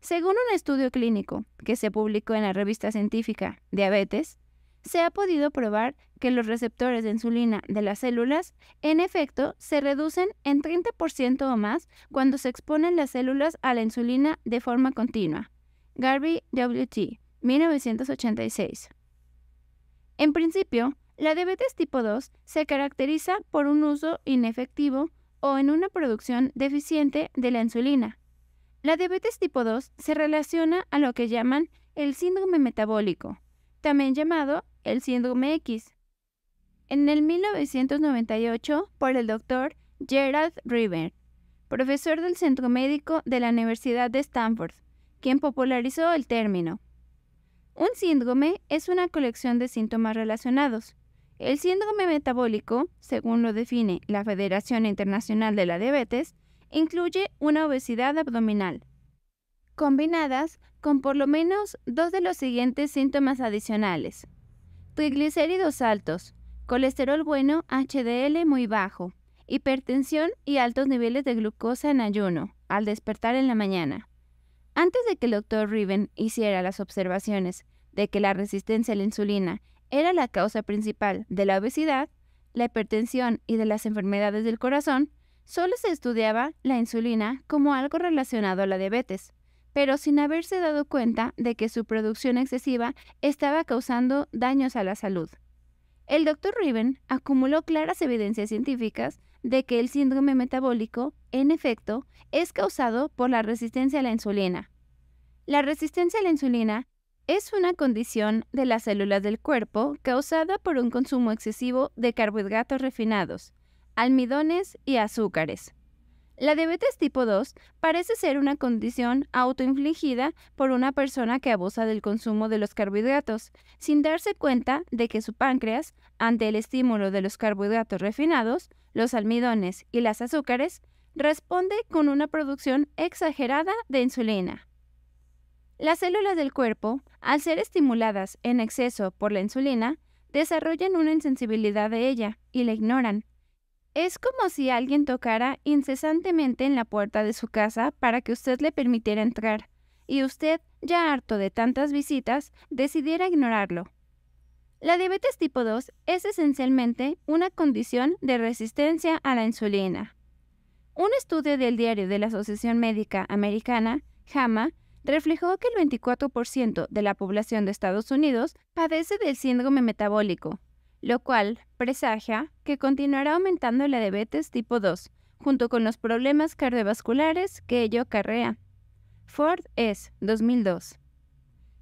[SPEAKER 1] Según un estudio clínico que se publicó en la revista científica Diabetes, se ha podido probar que los receptores de insulina de las células, en efecto, se reducen en 30% o más cuando se exponen las células a la insulina de forma continua. Garvey W.T., 1986. En principio, la diabetes tipo 2 se caracteriza por un uso inefectivo o en una producción deficiente de la insulina, la diabetes tipo 2 se relaciona a lo que llaman el síndrome metabólico, también llamado el síndrome X. En el 1998, por el doctor Gerald River, profesor del Centro Médico de la Universidad de Stanford, quien popularizó el término. Un síndrome es una colección de síntomas relacionados. El síndrome metabólico, según lo define la Federación Internacional de la Diabetes, incluye una obesidad abdominal, combinadas con por lo menos dos de los siguientes síntomas adicionales. Triglicéridos altos, colesterol bueno HDL muy bajo, hipertensión y altos niveles de glucosa en ayuno, al despertar en la mañana. Antes de que el doctor Riven hiciera las observaciones de que la resistencia a la insulina era la causa principal de la obesidad, la hipertensión y de las enfermedades del corazón, Solo se estudiaba la insulina como algo relacionado a la diabetes, pero sin haberse dado cuenta de que su producción excesiva estaba causando daños a la salud. El doctor Riven acumuló claras evidencias científicas de que el síndrome metabólico, en efecto, es causado por la resistencia a la insulina. La resistencia a la insulina es una condición de las células del cuerpo causada por un consumo excesivo de carbohidratos refinados, almidones y azúcares. La diabetes tipo 2 parece ser una condición autoinfligida por una persona que abusa del consumo de los carbohidratos, sin darse cuenta de que su páncreas, ante el estímulo de los carbohidratos refinados, los almidones y las azúcares, responde con una producción exagerada de insulina. Las células del cuerpo, al ser estimuladas en exceso por la insulina, desarrollan una insensibilidad de ella y la ignoran, es como si alguien tocara incesantemente en la puerta de su casa para que usted le permitiera entrar, y usted, ya harto de tantas visitas, decidiera ignorarlo. La diabetes tipo 2 es esencialmente una condición de resistencia a la insulina. Un estudio del diario de la Asociación Médica Americana, JAMA, reflejó que el 24% de la población de Estados Unidos padece del síndrome metabólico, lo cual presagia que continuará aumentando la diabetes tipo 2, junto con los problemas cardiovasculares que ello acarrea. Ford es 2002.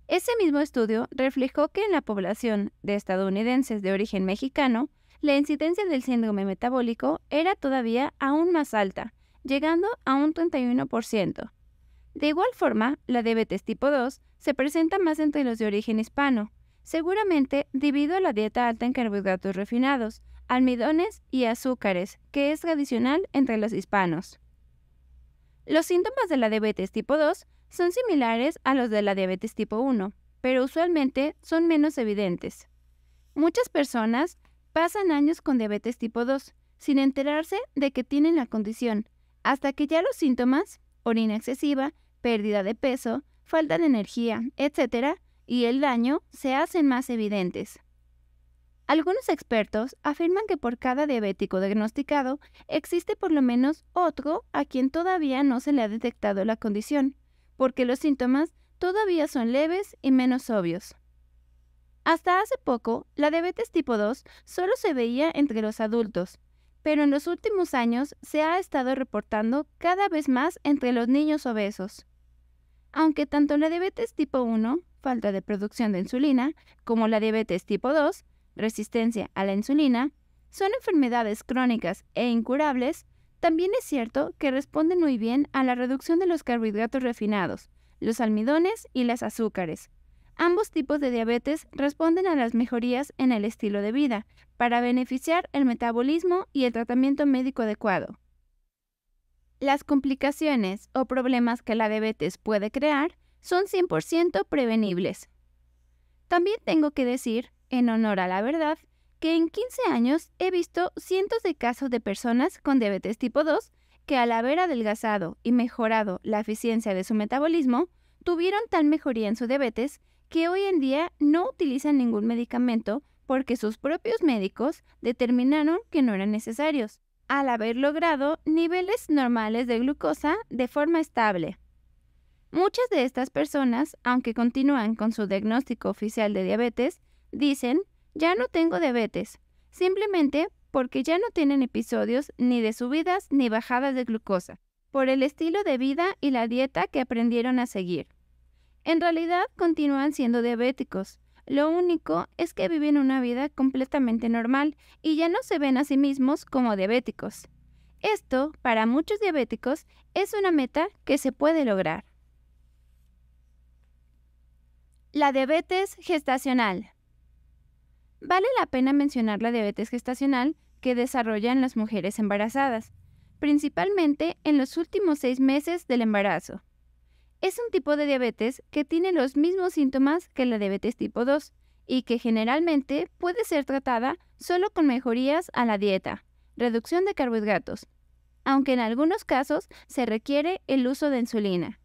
[SPEAKER 1] Ese mismo estudio reflejó que en la población de estadounidenses de origen mexicano, la incidencia del síndrome metabólico era todavía aún más alta, llegando a un 31%. De igual forma, la diabetes tipo 2 se presenta más entre los de origen hispano, Seguramente debido a la dieta alta en carbohidratos refinados, almidones y azúcares, que es tradicional entre los hispanos. Los síntomas de la diabetes tipo 2 son similares a los de la diabetes tipo 1, pero usualmente son menos evidentes. Muchas personas pasan años con diabetes tipo 2 sin enterarse de que tienen la condición, hasta que ya los síntomas, orina excesiva, pérdida de peso, falta de energía, etc., y el daño se hacen más evidentes. Algunos expertos afirman que por cada diabético diagnosticado existe por lo menos otro a quien todavía no se le ha detectado la condición, porque los síntomas todavía son leves y menos obvios. Hasta hace poco, la diabetes tipo 2 solo se veía entre los adultos, pero en los últimos años se ha estado reportando cada vez más entre los niños obesos. Aunque tanto la diabetes tipo 1 falta de producción de insulina, como la diabetes tipo 2, resistencia a la insulina, son enfermedades crónicas e incurables, también es cierto que responden muy bien a la reducción de los carbohidratos refinados, los almidones y las azúcares. Ambos tipos de diabetes responden a las mejorías en el estilo de vida para beneficiar el metabolismo y el tratamiento médico adecuado. Las complicaciones o problemas que la diabetes puede crear son 100% prevenibles. También tengo que decir, en honor a la verdad, que en 15 años he visto cientos de casos de personas con diabetes tipo 2 que al haber adelgazado y mejorado la eficiencia de su metabolismo, tuvieron tal mejoría en su diabetes que hoy en día no utilizan ningún medicamento porque sus propios médicos determinaron que no eran necesarios, al haber logrado niveles normales de glucosa de forma estable. Muchas de estas personas, aunque continúan con su diagnóstico oficial de diabetes, dicen, ya no tengo diabetes, simplemente porque ya no tienen episodios ni de subidas ni bajadas de glucosa, por el estilo de vida y la dieta que aprendieron a seguir. En realidad continúan siendo diabéticos, lo único es que viven una vida completamente normal y ya no se ven a sí mismos como diabéticos. Esto, para muchos diabéticos, es una meta que se puede lograr. La diabetes gestacional. Vale la pena mencionar la diabetes gestacional que desarrollan las mujeres embarazadas, principalmente en los últimos seis meses del embarazo. Es un tipo de diabetes que tiene los mismos síntomas que la diabetes tipo 2 y que generalmente puede ser tratada solo con mejorías a la dieta, reducción de carbohidratos, aunque en algunos casos se requiere el uso de insulina.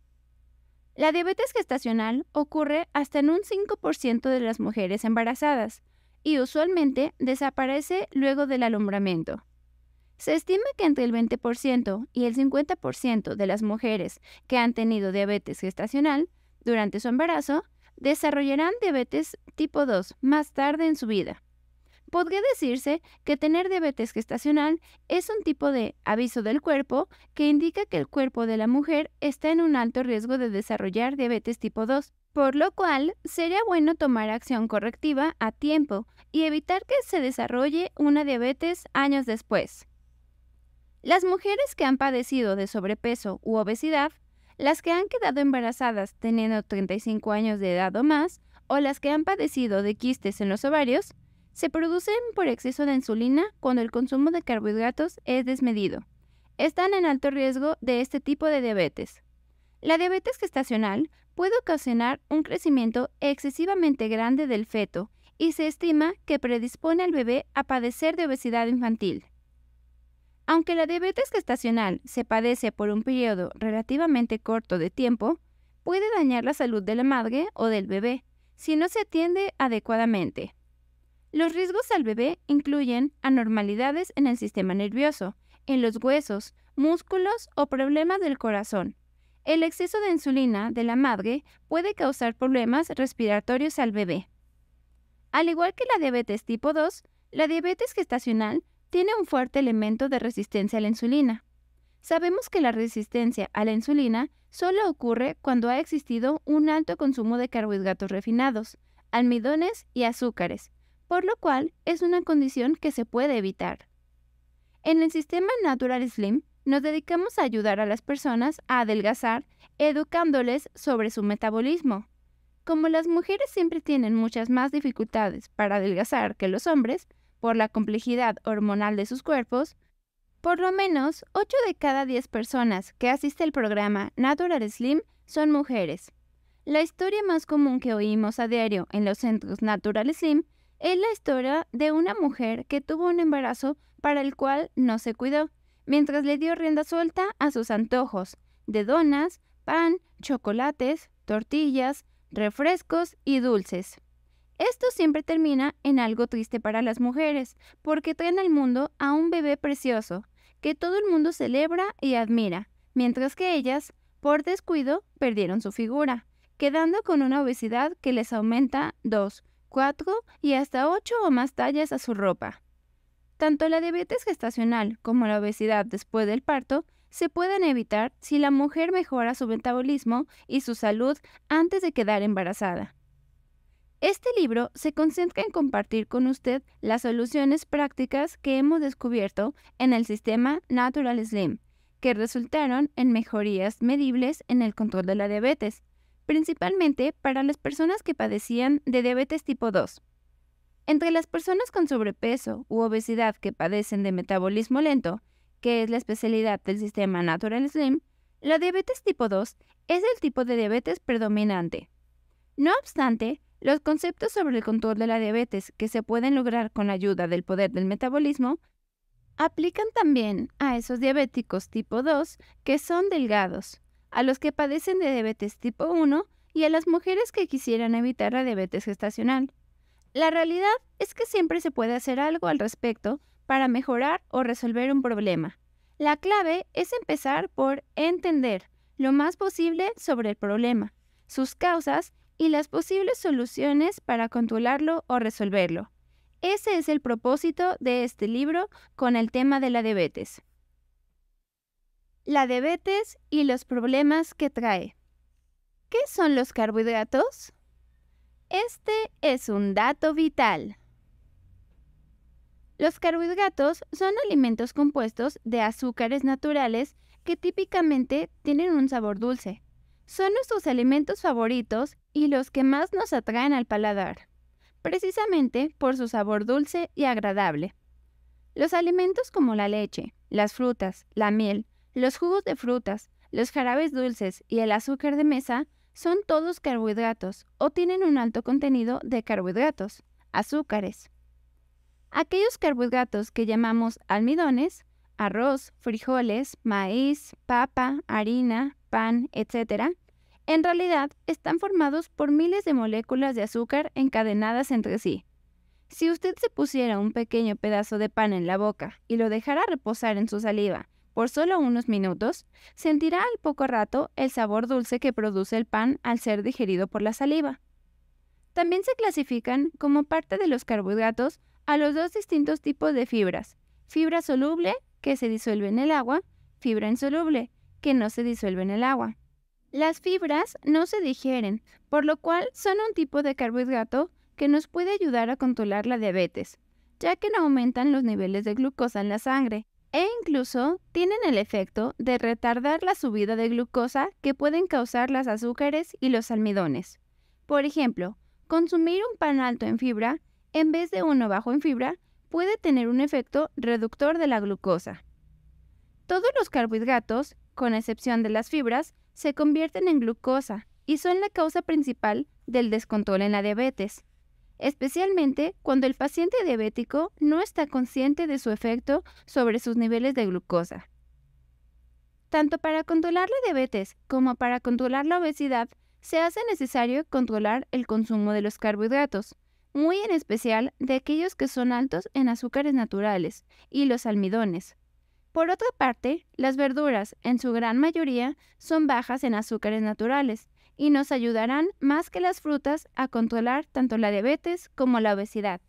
[SPEAKER 1] La diabetes gestacional ocurre hasta en un 5% de las mujeres embarazadas y usualmente desaparece luego del alumbramiento. Se estima que entre el 20% y el 50% de las mujeres que han tenido diabetes gestacional durante su embarazo desarrollarán diabetes tipo 2 más tarde en su vida. Podría decirse que tener diabetes gestacional es un tipo de aviso del cuerpo que indica que el cuerpo de la mujer está en un alto riesgo de desarrollar diabetes tipo 2, por lo cual sería bueno tomar acción correctiva a tiempo y evitar que se desarrolle una diabetes años después. Las mujeres que han padecido de sobrepeso u obesidad, las que han quedado embarazadas teniendo 35 años de edad o más, o las que han padecido de quistes en los ovarios, se producen por exceso de insulina cuando el consumo de carbohidratos es desmedido. Están en alto riesgo de este tipo de diabetes. La diabetes gestacional puede ocasionar un crecimiento excesivamente grande del feto y se estima que predispone al bebé a padecer de obesidad infantil. Aunque la diabetes gestacional se padece por un periodo relativamente corto de tiempo, puede dañar la salud de la madre o del bebé si no se atiende adecuadamente. Los riesgos al bebé incluyen anormalidades en el sistema nervioso, en los huesos, músculos o problemas del corazón. El exceso de insulina de la madre puede causar problemas respiratorios al bebé. Al igual que la diabetes tipo 2, la diabetes gestacional tiene un fuerte elemento de resistencia a la insulina. Sabemos que la resistencia a la insulina solo ocurre cuando ha existido un alto consumo de carbohidratos refinados, almidones y azúcares, por lo cual es una condición que se puede evitar. En el sistema Natural Slim nos dedicamos a ayudar a las personas a adelgazar educándoles sobre su metabolismo. Como las mujeres siempre tienen muchas más dificultades para adelgazar que los hombres, por la complejidad hormonal de sus cuerpos, por lo menos 8 de cada 10 personas que asiste al programa Natural Slim son mujeres. La historia más común que oímos a diario en los centros Natural Slim es la historia de una mujer que tuvo un embarazo para el cual no se cuidó, mientras le dio rienda suelta a sus antojos de donas, pan, chocolates, tortillas, refrescos y dulces. Esto siempre termina en algo triste para las mujeres, porque traen al mundo a un bebé precioso, que todo el mundo celebra y admira, mientras que ellas, por descuido, perdieron su figura, quedando con una obesidad que les aumenta 2, cuatro y hasta 8 o más tallas a su ropa. Tanto la diabetes gestacional como la obesidad después del parto se pueden evitar si la mujer mejora su metabolismo y su salud antes de quedar embarazada. Este libro se concentra en compartir con usted las soluciones prácticas que hemos descubierto en el sistema Natural Slim, que resultaron en mejorías medibles en el control de la diabetes, principalmente para las personas que padecían de diabetes tipo 2. Entre las personas con sobrepeso u obesidad que padecen de metabolismo lento, que es la especialidad del sistema Natural Slim, la diabetes tipo 2 es el tipo de diabetes predominante. No obstante, los conceptos sobre el control de la diabetes que se pueden lograr con la ayuda del poder del metabolismo aplican también a esos diabéticos tipo 2 que son delgados, a los que padecen de diabetes tipo 1 y a las mujeres que quisieran evitar la diabetes gestacional. La realidad es que siempre se puede hacer algo al respecto para mejorar o resolver un problema. La clave es empezar por entender lo más posible sobre el problema, sus causas y las posibles soluciones para controlarlo o resolverlo. Ese es el propósito de este libro con el tema de la diabetes la diabetes y los problemas que trae. ¿Qué son los carbohidratos? Este es un dato vital. Los carbohidratos son alimentos compuestos de azúcares naturales que típicamente tienen un sabor dulce. Son nuestros alimentos favoritos y los que más nos atraen al paladar, precisamente por su sabor dulce y agradable. Los alimentos como la leche, las frutas, la miel, los jugos de frutas, los jarabes dulces y el azúcar de mesa son todos carbohidratos o tienen un alto contenido de carbohidratos, azúcares. Aquellos carbohidratos que llamamos almidones, arroz, frijoles, maíz, papa, harina, pan, etc., en realidad están formados por miles de moléculas de azúcar encadenadas entre sí. Si usted se pusiera un pequeño pedazo de pan en la boca y lo dejara reposar en su saliva por solo unos minutos, sentirá al poco rato el sabor dulce que produce el pan al ser digerido por la saliva. También se clasifican como parte de los carbohidratos a los dos distintos tipos de fibras, fibra soluble, que se disuelve en el agua, fibra insoluble, que no se disuelve en el agua. Las fibras no se digieren, por lo cual son un tipo de carbohidrato que nos puede ayudar a controlar la diabetes, ya que no aumentan los niveles de glucosa en la sangre, e incluso tienen el efecto de retardar la subida de glucosa que pueden causar las azúcares y los almidones. Por ejemplo, consumir un pan alto en fibra en vez de uno bajo en fibra puede tener un efecto reductor de la glucosa. Todos los carbohidratos, con excepción de las fibras, se convierten en glucosa y son la causa principal del descontrol en la diabetes especialmente cuando el paciente diabético no está consciente de su efecto sobre sus niveles de glucosa. Tanto para controlar la diabetes como para controlar la obesidad, se hace necesario controlar el consumo de los carbohidratos, muy en especial de aquellos que son altos en azúcares naturales y los almidones. Por otra parte, las verduras, en su gran mayoría, son bajas en azúcares naturales, y nos ayudarán más que las frutas a controlar tanto la diabetes como la obesidad.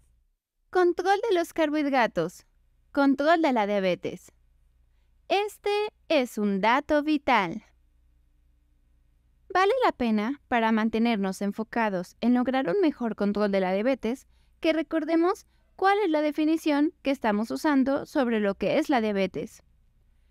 [SPEAKER 1] Control de los carbohidratos. Control de la diabetes. Este es un dato vital. Vale la pena, para mantenernos enfocados en lograr un mejor control de la diabetes, que recordemos cuál es la definición que estamos usando sobre lo que es la diabetes.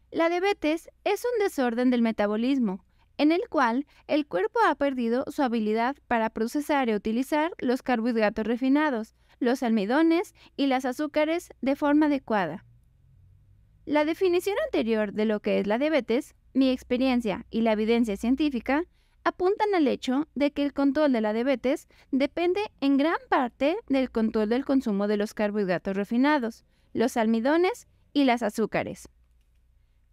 [SPEAKER 1] La diabetes es un desorden del metabolismo en el cual el cuerpo ha perdido su habilidad para procesar y utilizar los carbohidratos refinados, los almidones y las azúcares de forma adecuada. La definición anterior de lo que es la diabetes, mi experiencia y la evidencia científica apuntan al hecho de que el control de la diabetes depende en gran parte del control del consumo de los carbohidratos refinados, los almidones y las azúcares.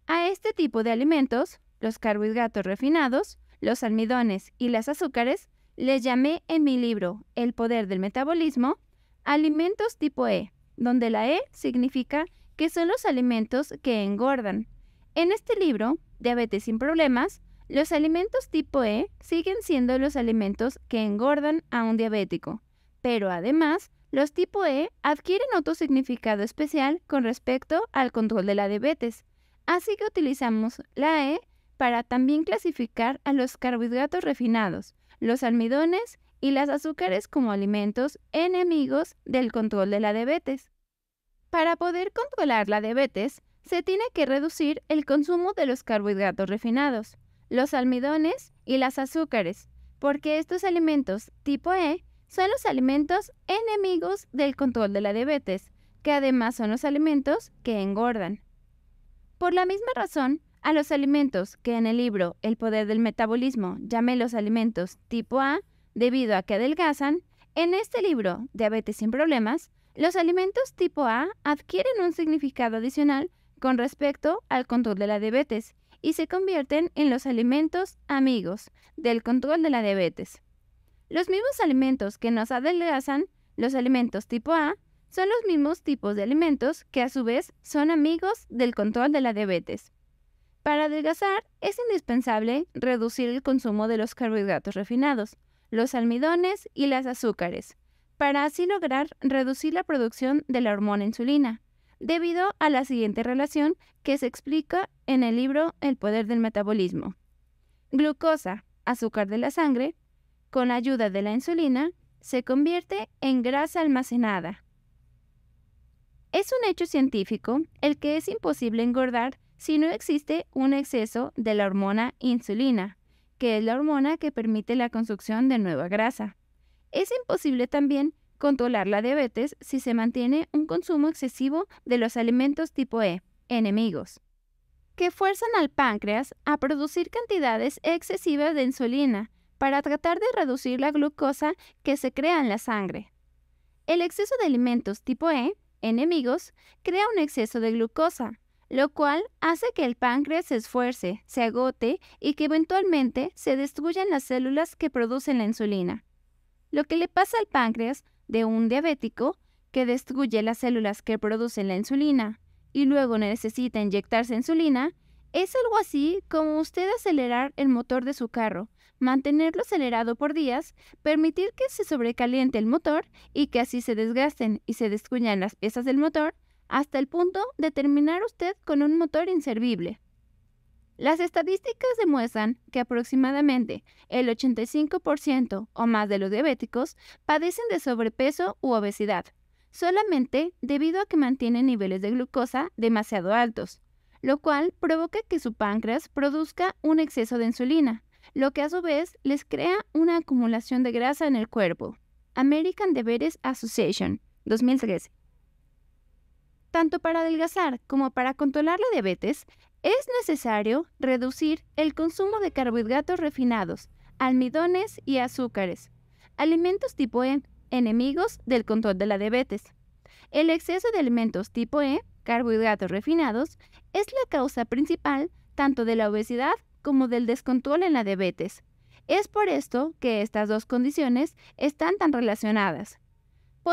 [SPEAKER 1] A este tipo de alimentos los carbohidratos refinados, los almidones y las azúcares, les llamé en mi libro El poder del metabolismo alimentos tipo E, donde la E significa que son los alimentos que engordan. En este libro, Diabetes sin Problemas, los alimentos tipo E siguen siendo los alimentos que engordan a un diabético, pero además, los tipo E adquieren otro significado especial con respecto al control de la diabetes, así que utilizamos la E para también clasificar a los carbohidratos refinados, los almidones y las azúcares como alimentos enemigos del control de la diabetes. Para poder controlar la diabetes, se tiene que reducir el consumo de los carbohidratos refinados, los almidones y las azúcares, porque estos alimentos tipo E son los alimentos enemigos del control de la diabetes, que además son los alimentos que engordan. Por la misma razón, a los alimentos que en el libro El poder del metabolismo llamé los alimentos tipo A debido a que adelgazan, en este libro Diabetes sin problemas, los alimentos tipo A adquieren un significado adicional con respecto al control de la diabetes y se convierten en los alimentos amigos del control de la diabetes. Los mismos alimentos que nos adelgazan, los alimentos tipo A, son los mismos tipos de alimentos que a su vez son amigos del control de la diabetes. Para adelgazar, es indispensable reducir el consumo de los carbohidratos refinados, los almidones y las azúcares, para así lograr reducir la producción de la hormona insulina, debido a la siguiente relación que se explica en el libro El poder del metabolismo. Glucosa, azúcar de la sangre, con ayuda de la insulina, se convierte en grasa almacenada. Es un hecho científico el que es imposible engordar si no existe un exceso de la hormona insulina, que es la hormona que permite la construcción de nueva grasa. Es imposible también controlar la diabetes si se mantiene un consumo excesivo de los alimentos tipo E, enemigos, que fuerzan al páncreas a producir cantidades excesivas de insulina para tratar de reducir la glucosa que se crea en la sangre. El exceso de alimentos tipo E, enemigos, crea un exceso de glucosa, lo cual hace que el páncreas se esfuerce, se agote y que eventualmente se destruyan las células que producen la insulina. Lo que le pasa al páncreas de un diabético que destruye las células que producen la insulina y luego necesita inyectarse insulina, es algo así como usted acelerar el motor de su carro, mantenerlo acelerado por días, permitir que se sobrecaliente el motor y que así se desgasten y se destruyan las piezas del motor, hasta el punto de terminar usted con un motor inservible. Las estadísticas demuestran que aproximadamente el 85% o más de los diabéticos padecen de sobrepeso u obesidad, solamente debido a que mantienen niveles de glucosa demasiado altos, lo cual provoca que su páncreas produzca un exceso de insulina, lo que a su vez les crea una acumulación de grasa en el cuerpo. American Diabetes Association, 2013. Tanto para adelgazar como para controlar la diabetes, es necesario reducir el consumo de carbohidratos refinados, almidones y azúcares, alimentos tipo E, enemigos del control de la diabetes. El exceso de alimentos tipo E, carbohidratos refinados, es la causa principal tanto de la obesidad como del descontrol en la diabetes. Es por esto que estas dos condiciones están tan relacionadas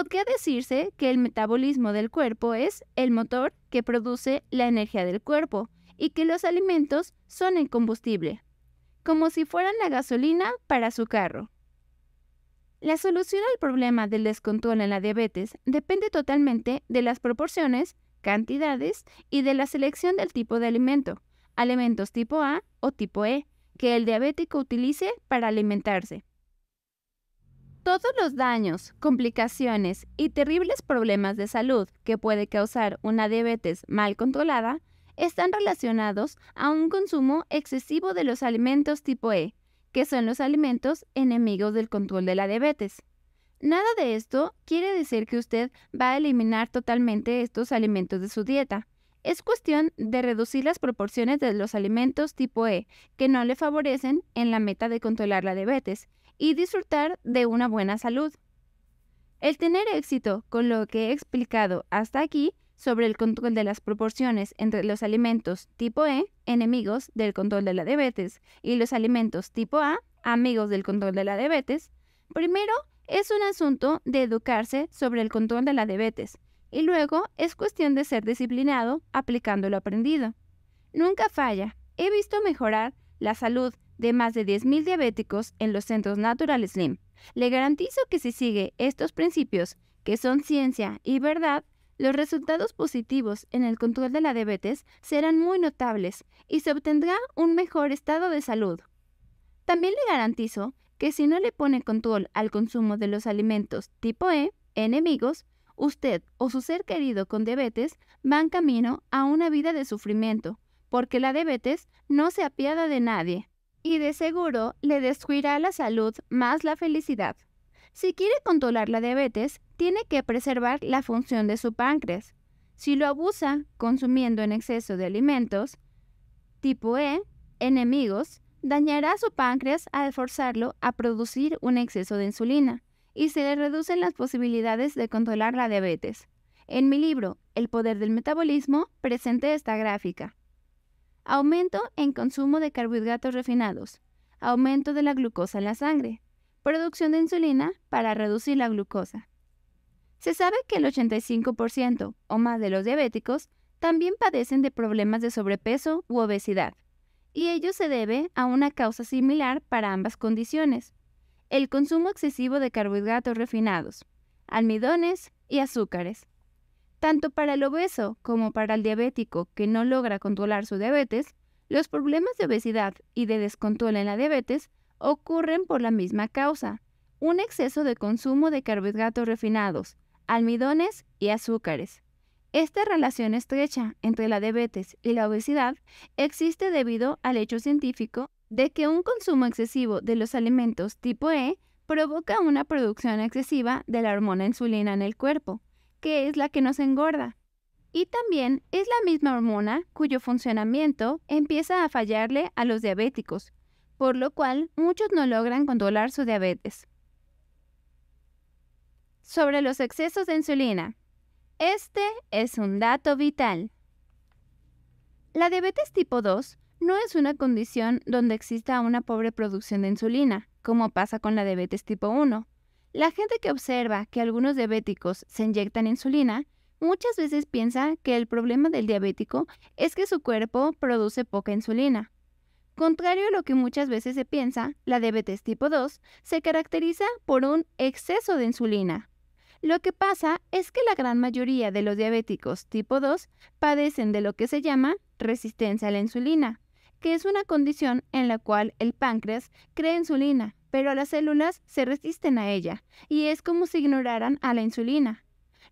[SPEAKER 1] podría decirse que el metabolismo del cuerpo es el motor que produce la energía del cuerpo y que los alimentos son el combustible, como si fueran la gasolina para su carro. La solución al problema del descontrol en la diabetes depende totalmente de las proporciones, cantidades y de la selección del tipo de alimento, alimentos tipo A o tipo E, que el diabético utilice para alimentarse. Todos los daños, complicaciones y terribles problemas de salud que puede causar una diabetes mal controlada están relacionados a un consumo excesivo de los alimentos tipo E, que son los alimentos enemigos del control de la diabetes. Nada de esto quiere decir que usted va a eliminar totalmente estos alimentos de su dieta. Es cuestión de reducir las proporciones de los alimentos tipo E que no le favorecen en la meta de controlar la diabetes y disfrutar de una buena salud. El tener éxito con lo que he explicado hasta aquí sobre el control de las proporciones entre los alimentos tipo E, enemigos del control de la diabetes, y los alimentos tipo A, amigos del control de la diabetes, primero es un asunto de educarse sobre el control de la diabetes, y luego es cuestión de ser disciplinado aplicando lo aprendido. Nunca falla, he visto mejorar la salud de más de 10.000 diabéticos en los centros naturales Slim. Le garantizo que si sigue estos principios, que son ciencia y verdad, los resultados positivos en el control de la diabetes serán muy notables y se obtendrá un mejor estado de salud. También le garantizo que si no le pone control al consumo de los alimentos tipo E, enemigos, usted o su ser querido con diabetes van camino a una vida de sufrimiento, porque la diabetes no se apiada de nadie y de seguro le destruirá la salud más la felicidad. Si quiere controlar la diabetes, tiene que preservar la función de su páncreas. Si lo abusa consumiendo en exceso de alimentos tipo E, enemigos, dañará su páncreas al forzarlo a producir un exceso de insulina y se le reducen las posibilidades de controlar la diabetes. En mi libro, El poder del metabolismo, presenté esta gráfica. Aumento en consumo de carbohidratos refinados. Aumento de la glucosa en la sangre. Producción de insulina para reducir la glucosa. Se sabe que el 85% o más de los diabéticos también padecen de problemas de sobrepeso u obesidad, y ello se debe a una causa similar para ambas condiciones, el consumo excesivo de carbohidratos refinados, almidones y azúcares. Tanto para el obeso como para el diabético que no logra controlar su diabetes, los problemas de obesidad y de descontrol en la diabetes ocurren por la misma causa, un exceso de consumo de carbohidratos refinados, almidones y azúcares. Esta relación estrecha entre la diabetes y la obesidad existe debido al hecho científico de que un consumo excesivo de los alimentos tipo E provoca una producción excesiva de la hormona insulina en el cuerpo, que es la que nos engorda. Y también es la misma hormona cuyo funcionamiento empieza a fallarle a los diabéticos, por lo cual muchos no logran controlar su diabetes. Sobre los excesos de insulina. Este es un dato vital. La diabetes tipo 2 no es una condición donde exista una pobre producción de insulina, como pasa con la diabetes tipo 1, la gente que observa que algunos diabéticos se inyectan insulina muchas veces piensa que el problema del diabético es que su cuerpo produce poca insulina. Contrario a lo que muchas veces se piensa, la diabetes tipo 2 se caracteriza por un exceso de insulina. Lo que pasa es que la gran mayoría de los diabéticos tipo 2 padecen de lo que se llama resistencia a la insulina, que es una condición en la cual el páncreas crea insulina pero las células se resisten a ella y es como si ignoraran a la insulina.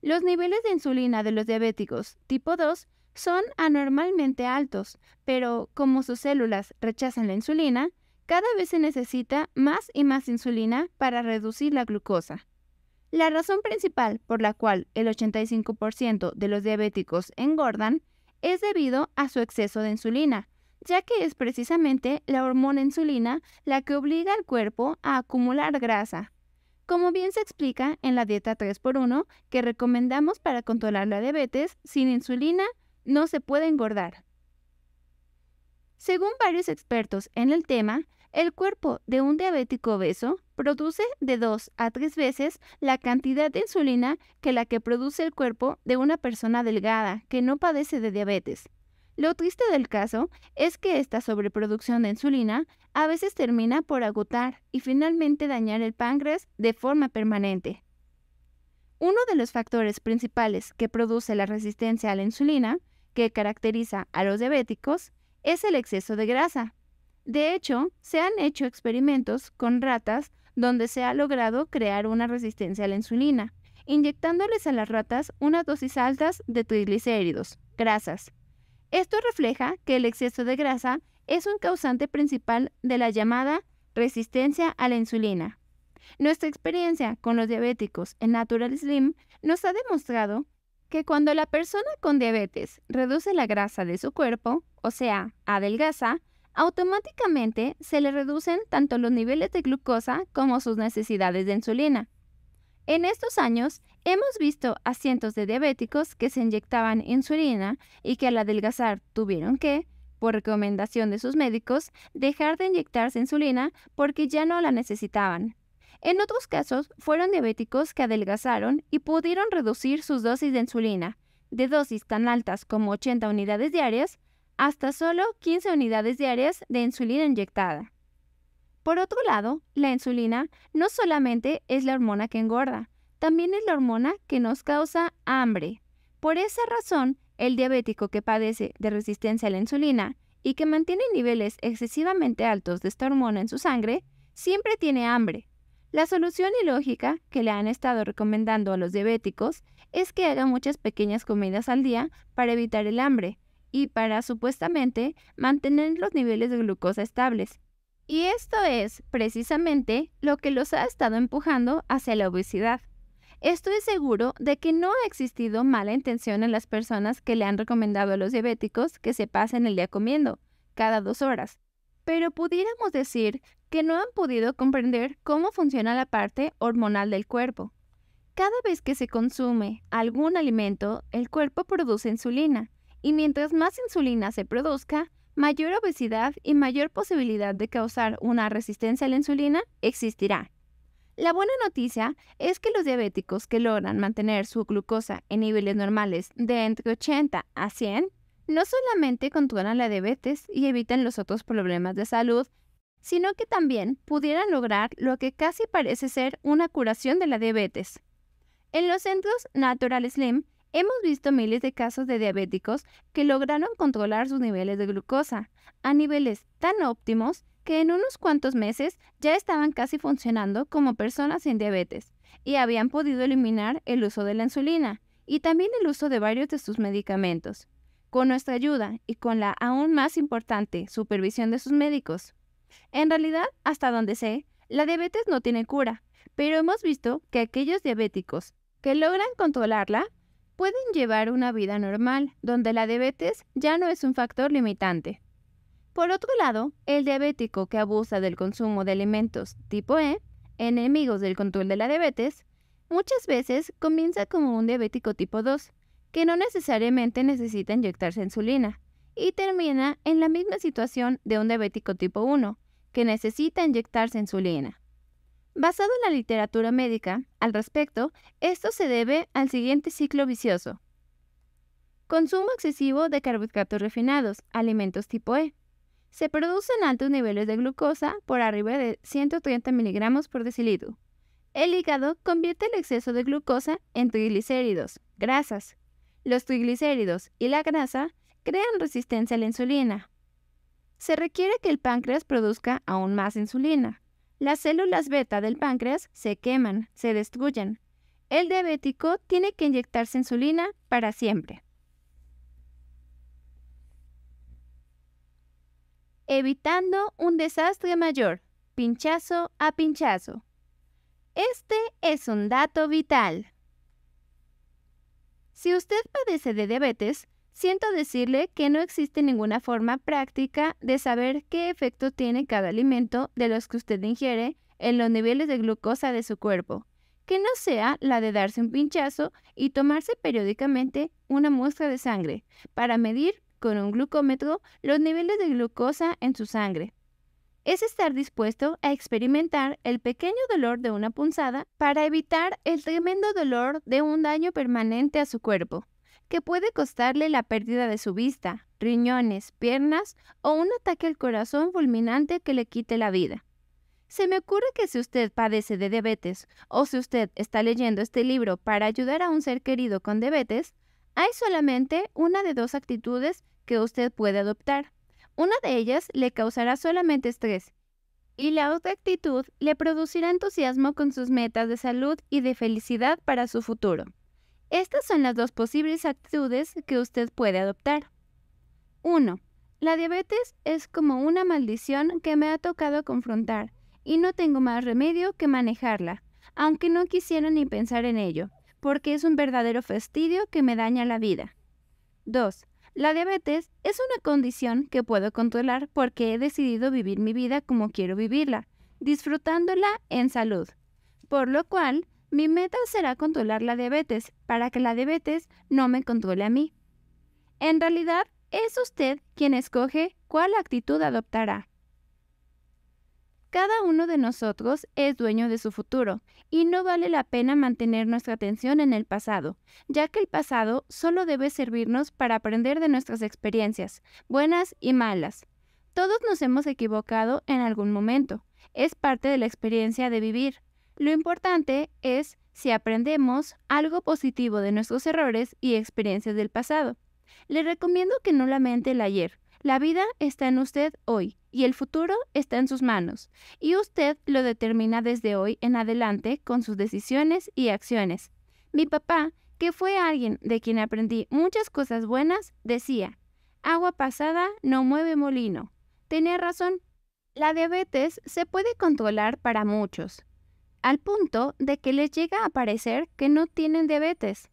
[SPEAKER 1] Los niveles de insulina de los diabéticos tipo 2 son anormalmente altos, pero como sus células rechazan la insulina, cada vez se necesita más y más insulina para reducir la glucosa. La razón principal por la cual el 85% de los diabéticos engordan es debido a su exceso de insulina, ya que es precisamente la hormona insulina la que obliga al cuerpo a acumular grasa, como bien se explica en la dieta 3x1 que recomendamos para controlar la diabetes, sin insulina no se puede engordar. Según varios expertos en el tema, el cuerpo de un diabético obeso produce de 2 a 3 veces la cantidad de insulina que la que produce el cuerpo de una persona delgada que no padece de diabetes. Lo triste del caso es que esta sobreproducción de insulina a veces termina por agotar y finalmente dañar el páncreas de forma permanente. Uno de los factores principales que produce la resistencia a la insulina, que caracteriza a los diabéticos, es el exceso de grasa. De hecho, se han hecho experimentos con ratas donde se ha logrado crear una resistencia a la insulina, inyectándoles a las ratas unas dosis altas de triglicéridos, grasas, esto refleja que el exceso de grasa es un causante principal de la llamada resistencia a la insulina. Nuestra experiencia con los diabéticos en Natural Slim nos ha demostrado que cuando la persona con diabetes reduce la grasa de su cuerpo, o sea, adelgaza, automáticamente se le reducen tanto los niveles de glucosa como sus necesidades de insulina. En estos años, hemos visto a cientos de diabéticos que se inyectaban insulina y que al adelgazar tuvieron que, por recomendación de sus médicos, dejar de inyectarse insulina porque ya no la necesitaban. En otros casos, fueron diabéticos que adelgazaron y pudieron reducir sus dosis de insulina, de dosis tan altas como 80 unidades diarias, hasta solo 15 unidades diarias de insulina inyectada. Por otro lado, la insulina no solamente es la hormona que engorda, también es la hormona que nos causa hambre. Por esa razón, el diabético que padece de resistencia a la insulina y que mantiene niveles excesivamente altos de esta hormona en su sangre, siempre tiene hambre. La solución ilógica que le han estado recomendando a los diabéticos es que hagan muchas pequeñas comidas al día para evitar el hambre y para supuestamente mantener los niveles de glucosa estables y esto es precisamente lo que los ha estado empujando hacia la obesidad. Estoy seguro de que no ha existido mala intención en las personas que le han recomendado a los diabéticos que se pasen el día comiendo, cada dos horas. Pero pudiéramos decir que no han podido comprender cómo funciona la parte hormonal del cuerpo. Cada vez que se consume algún alimento, el cuerpo produce insulina, y mientras más insulina se produzca, mayor obesidad y mayor posibilidad de causar una resistencia a la insulina existirá. La buena noticia es que los diabéticos que logran mantener su glucosa en niveles normales de entre 80 a 100 no solamente controlan la diabetes y evitan los otros problemas de salud, sino que también pudieran lograr lo que casi parece ser una curación de la diabetes. En los centros Natural Slim Hemos visto miles de casos de diabéticos que lograron controlar sus niveles de glucosa a niveles tan óptimos que en unos cuantos meses ya estaban casi funcionando como personas sin diabetes y habían podido eliminar el uso de la insulina y también el uso de varios de sus medicamentos. Con nuestra ayuda y con la aún más importante supervisión de sus médicos. En realidad, hasta donde sé, la diabetes no tiene cura, pero hemos visto que aquellos diabéticos que logran controlarla pueden llevar una vida normal, donde la diabetes ya no es un factor limitante. Por otro lado, el diabético que abusa del consumo de alimentos tipo E, enemigos del control de la diabetes, muchas veces comienza como un diabético tipo 2, que no necesariamente necesita inyectarse insulina, y termina en la misma situación de un diabético tipo 1, que necesita inyectarse insulina. Basado en la literatura médica al respecto, esto se debe al siguiente ciclo vicioso. Consumo excesivo de carbohidratos refinados, alimentos tipo E. Se producen altos niveles de glucosa por arriba de 130 miligramos por decilitro. El hígado convierte el exceso de glucosa en triglicéridos, grasas. Los triglicéridos y la grasa crean resistencia a la insulina. Se requiere que el páncreas produzca aún más insulina, las células beta del páncreas se queman, se destruyen. El diabético tiene que inyectarse insulina para siempre. Evitando un desastre mayor, pinchazo a pinchazo. Este es un dato vital. Si usted padece de diabetes, Siento decirle que no existe ninguna forma práctica de saber qué efecto tiene cada alimento de los que usted ingiere en los niveles de glucosa de su cuerpo, que no sea la de darse un pinchazo y tomarse periódicamente una muestra de sangre para medir con un glucómetro los niveles de glucosa en su sangre. Es estar dispuesto a experimentar el pequeño dolor de una punzada para evitar el tremendo dolor de un daño permanente a su cuerpo que puede costarle la pérdida de su vista, riñones, piernas o un ataque al corazón fulminante que le quite la vida. Se me ocurre que si usted padece de diabetes o si usted está leyendo este libro para ayudar a un ser querido con diabetes, hay solamente una de dos actitudes que usted puede adoptar. Una de ellas le causará solamente estrés y la otra actitud le producirá entusiasmo con sus metas de salud y de felicidad para su futuro. Estas son las dos posibles actitudes que usted puede adoptar. 1. La diabetes es como una maldición que me ha tocado confrontar y no tengo más remedio que manejarla, aunque no quisiera ni pensar en ello, porque es un verdadero fastidio que me daña la vida. 2. La diabetes es una condición que puedo controlar porque he decidido vivir mi vida como quiero vivirla, disfrutándola en salud, por lo cual mi meta será controlar la diabetes para que la diabetes no me controle a mí. En realidad, es usted quien escoge cuál actitud adoptará. Cada uno de nosotros es dueño de su futuro y no vale la pena mantener nuestra atención en el pasado, ya que el pasado solo debe servirnos para aprender de nuestras experiencias, buenas y malas. Todos nos hemos equivocado en algún momento, es parte de la experiencia de vivir, lo importante es si aprendemos algo positivo de nuestros errores y experiencias del pasado. Le recomiendo que no lamente el ayer. La vida está en usted hoy y el futuro está en sus manos, y usted lo determina desde hoy en adelante con sus decisiones y acciones. Mi papá, que fue alguien de quien aprendí muchas cosas buenas, decía, agua pasada no mueve molino. Tenía razón. La diabetes se puede controlar para muchos, al punto de que les llega a parecer que no tienen diabetes.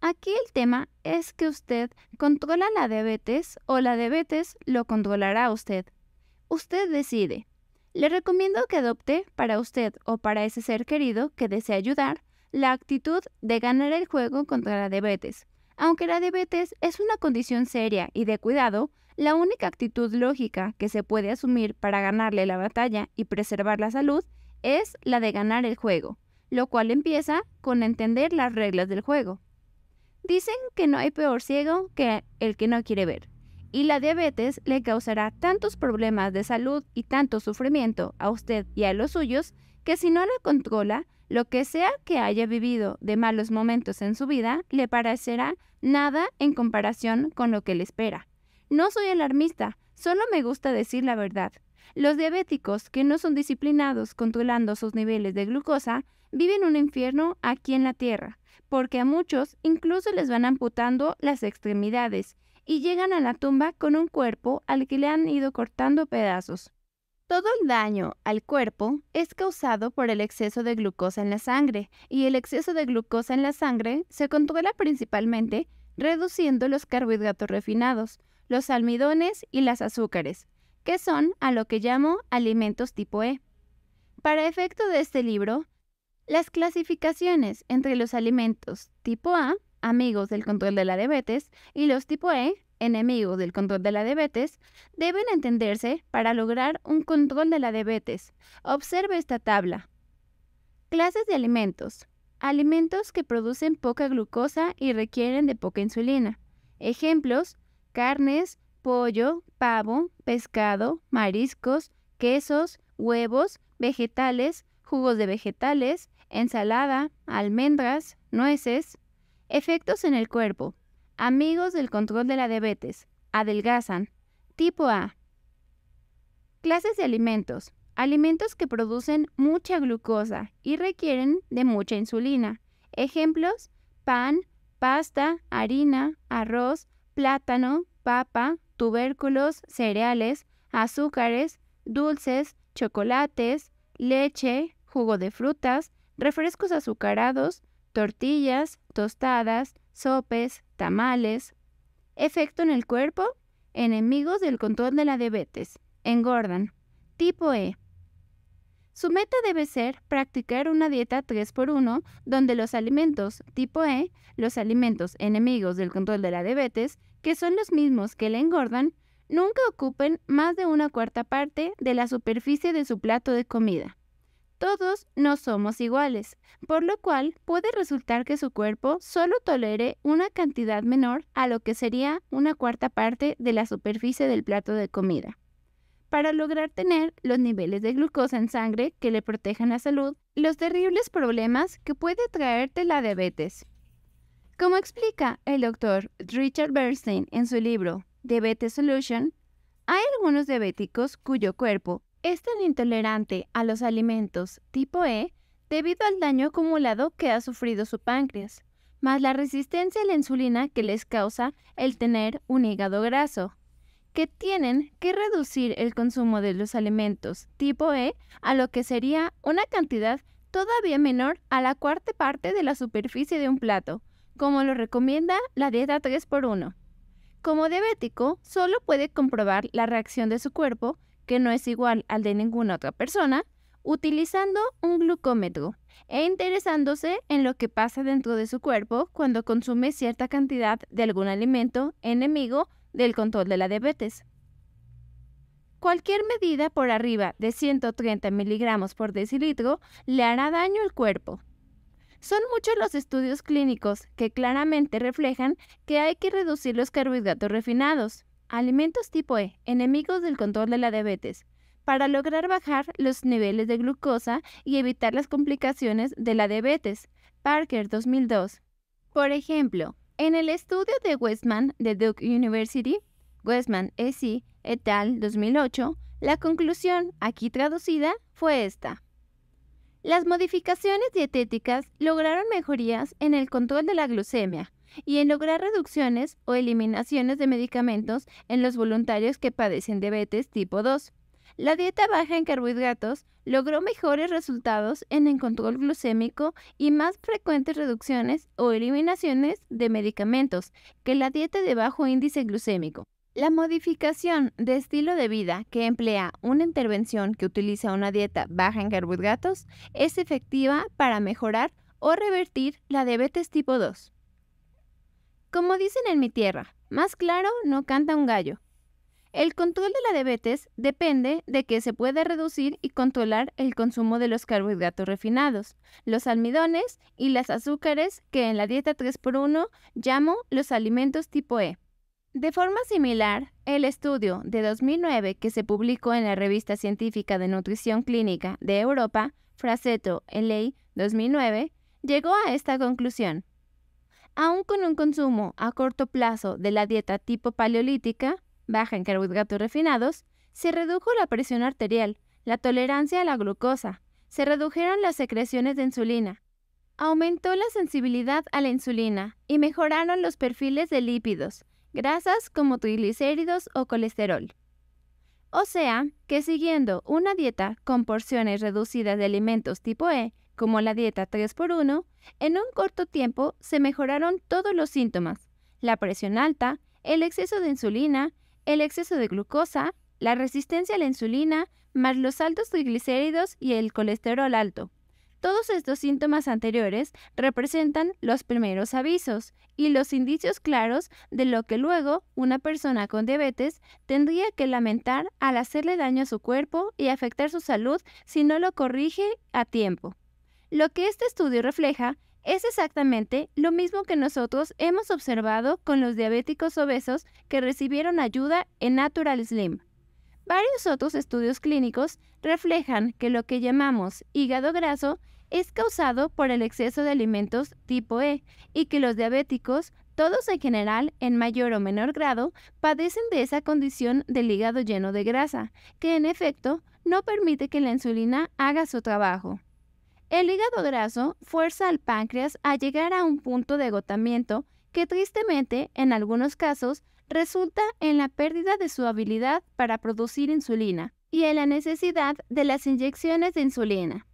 [SPEAKER 1] Aquí el tema es que usted controla la diabetes o la diabetes lo controlará usted. Usted decide. Le recomiendo que adopte para usted o para ese ser querido que desea ayudar la actitud de ganar el juego contra la diabetes. Aunque la diabetes es una condición seria y de cuidado, la única actitud lógica que se puede asumir para ganarle la batalla y preservar la salud es la de ganar el juego, lo cual empieza con entender las reglas del juego. Dicen que no hay peor ciego que el que no quiere ver, y la diabetes le causará tantos problemas de salud y tanto sufrimiento a usted y a los suyos que si no la controla, lo que sea que haya vivido de malos momentos en su vida le parecerá nada en comparación con lo que le espera. No soy alarmista, solo me gusta decir la verdad, los diabéticos que no son disciplinados controlando sus niveles de glucosa viven un infierno aquí en la Tierra, porque a muchos incluso les van amputando las extremidades y llegan a la tumba con un cuerpo al que le han ido cortando pedazos. Todo el daño al cuerpo es causado por el exceso de glucosa en la sangre, y el exceso de glucosa en la sangre se controla principalmente reduciendo los carbohidratos refinados, los almidones y las azúcares que son a lo que llamo alimentos tipo E. Para efecto de este libro, las clasificaciones entre los alimentos tipo A, amigos del control de la diabetes, y los tipo E, enemigos del control de la diabetes, deben entenderse para lograr un control de la diabetes. Observe esta tabla. Clases de alimentos. Alimentos que producen poca glucosa y requieren de poca insulina. Ejemplos, carnes, pollo, pavo, pescado, mariscos, quesos, huevos, vegetales, jugos de vegetales, ensalada, almendras, nueces. Efectos en el cuerpo. Amigos del control de la diabetes. Adelgazan. Tipo A. Clases de alimentos. Alimentos que producen mucha glucosa y requieren de mucha insulina. Ejemplos. Pan, pasta, harina, arroz, plátano, papa, tubérculos, cereales, azúcares, dulces, chocolates, leche, jugo de frutas, refrescos azucarados, tortillas, tostadas, sopes, tamales. Efecto en el cuerpo. Enemigos del control de la diabetes. Engordan. Tipo E. Su meta debe ser practicar una dieta 3x1 donde los alimentos tipo E, los alimentos enemigos del control de la diabetes, que son los mismos que le engordan, nunca ocupen más de una cuarta parte de la superficie de su plato de comida. Todos no somos iguales, por lo cual puede resultar que su cuerpo solo tolere una cantidad menor a lo que sería una cuarta parte de la superficie del plato de comida para lograr tener los niveles de glucosa en sangre que le protejan la salud, los terribles problemas que puede traerte la diabetes. Como explica el doctor Richard Bernstein en su libro Diabetes Solution, hay algunos diabéticos cuyo cuerpo es tan intolerante a los alimentos tipo E debido al daño acumulado que ha sufrido su páncreas, más la resistencia a la insulina que les causa el tener un hígado graso que tienen que reducir el consumo de los alimentos tipo E a lo que sería una cantidad todavía menor a la cuarta parte de la superficie de un plato, como lo recomienda la dieta 3x1. Como diabético, solo puede comprobar la reacción de su cuerpo, que no es igual al de ninguna otra persona, utilizando un glucómetro e interesándose en lo que pasa dentro de su cuerpo cuando consume cierta cantidad de algún alimento enemigo del control de la diabetes. Cualquier medida por arriba de 130 miligramos por decilitro le hará daño al cuerpo. Son muchos los estudios clínicos que claramente reflejan que hay que reducir los carbohidratos refinados, alimentos tipo E, enemigos del control de la diabetes, para lograr bajar los niveles de glucosa y evitar las complicaciones de la diabetes. Parker 2002. Por ejemplo, en el estudio de Westman de Duke University, Westman e et al. 2008, la conclusión, aquí traducida, fue esta. Las modificaciones dietéticas lograron mejorías en el control de la glucemia y en lograr reducciones o eliminaciones de medicamentos en los voluntarios que padecen diabetes tipo 2. La dieta baja en carbohidratos logró mejores resultados en el control glucémico y más frecuentes reducciones o eliminaciones de medicamentos que la dieta de bajo índice glucémico. La modificación de estilo de vida que emplea una intervención que utiliza una dieta baja en carbohidratos es efectiva para mejorar o revertir la diabetes tipo 2. Como dicen en mi tierra, más claro no canta un gallo. El control de la diabetes depende de que se pueda reducir y controlar el consumo de los carbohidratos refinados, los almidones y las azúcares que en la dieta 3x1 llamo los alimentos tipo E. De forma similar, el estudio de 2009 que se publicó en la revista científica de nutrición clínica de Europa, Fraceto LA 2009, llegó a esta conclusión. Aun con un consumo a corto plazo de la dieta tipo paleolítica, baja en carbohidratos refinados, se redujo la presión arterial, la tolerancia a la glucosa, se redujeron las secreciones de insulina, aumentó la sensibilidad a la insulina y mejoraron los perfiles de lípidos, grasas como triglicéridos o colesterol. O sea, que siguiendo una dieta con porciones reducidas de alimentos tipo E, como la dieta 3x1, en un corto tiempo se mejoraron todos los síntomas, la presión alta, el exceso de insulina, el exceso de glucosa, la resistencia a la insulina, más los altos triglicéridos y el colesterol alto. Todos estos síntomas anteriores representan los primeros avisos y los indicios claros de lo que luego una persona con diabetes tendría que lamentar al hacerle daño a su cuerpo y afectar su salud si no lo corrige a tiempo. Lo que este estudio refleja es exactamente lo mismo que nosotros hemos observado con los diabéticos obesos que recibieron ayuda en Natural Slim. Varios otros estudios clínicos reflejan que lo que llamamos hígado graso es causado por el exceso de alimentos tipo E y que los diabéticos, todos en general, en mayor o menor grado, padecen de esa condición del hígado lleno de grasa, que en efecto no permite que la insulina haga su trabajo. El hígado graso fuerza al páncreas a llegar a un punto de agotamiento que tristemente, en algunos casos, resulta en la pérdida de su habilidad para producir insulina y en la necesidad de las inyecciones de insulina.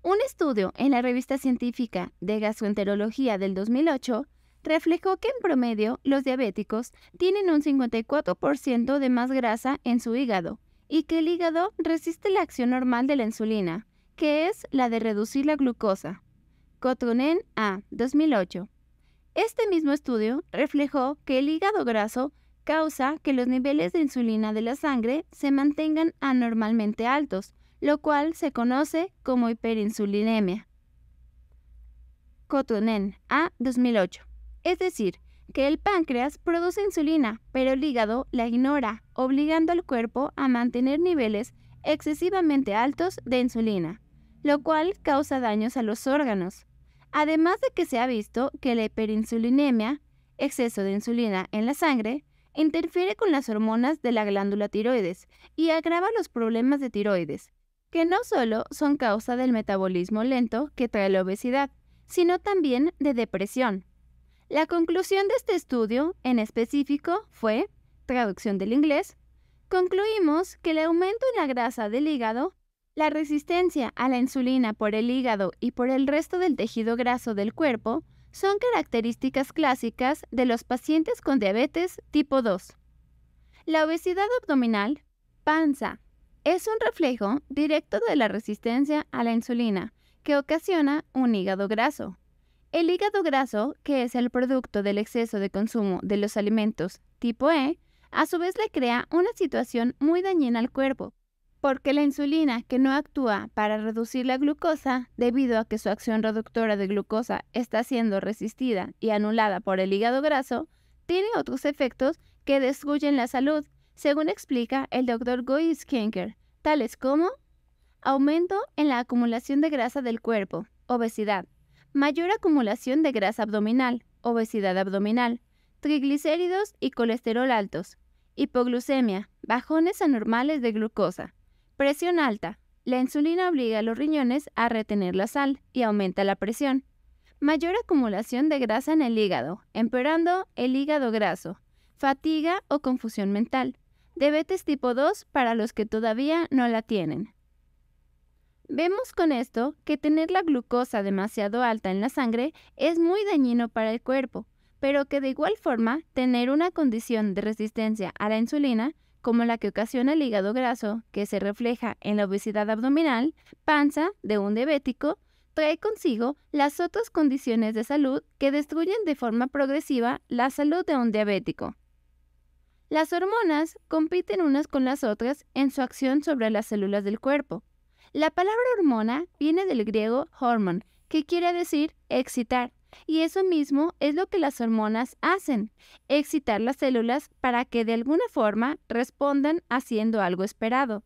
[SPEAKER 1] Un estudio en la revista científica de gastroenterología del 2008 reflejó que en promedio los diabéticos tienen un 54% de más grasa en su hígado y que el hígado resiste la acción normal de la insulina, que es la de reducir la glucosa. Cotonen A, 2008. Este mismo estudio reflejó que el hígado graso causa que los niveles de insulina de la sangre se mantengan anormalmente altos, lo cual se conoce como hiperinsulinemia. Cotonen A, 2008. Es decir, que el páncreas produce insulina, pero el hígado la ignora, obligando al cuerpo a mantener niveles excesivamente altos de insulina lo cual causa daños a los órganos. Además de que se ha visto que la hiperinsulinemia, exceso de insulina en la sangre, interfiere con las hormonas de la glándula tiroides y agrava los problemas de tiroides, que no solo son causa del metabolismo lento que trae la obesidad, sino también de depresión. La conclusión de este estudio, en específico, fue, traducción del inglés, concluimos que el aumento en la grasa del hígado la resistencia a la insulina por el hígado y por el resto del tejido graso del cuerpo son características clásicas de los pacientes con diabetes tipo 2. La obesidad abdominal, panza, es un reflejo directo de la resistencia a la insulina que ocasiona un hígado graso. El hígado graso, que es el producto del exceso de consumo de los alimentos tipo E, a su vez le crea una situación muy dañina al cuerpo, porque la insulina que no actúa para reducir la glucosa, debido a que su acción reductora de glucosa está siendo resistida y anulada por el hígado graso, tiene otros efectos que destruyen la salud, según explica el doctor Gois tales como aumento en la acumulación de grasa del cuerpo, obesidad, mayor acumulación de grasa abdominal, obesidad abdominal, triglicéridos y colesterol altos, hipoglucemia, bajones anormales de glucosa, Presión alta. La insulina obliga a los riñones a retener la sal y aumenta la presión. Mayor acumulación de grasa en el hígado, empeorando el hígado graso. Fatiga o confusión mental. Diabetes tipo 2 para los que todavía no la tienen. Vemos con esto que tener la glucosa demasiado alta en la sangre es muy dañino para el cuerpo, pero que de igual forma tener una condición de resistencia a la insulina como la que ocasiona el hígado graso, que se refleja en la obesidad abdominal, panza de un diabético, trae consigo las otras condiciones de salud que destruyen de forma progresiva la salud de un diabético. Las hormonas compiten unas con las otras en su acción sobre las células del cuerpo. La palabra hormona viene del griego hormon, que quiere decir excitar, y eso mismo es lo que las hormonas hacen, excitar las células para que de alguna forma respondan haciendo algo esperado.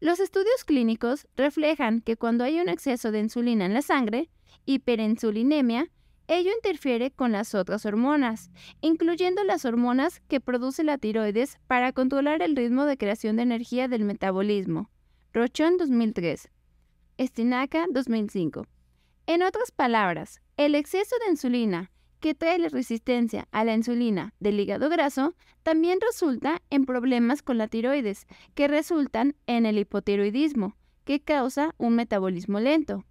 [SPEAKER 1] Los estudios clínicos reflejan que cuando hay un exceso de insulina en la sangre, hiperinsulinemia, ello interfiere con las otras hormonas, incluyendo las hormonas que produce la tiroides para controlar el ritmo de creación de energía del metabolismo. Rochon 2003, Estinaca 2005. En otras palabras, el exceso de insulina que trae la resistencia a la insulina del hígado graso también resulta en problemas con la tiroides, que resultan en el hipotiroidismo, que causa un metabolismo lento.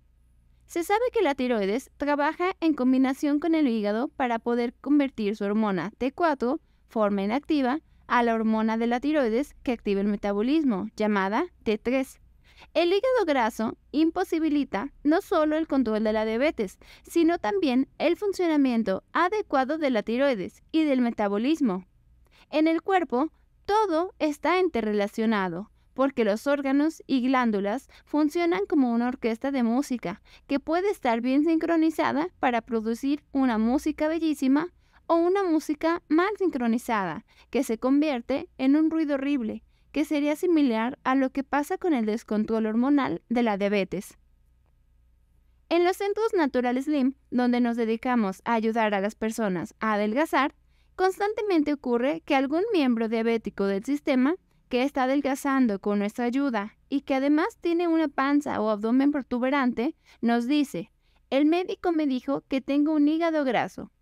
[SPEAKER 1] Se sabe que la tiroides trabaja en combinación con el hígado para poder convertir su hormona T4, forma inactiva, a la hormona de la tiroides que activa el metabolismo, llamada T3, el hígado graso imposibilita no solo el control de la diabetes, sino también el funcionamiento adecuado de la tiroides y del metabolismo. En el cuerpo, todo está interrelacionado, porque los órganos y glándulas funcionan como una orquesta de música, que puede estar bien sincronizada para producir una música bellísima o una música mal sincronizada, que se convierte en un ruido horrible que sería similar a lo que pasa con el descontrol hormonal de la diabetes. En los centros Natural Slim, donde nos dedicamos a ayudar a las personas a adelgazar, constantemente ocurre que algún miembro diabético del sistema que está adelgazando con nuestra ayuda y que además tiene una panza o abdomen protuberante, nos dice, el médico me dijo que tengo un hígado graso,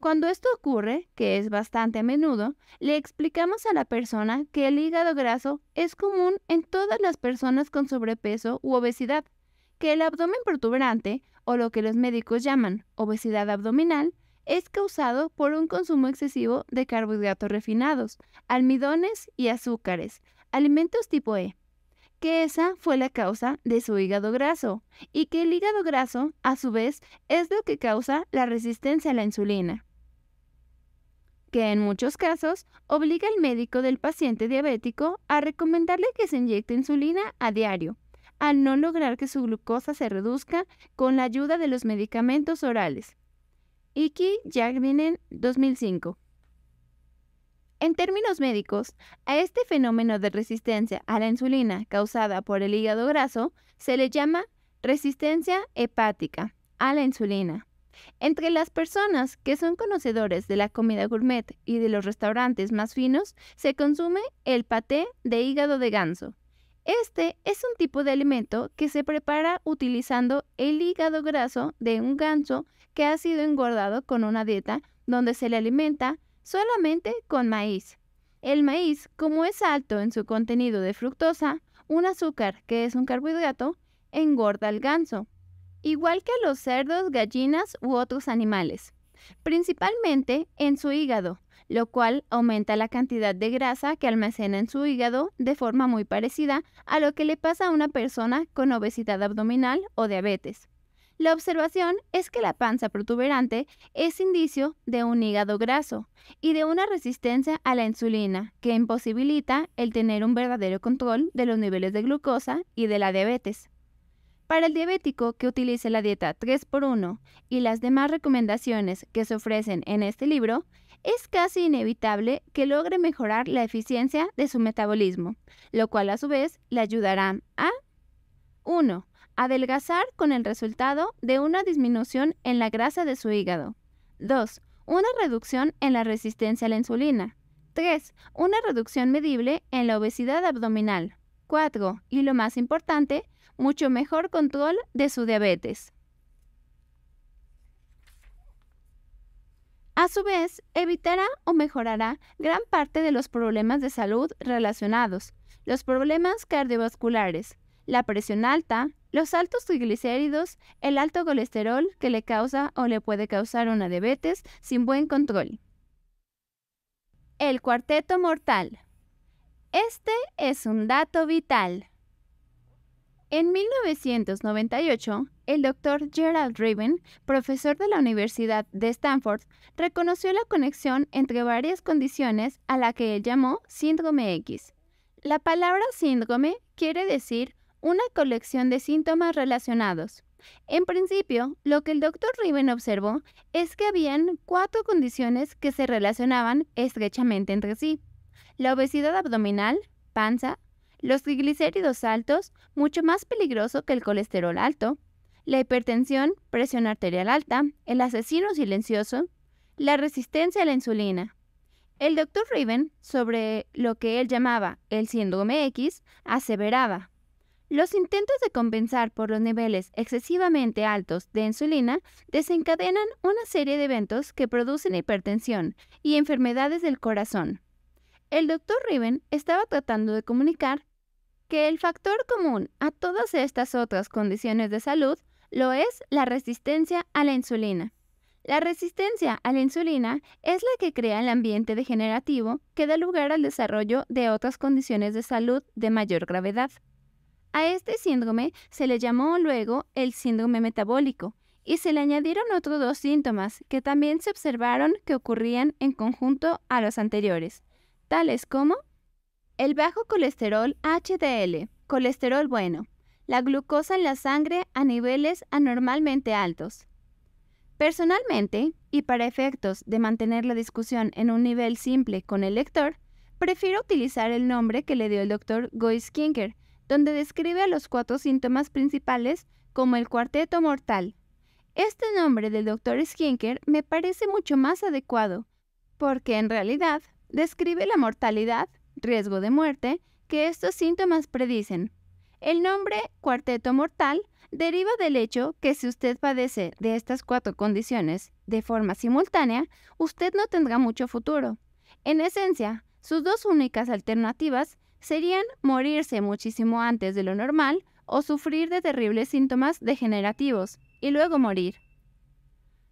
[SPEAKER 1] cuando esto ocurre, que es bastante a menudo, le explicamos a la persona que el hígado graso es común en todas las personas con sobrepeso u obesidad, que el abdomen protuberante, o lo que los médicos llaman obesidad abdominal, es causado por un consumo excesivo de carbohidratos refinados, almidones y azúcares, alimentos tipo E, que esa fue la causa de su hígado graso y que el hígado graso, a su vez, es lo que causa la resistencia a la insulina que en muchos casos obliga al médico del paciente diabético a recomendarle que se inyecte insulina a diario, al no lograr que su glucosa se reduzca con la ayuda de los medicamentos orales. Iki Jagvinen, 2005. En términos médicos, a este fenómeno de resistencia a la insulina causada por el hígado graso se le llama resistencia hepática a la insulina. Entre las personas que son conocedores de la comida gourmet y de los restaurantes más finos, se consume el paté de hígado de ganso. Este es un tipo de alimento que se prepara utilizando el hígado graso de un ganso que ha sido engordado con una dieta donde se le alimenta solamente con maíz. El maíz, como es alto en su contenido de fructosa, un azúcar que es un carbohidrato, engorda al ganso igual que los cerdos, gallinas u otros animales, principalmente en su hígado, lo cual aumenta la cantidad de grasa que almacena en su hígado de forma muy parecida a lo que le pasa a una persona con obesidad abdominal o diabetes. La observación es que la panza protuberante es indicio de un hígado graso y de una resistencia a la insulina que imposibilita el tener un verdadero control de los niveles de glucosa y de la diabetes. Para el diabético que utilice la dieta 3x1 y las demás recomendaciones que se ofrecen en este libro, es casi inevitable que logre mejorar la eficiencia de su metabolismo, lo cual a su vez le ayudará a 1. Adelgazar con el resultado de una disminución en la grasa de su hígado. 2. Una reducción en la resistencia a la insulina. 3. Una reducción medible en la obesidad abdominal. 4. Y lo más importante, mucho mejor control de su diabetes. A su vez, evitará o mejorará gran parte de los problemas de salud relacionados, los problemas cardiovasculares, la presión alta, los altos triglicéridos, el alto colesterol que le causa o le puede causar una diabetes sin buen control. El cuarteto mortal. Este es un dato vital. En 1998, el doctor Gerald Riven, profesor de la Universidad de Stanford, reconoció la conexión entre varias condiciones a la que él llamó síndrome X. La palabra síndrome quiere decir una colección de síntomas relacionados. En principio, lo que el doctor Riven observó es que habían cuatro condiciones que se relacionaban estrechamente entre sí. La obesidad abdominal, panza, los triglicéridos altos, mucho más peligroso que el colesterol alto, la hipertensión, presión arterial alta, el asesino silencioso, la resistencia a la insulina. El doctor Riven, sobre lo que él llamaba el síndrome X, aseveraba, los intentos de compensar por los niveles excesivamente altos de insulina desencadenan una serie de eventos que producen hipertensión y enfermedades del corazón. El doctor Riven estaba tratando de comunicar que el factor común a todas estas otras condiciones de salud lo es la resistencia a la insulina. La resistencia a la insulina es la que crea el ambiente degenerativo que da lugar al desarrollo de otras condiciones de salud de mayor gravedad. A este síndrome se le llamó luego el síndrome metabólico y se le añadieron otros dos síntomas que también se observaron que ocurrían en conjunto a los anteriores, tales como el bajo colesterol HDL, colesterol bueno, la glucosa en la sangre a niveles anormalmente altos. Personalmente, y para efectos de mantener la discusión en un nivel simple con el lector, prefiero utilizar el nombre que le dio el doctor gois Skinker, donde describe a los cuatro síntomas principales como el cuarteto mortal. Este nombre del doctor Skinker me parece mucho más adecuado, porque en realidad describe la mortalidad, riesgo de muerte que estos síntomas predicen. El nombre cuarteto mortal deriva del hecho que si usted padece de estas cuatro condiciones de forma simultánea, usted no tendrá mucho futuro. En esencia, sus dos únicas alternativas serían morirse muchísimo antes de lo normal o sufrir de terribles síntomas degenerativos y luego morir.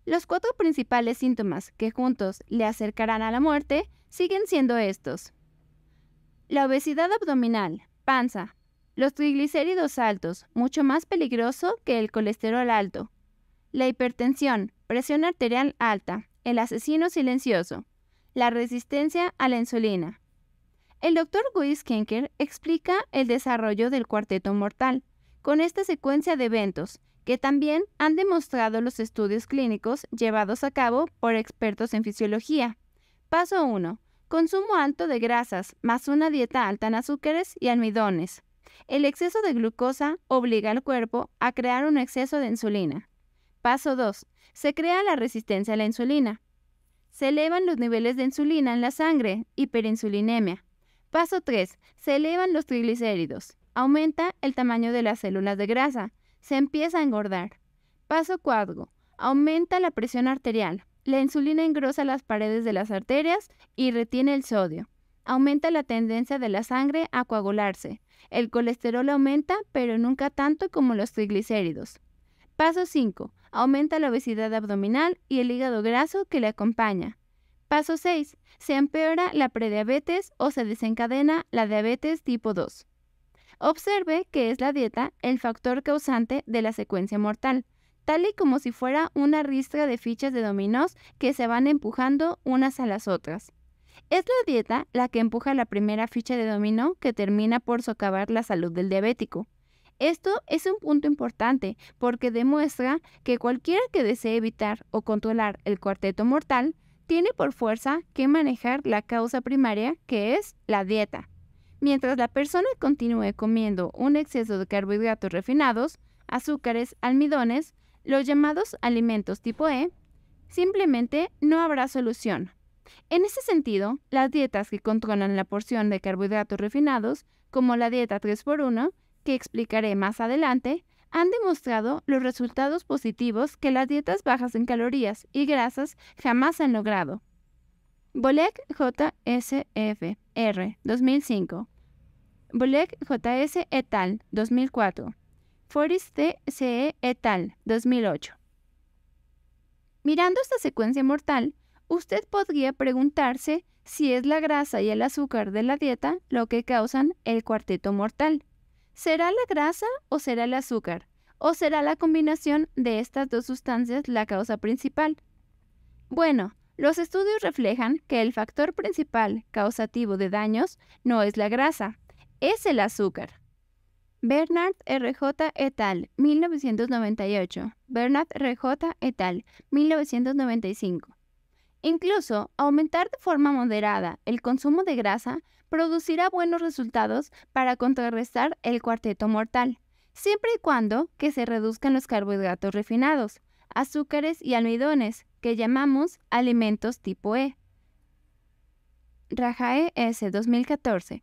[SPEAKER 1] Los cuatro principales síntomas que juntos le acercarán a la muerte siguen siendo estos. La obesidad abdominal, panza, los triglicéridos altos, mucho más peligroso que el colesterol alto. La hipertensión, presión arterial alta, el asesino silencioso, la resistencia a la insulina. El doctor Guis Kenker explica el desarrollo del cuarteto mortal con esta secuencia de eventos que también han demostrado los estudios clínicos llevados a cabo por expertos en fisiología. Paso 1. Consumo alto de grasas, más una dieta alta en azúcares y almidones. El exceso de glucosa obliga al cuerpo a crear un exceso de insulina. Paso 2. Se crea la resistencia a la insulina. Se elevan los niveles de insulina en la sangre, hiperinsulinemia. Paso 3. Se elevan los triglicéridos. Aumenta el tamaño de las células de grasa. Se empieza a engordar. Paso 4. Aumenta la presión arterial. La insulina engrosa las paredes de las arterias y retiene el sodio. Aumenta la tendencia de la sangre a coagularse. El colesterol aumenta, pero nunca tanto como los triglicéridos. Paso 5. Aumenta la obesidad abdominal y el hígado graso que le acompaña. Paso 6. Se empeora la prediabetes o se desencadena la diabetes tipo 2. Observe que es la dieta el factor causante de la secuencia mortal tal y como si fuera una ristra de fichas de dominós que se van empujando unas a las otras. Es la dieta la que empuja la primera ficha de dominó que termina por socavar la salud del diabético. Esto es un punto importante porque demuestra que cualquiera que desee evitar o controlar el cuarteto mortal tiene por fuerza que manejar la causa primaria que es la dieta. Mientras la persona continúe comiendo un exceso de carbohidratos refinados, azúcares, almidones, los llamados alimentos tipo E, simplemente no habrá solución. En ese sentido, las dietas que controlan la porción de carbohidratos refinados, como la dieta 3x1, que explicaré más adelante, han demostrado los resultados positivos que las dietas bajas en calorías y grasas jamás han logrado. Bolek JSFR 2005. Bolek JS et al. 2004. Forrest C. et al. 2008. Mirando esta secuencia mortal, usted podría preguntarse si es la grasa y el azúcar de la dieta lo que causan el cuarteto mortal. ¿Será la grasa o será el azúcar? ¿O será la combinación de estas dos sustancias la causa principal? Bueno, los estudios reflejan que el factor principal causativo de daños no es la grasa, es el azúcar. Bernard R.J. et al. 1998. Bernard R.J. et al. 1995. Incluso aumentar de forma moderada el consumo de grasa producirá buenos resultados para contrarrestar el cuarteto mortal, siempre y cuando que se reduzcan los carbohidratos refinados, azúcares y almidones, que llamamos alimentos tipo E. Rajae S. 2014.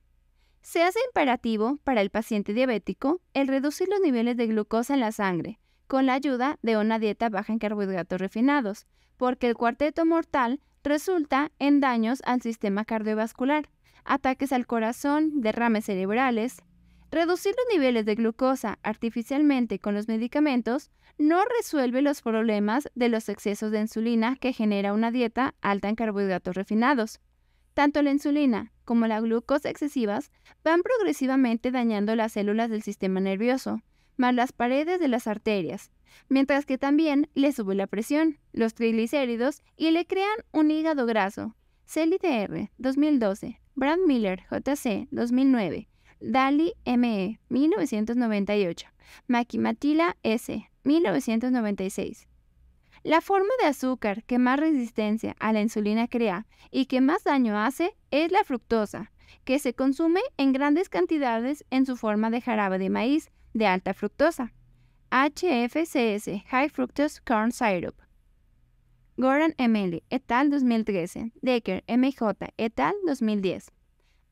[SPEAKER 1] Se hace imperativo para el paciente diabético el reducir los niveles de glucosa en la sangre con la ayuda de una dieta baja en carbohidratos refinados, porque el cuarteto mortal resulta en daños al sistema cardiovascular, ataques al corazón, derrames cerebrales. Reducir los niveles de glucosa artificialmente con los medicamentos no resuelve los problemas de los excesos de insulina que genera una dieta alta en carbohidratos refinados. Tanto la insulina como la glucosa excesivas, van progresivamente dañando las células del sistema nervioso, más las paredes de las arterias, mientras que también le sube la presión, los triglicéridos y le crean un hígado graso. Celidr, 2012, Brad Miller JC 2009, Dali ME 1998, Makimatila S 1996. La forma de azúcar que más resistencia a la insulina crea y que más daño hace es la fructosa, que se consume en grandes cantidades en su forma de jarabe de maíz de alta fructosa, HFCS, High Fructose Corn Syrup. Goran L. et al. 2013, Decker, MJ, et al. 2010.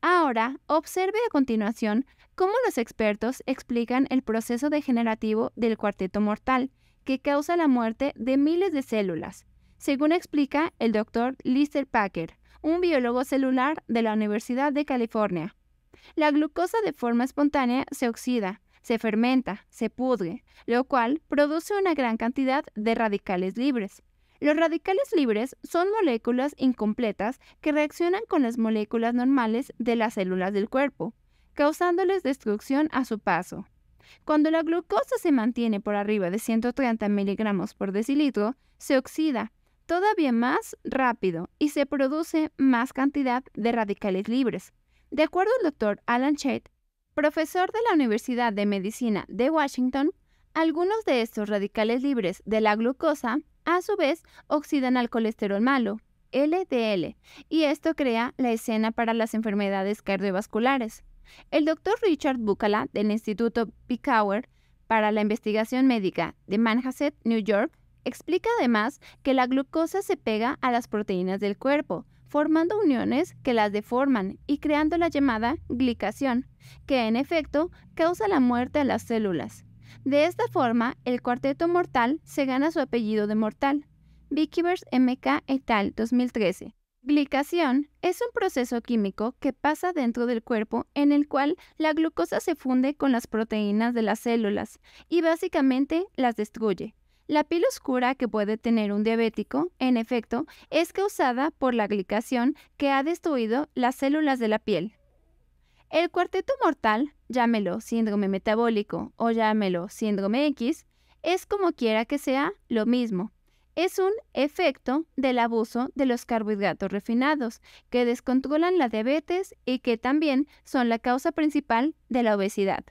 [SPEAKER 1] Ahora, observe a continuación cómo los expertos explican el proceso degenerativo del cuarteto mortal que causa la muerte de miles de células, según explica el doctor Lister Packer, un biólogo celular de la Universidad de California. La glucosa de forma espontánea se oxida, se fermenta, se pudre, lo cual produce una gran cantidad de radicales libres. Los radicales libres son moléculas incompletas que reaccionan con las moléculas normales de las células del cuerpo, causándoles destrucción a su paso. Cuando la glucosa se mantiene por arriba de 130 miligramos por decilitro, se oxida todavía más rápido y se produce más cantidad de radicales libres. De acuerdo al doctor Alan Chet, profesor de la Universidad de Medicina de Washington, algunos de estos radicales libres de la glucosa a su vez oxidan al colesterol malo, LDL, y esto crea la escena para las enfermedades cardiovasculares. El doctor Richard Bucala del Instituto Picower para la Investigación Médica de Manhasset, New York, explica además que la glucosa se pega a las proteínas del cuerpo, formando uniones que las deforman y creando la llamada glicación, que en efecto causa la muerte a las células. De esta forma, el cuarteto mortal se gana su apellido de mortal. Vickivers MK et al. 2013. Glicación es un proceso químico que pasa dentro del cuerpo en el cual la glucosa se funde con las proteínas de las células y básicamente las destruye. La piel oscura que puede tener un diabético, en efecto, es causada por la glicación que ha destruido las células de la piel. El cuarteto mortal, llámelo síndrome metabólico o llámelo síndrome X, es como quiera que sea lo mismo es un efecto del abuso de los carbohidratos refinados, que descontrolan la diabetes y que también son la causa principal de la obesidad.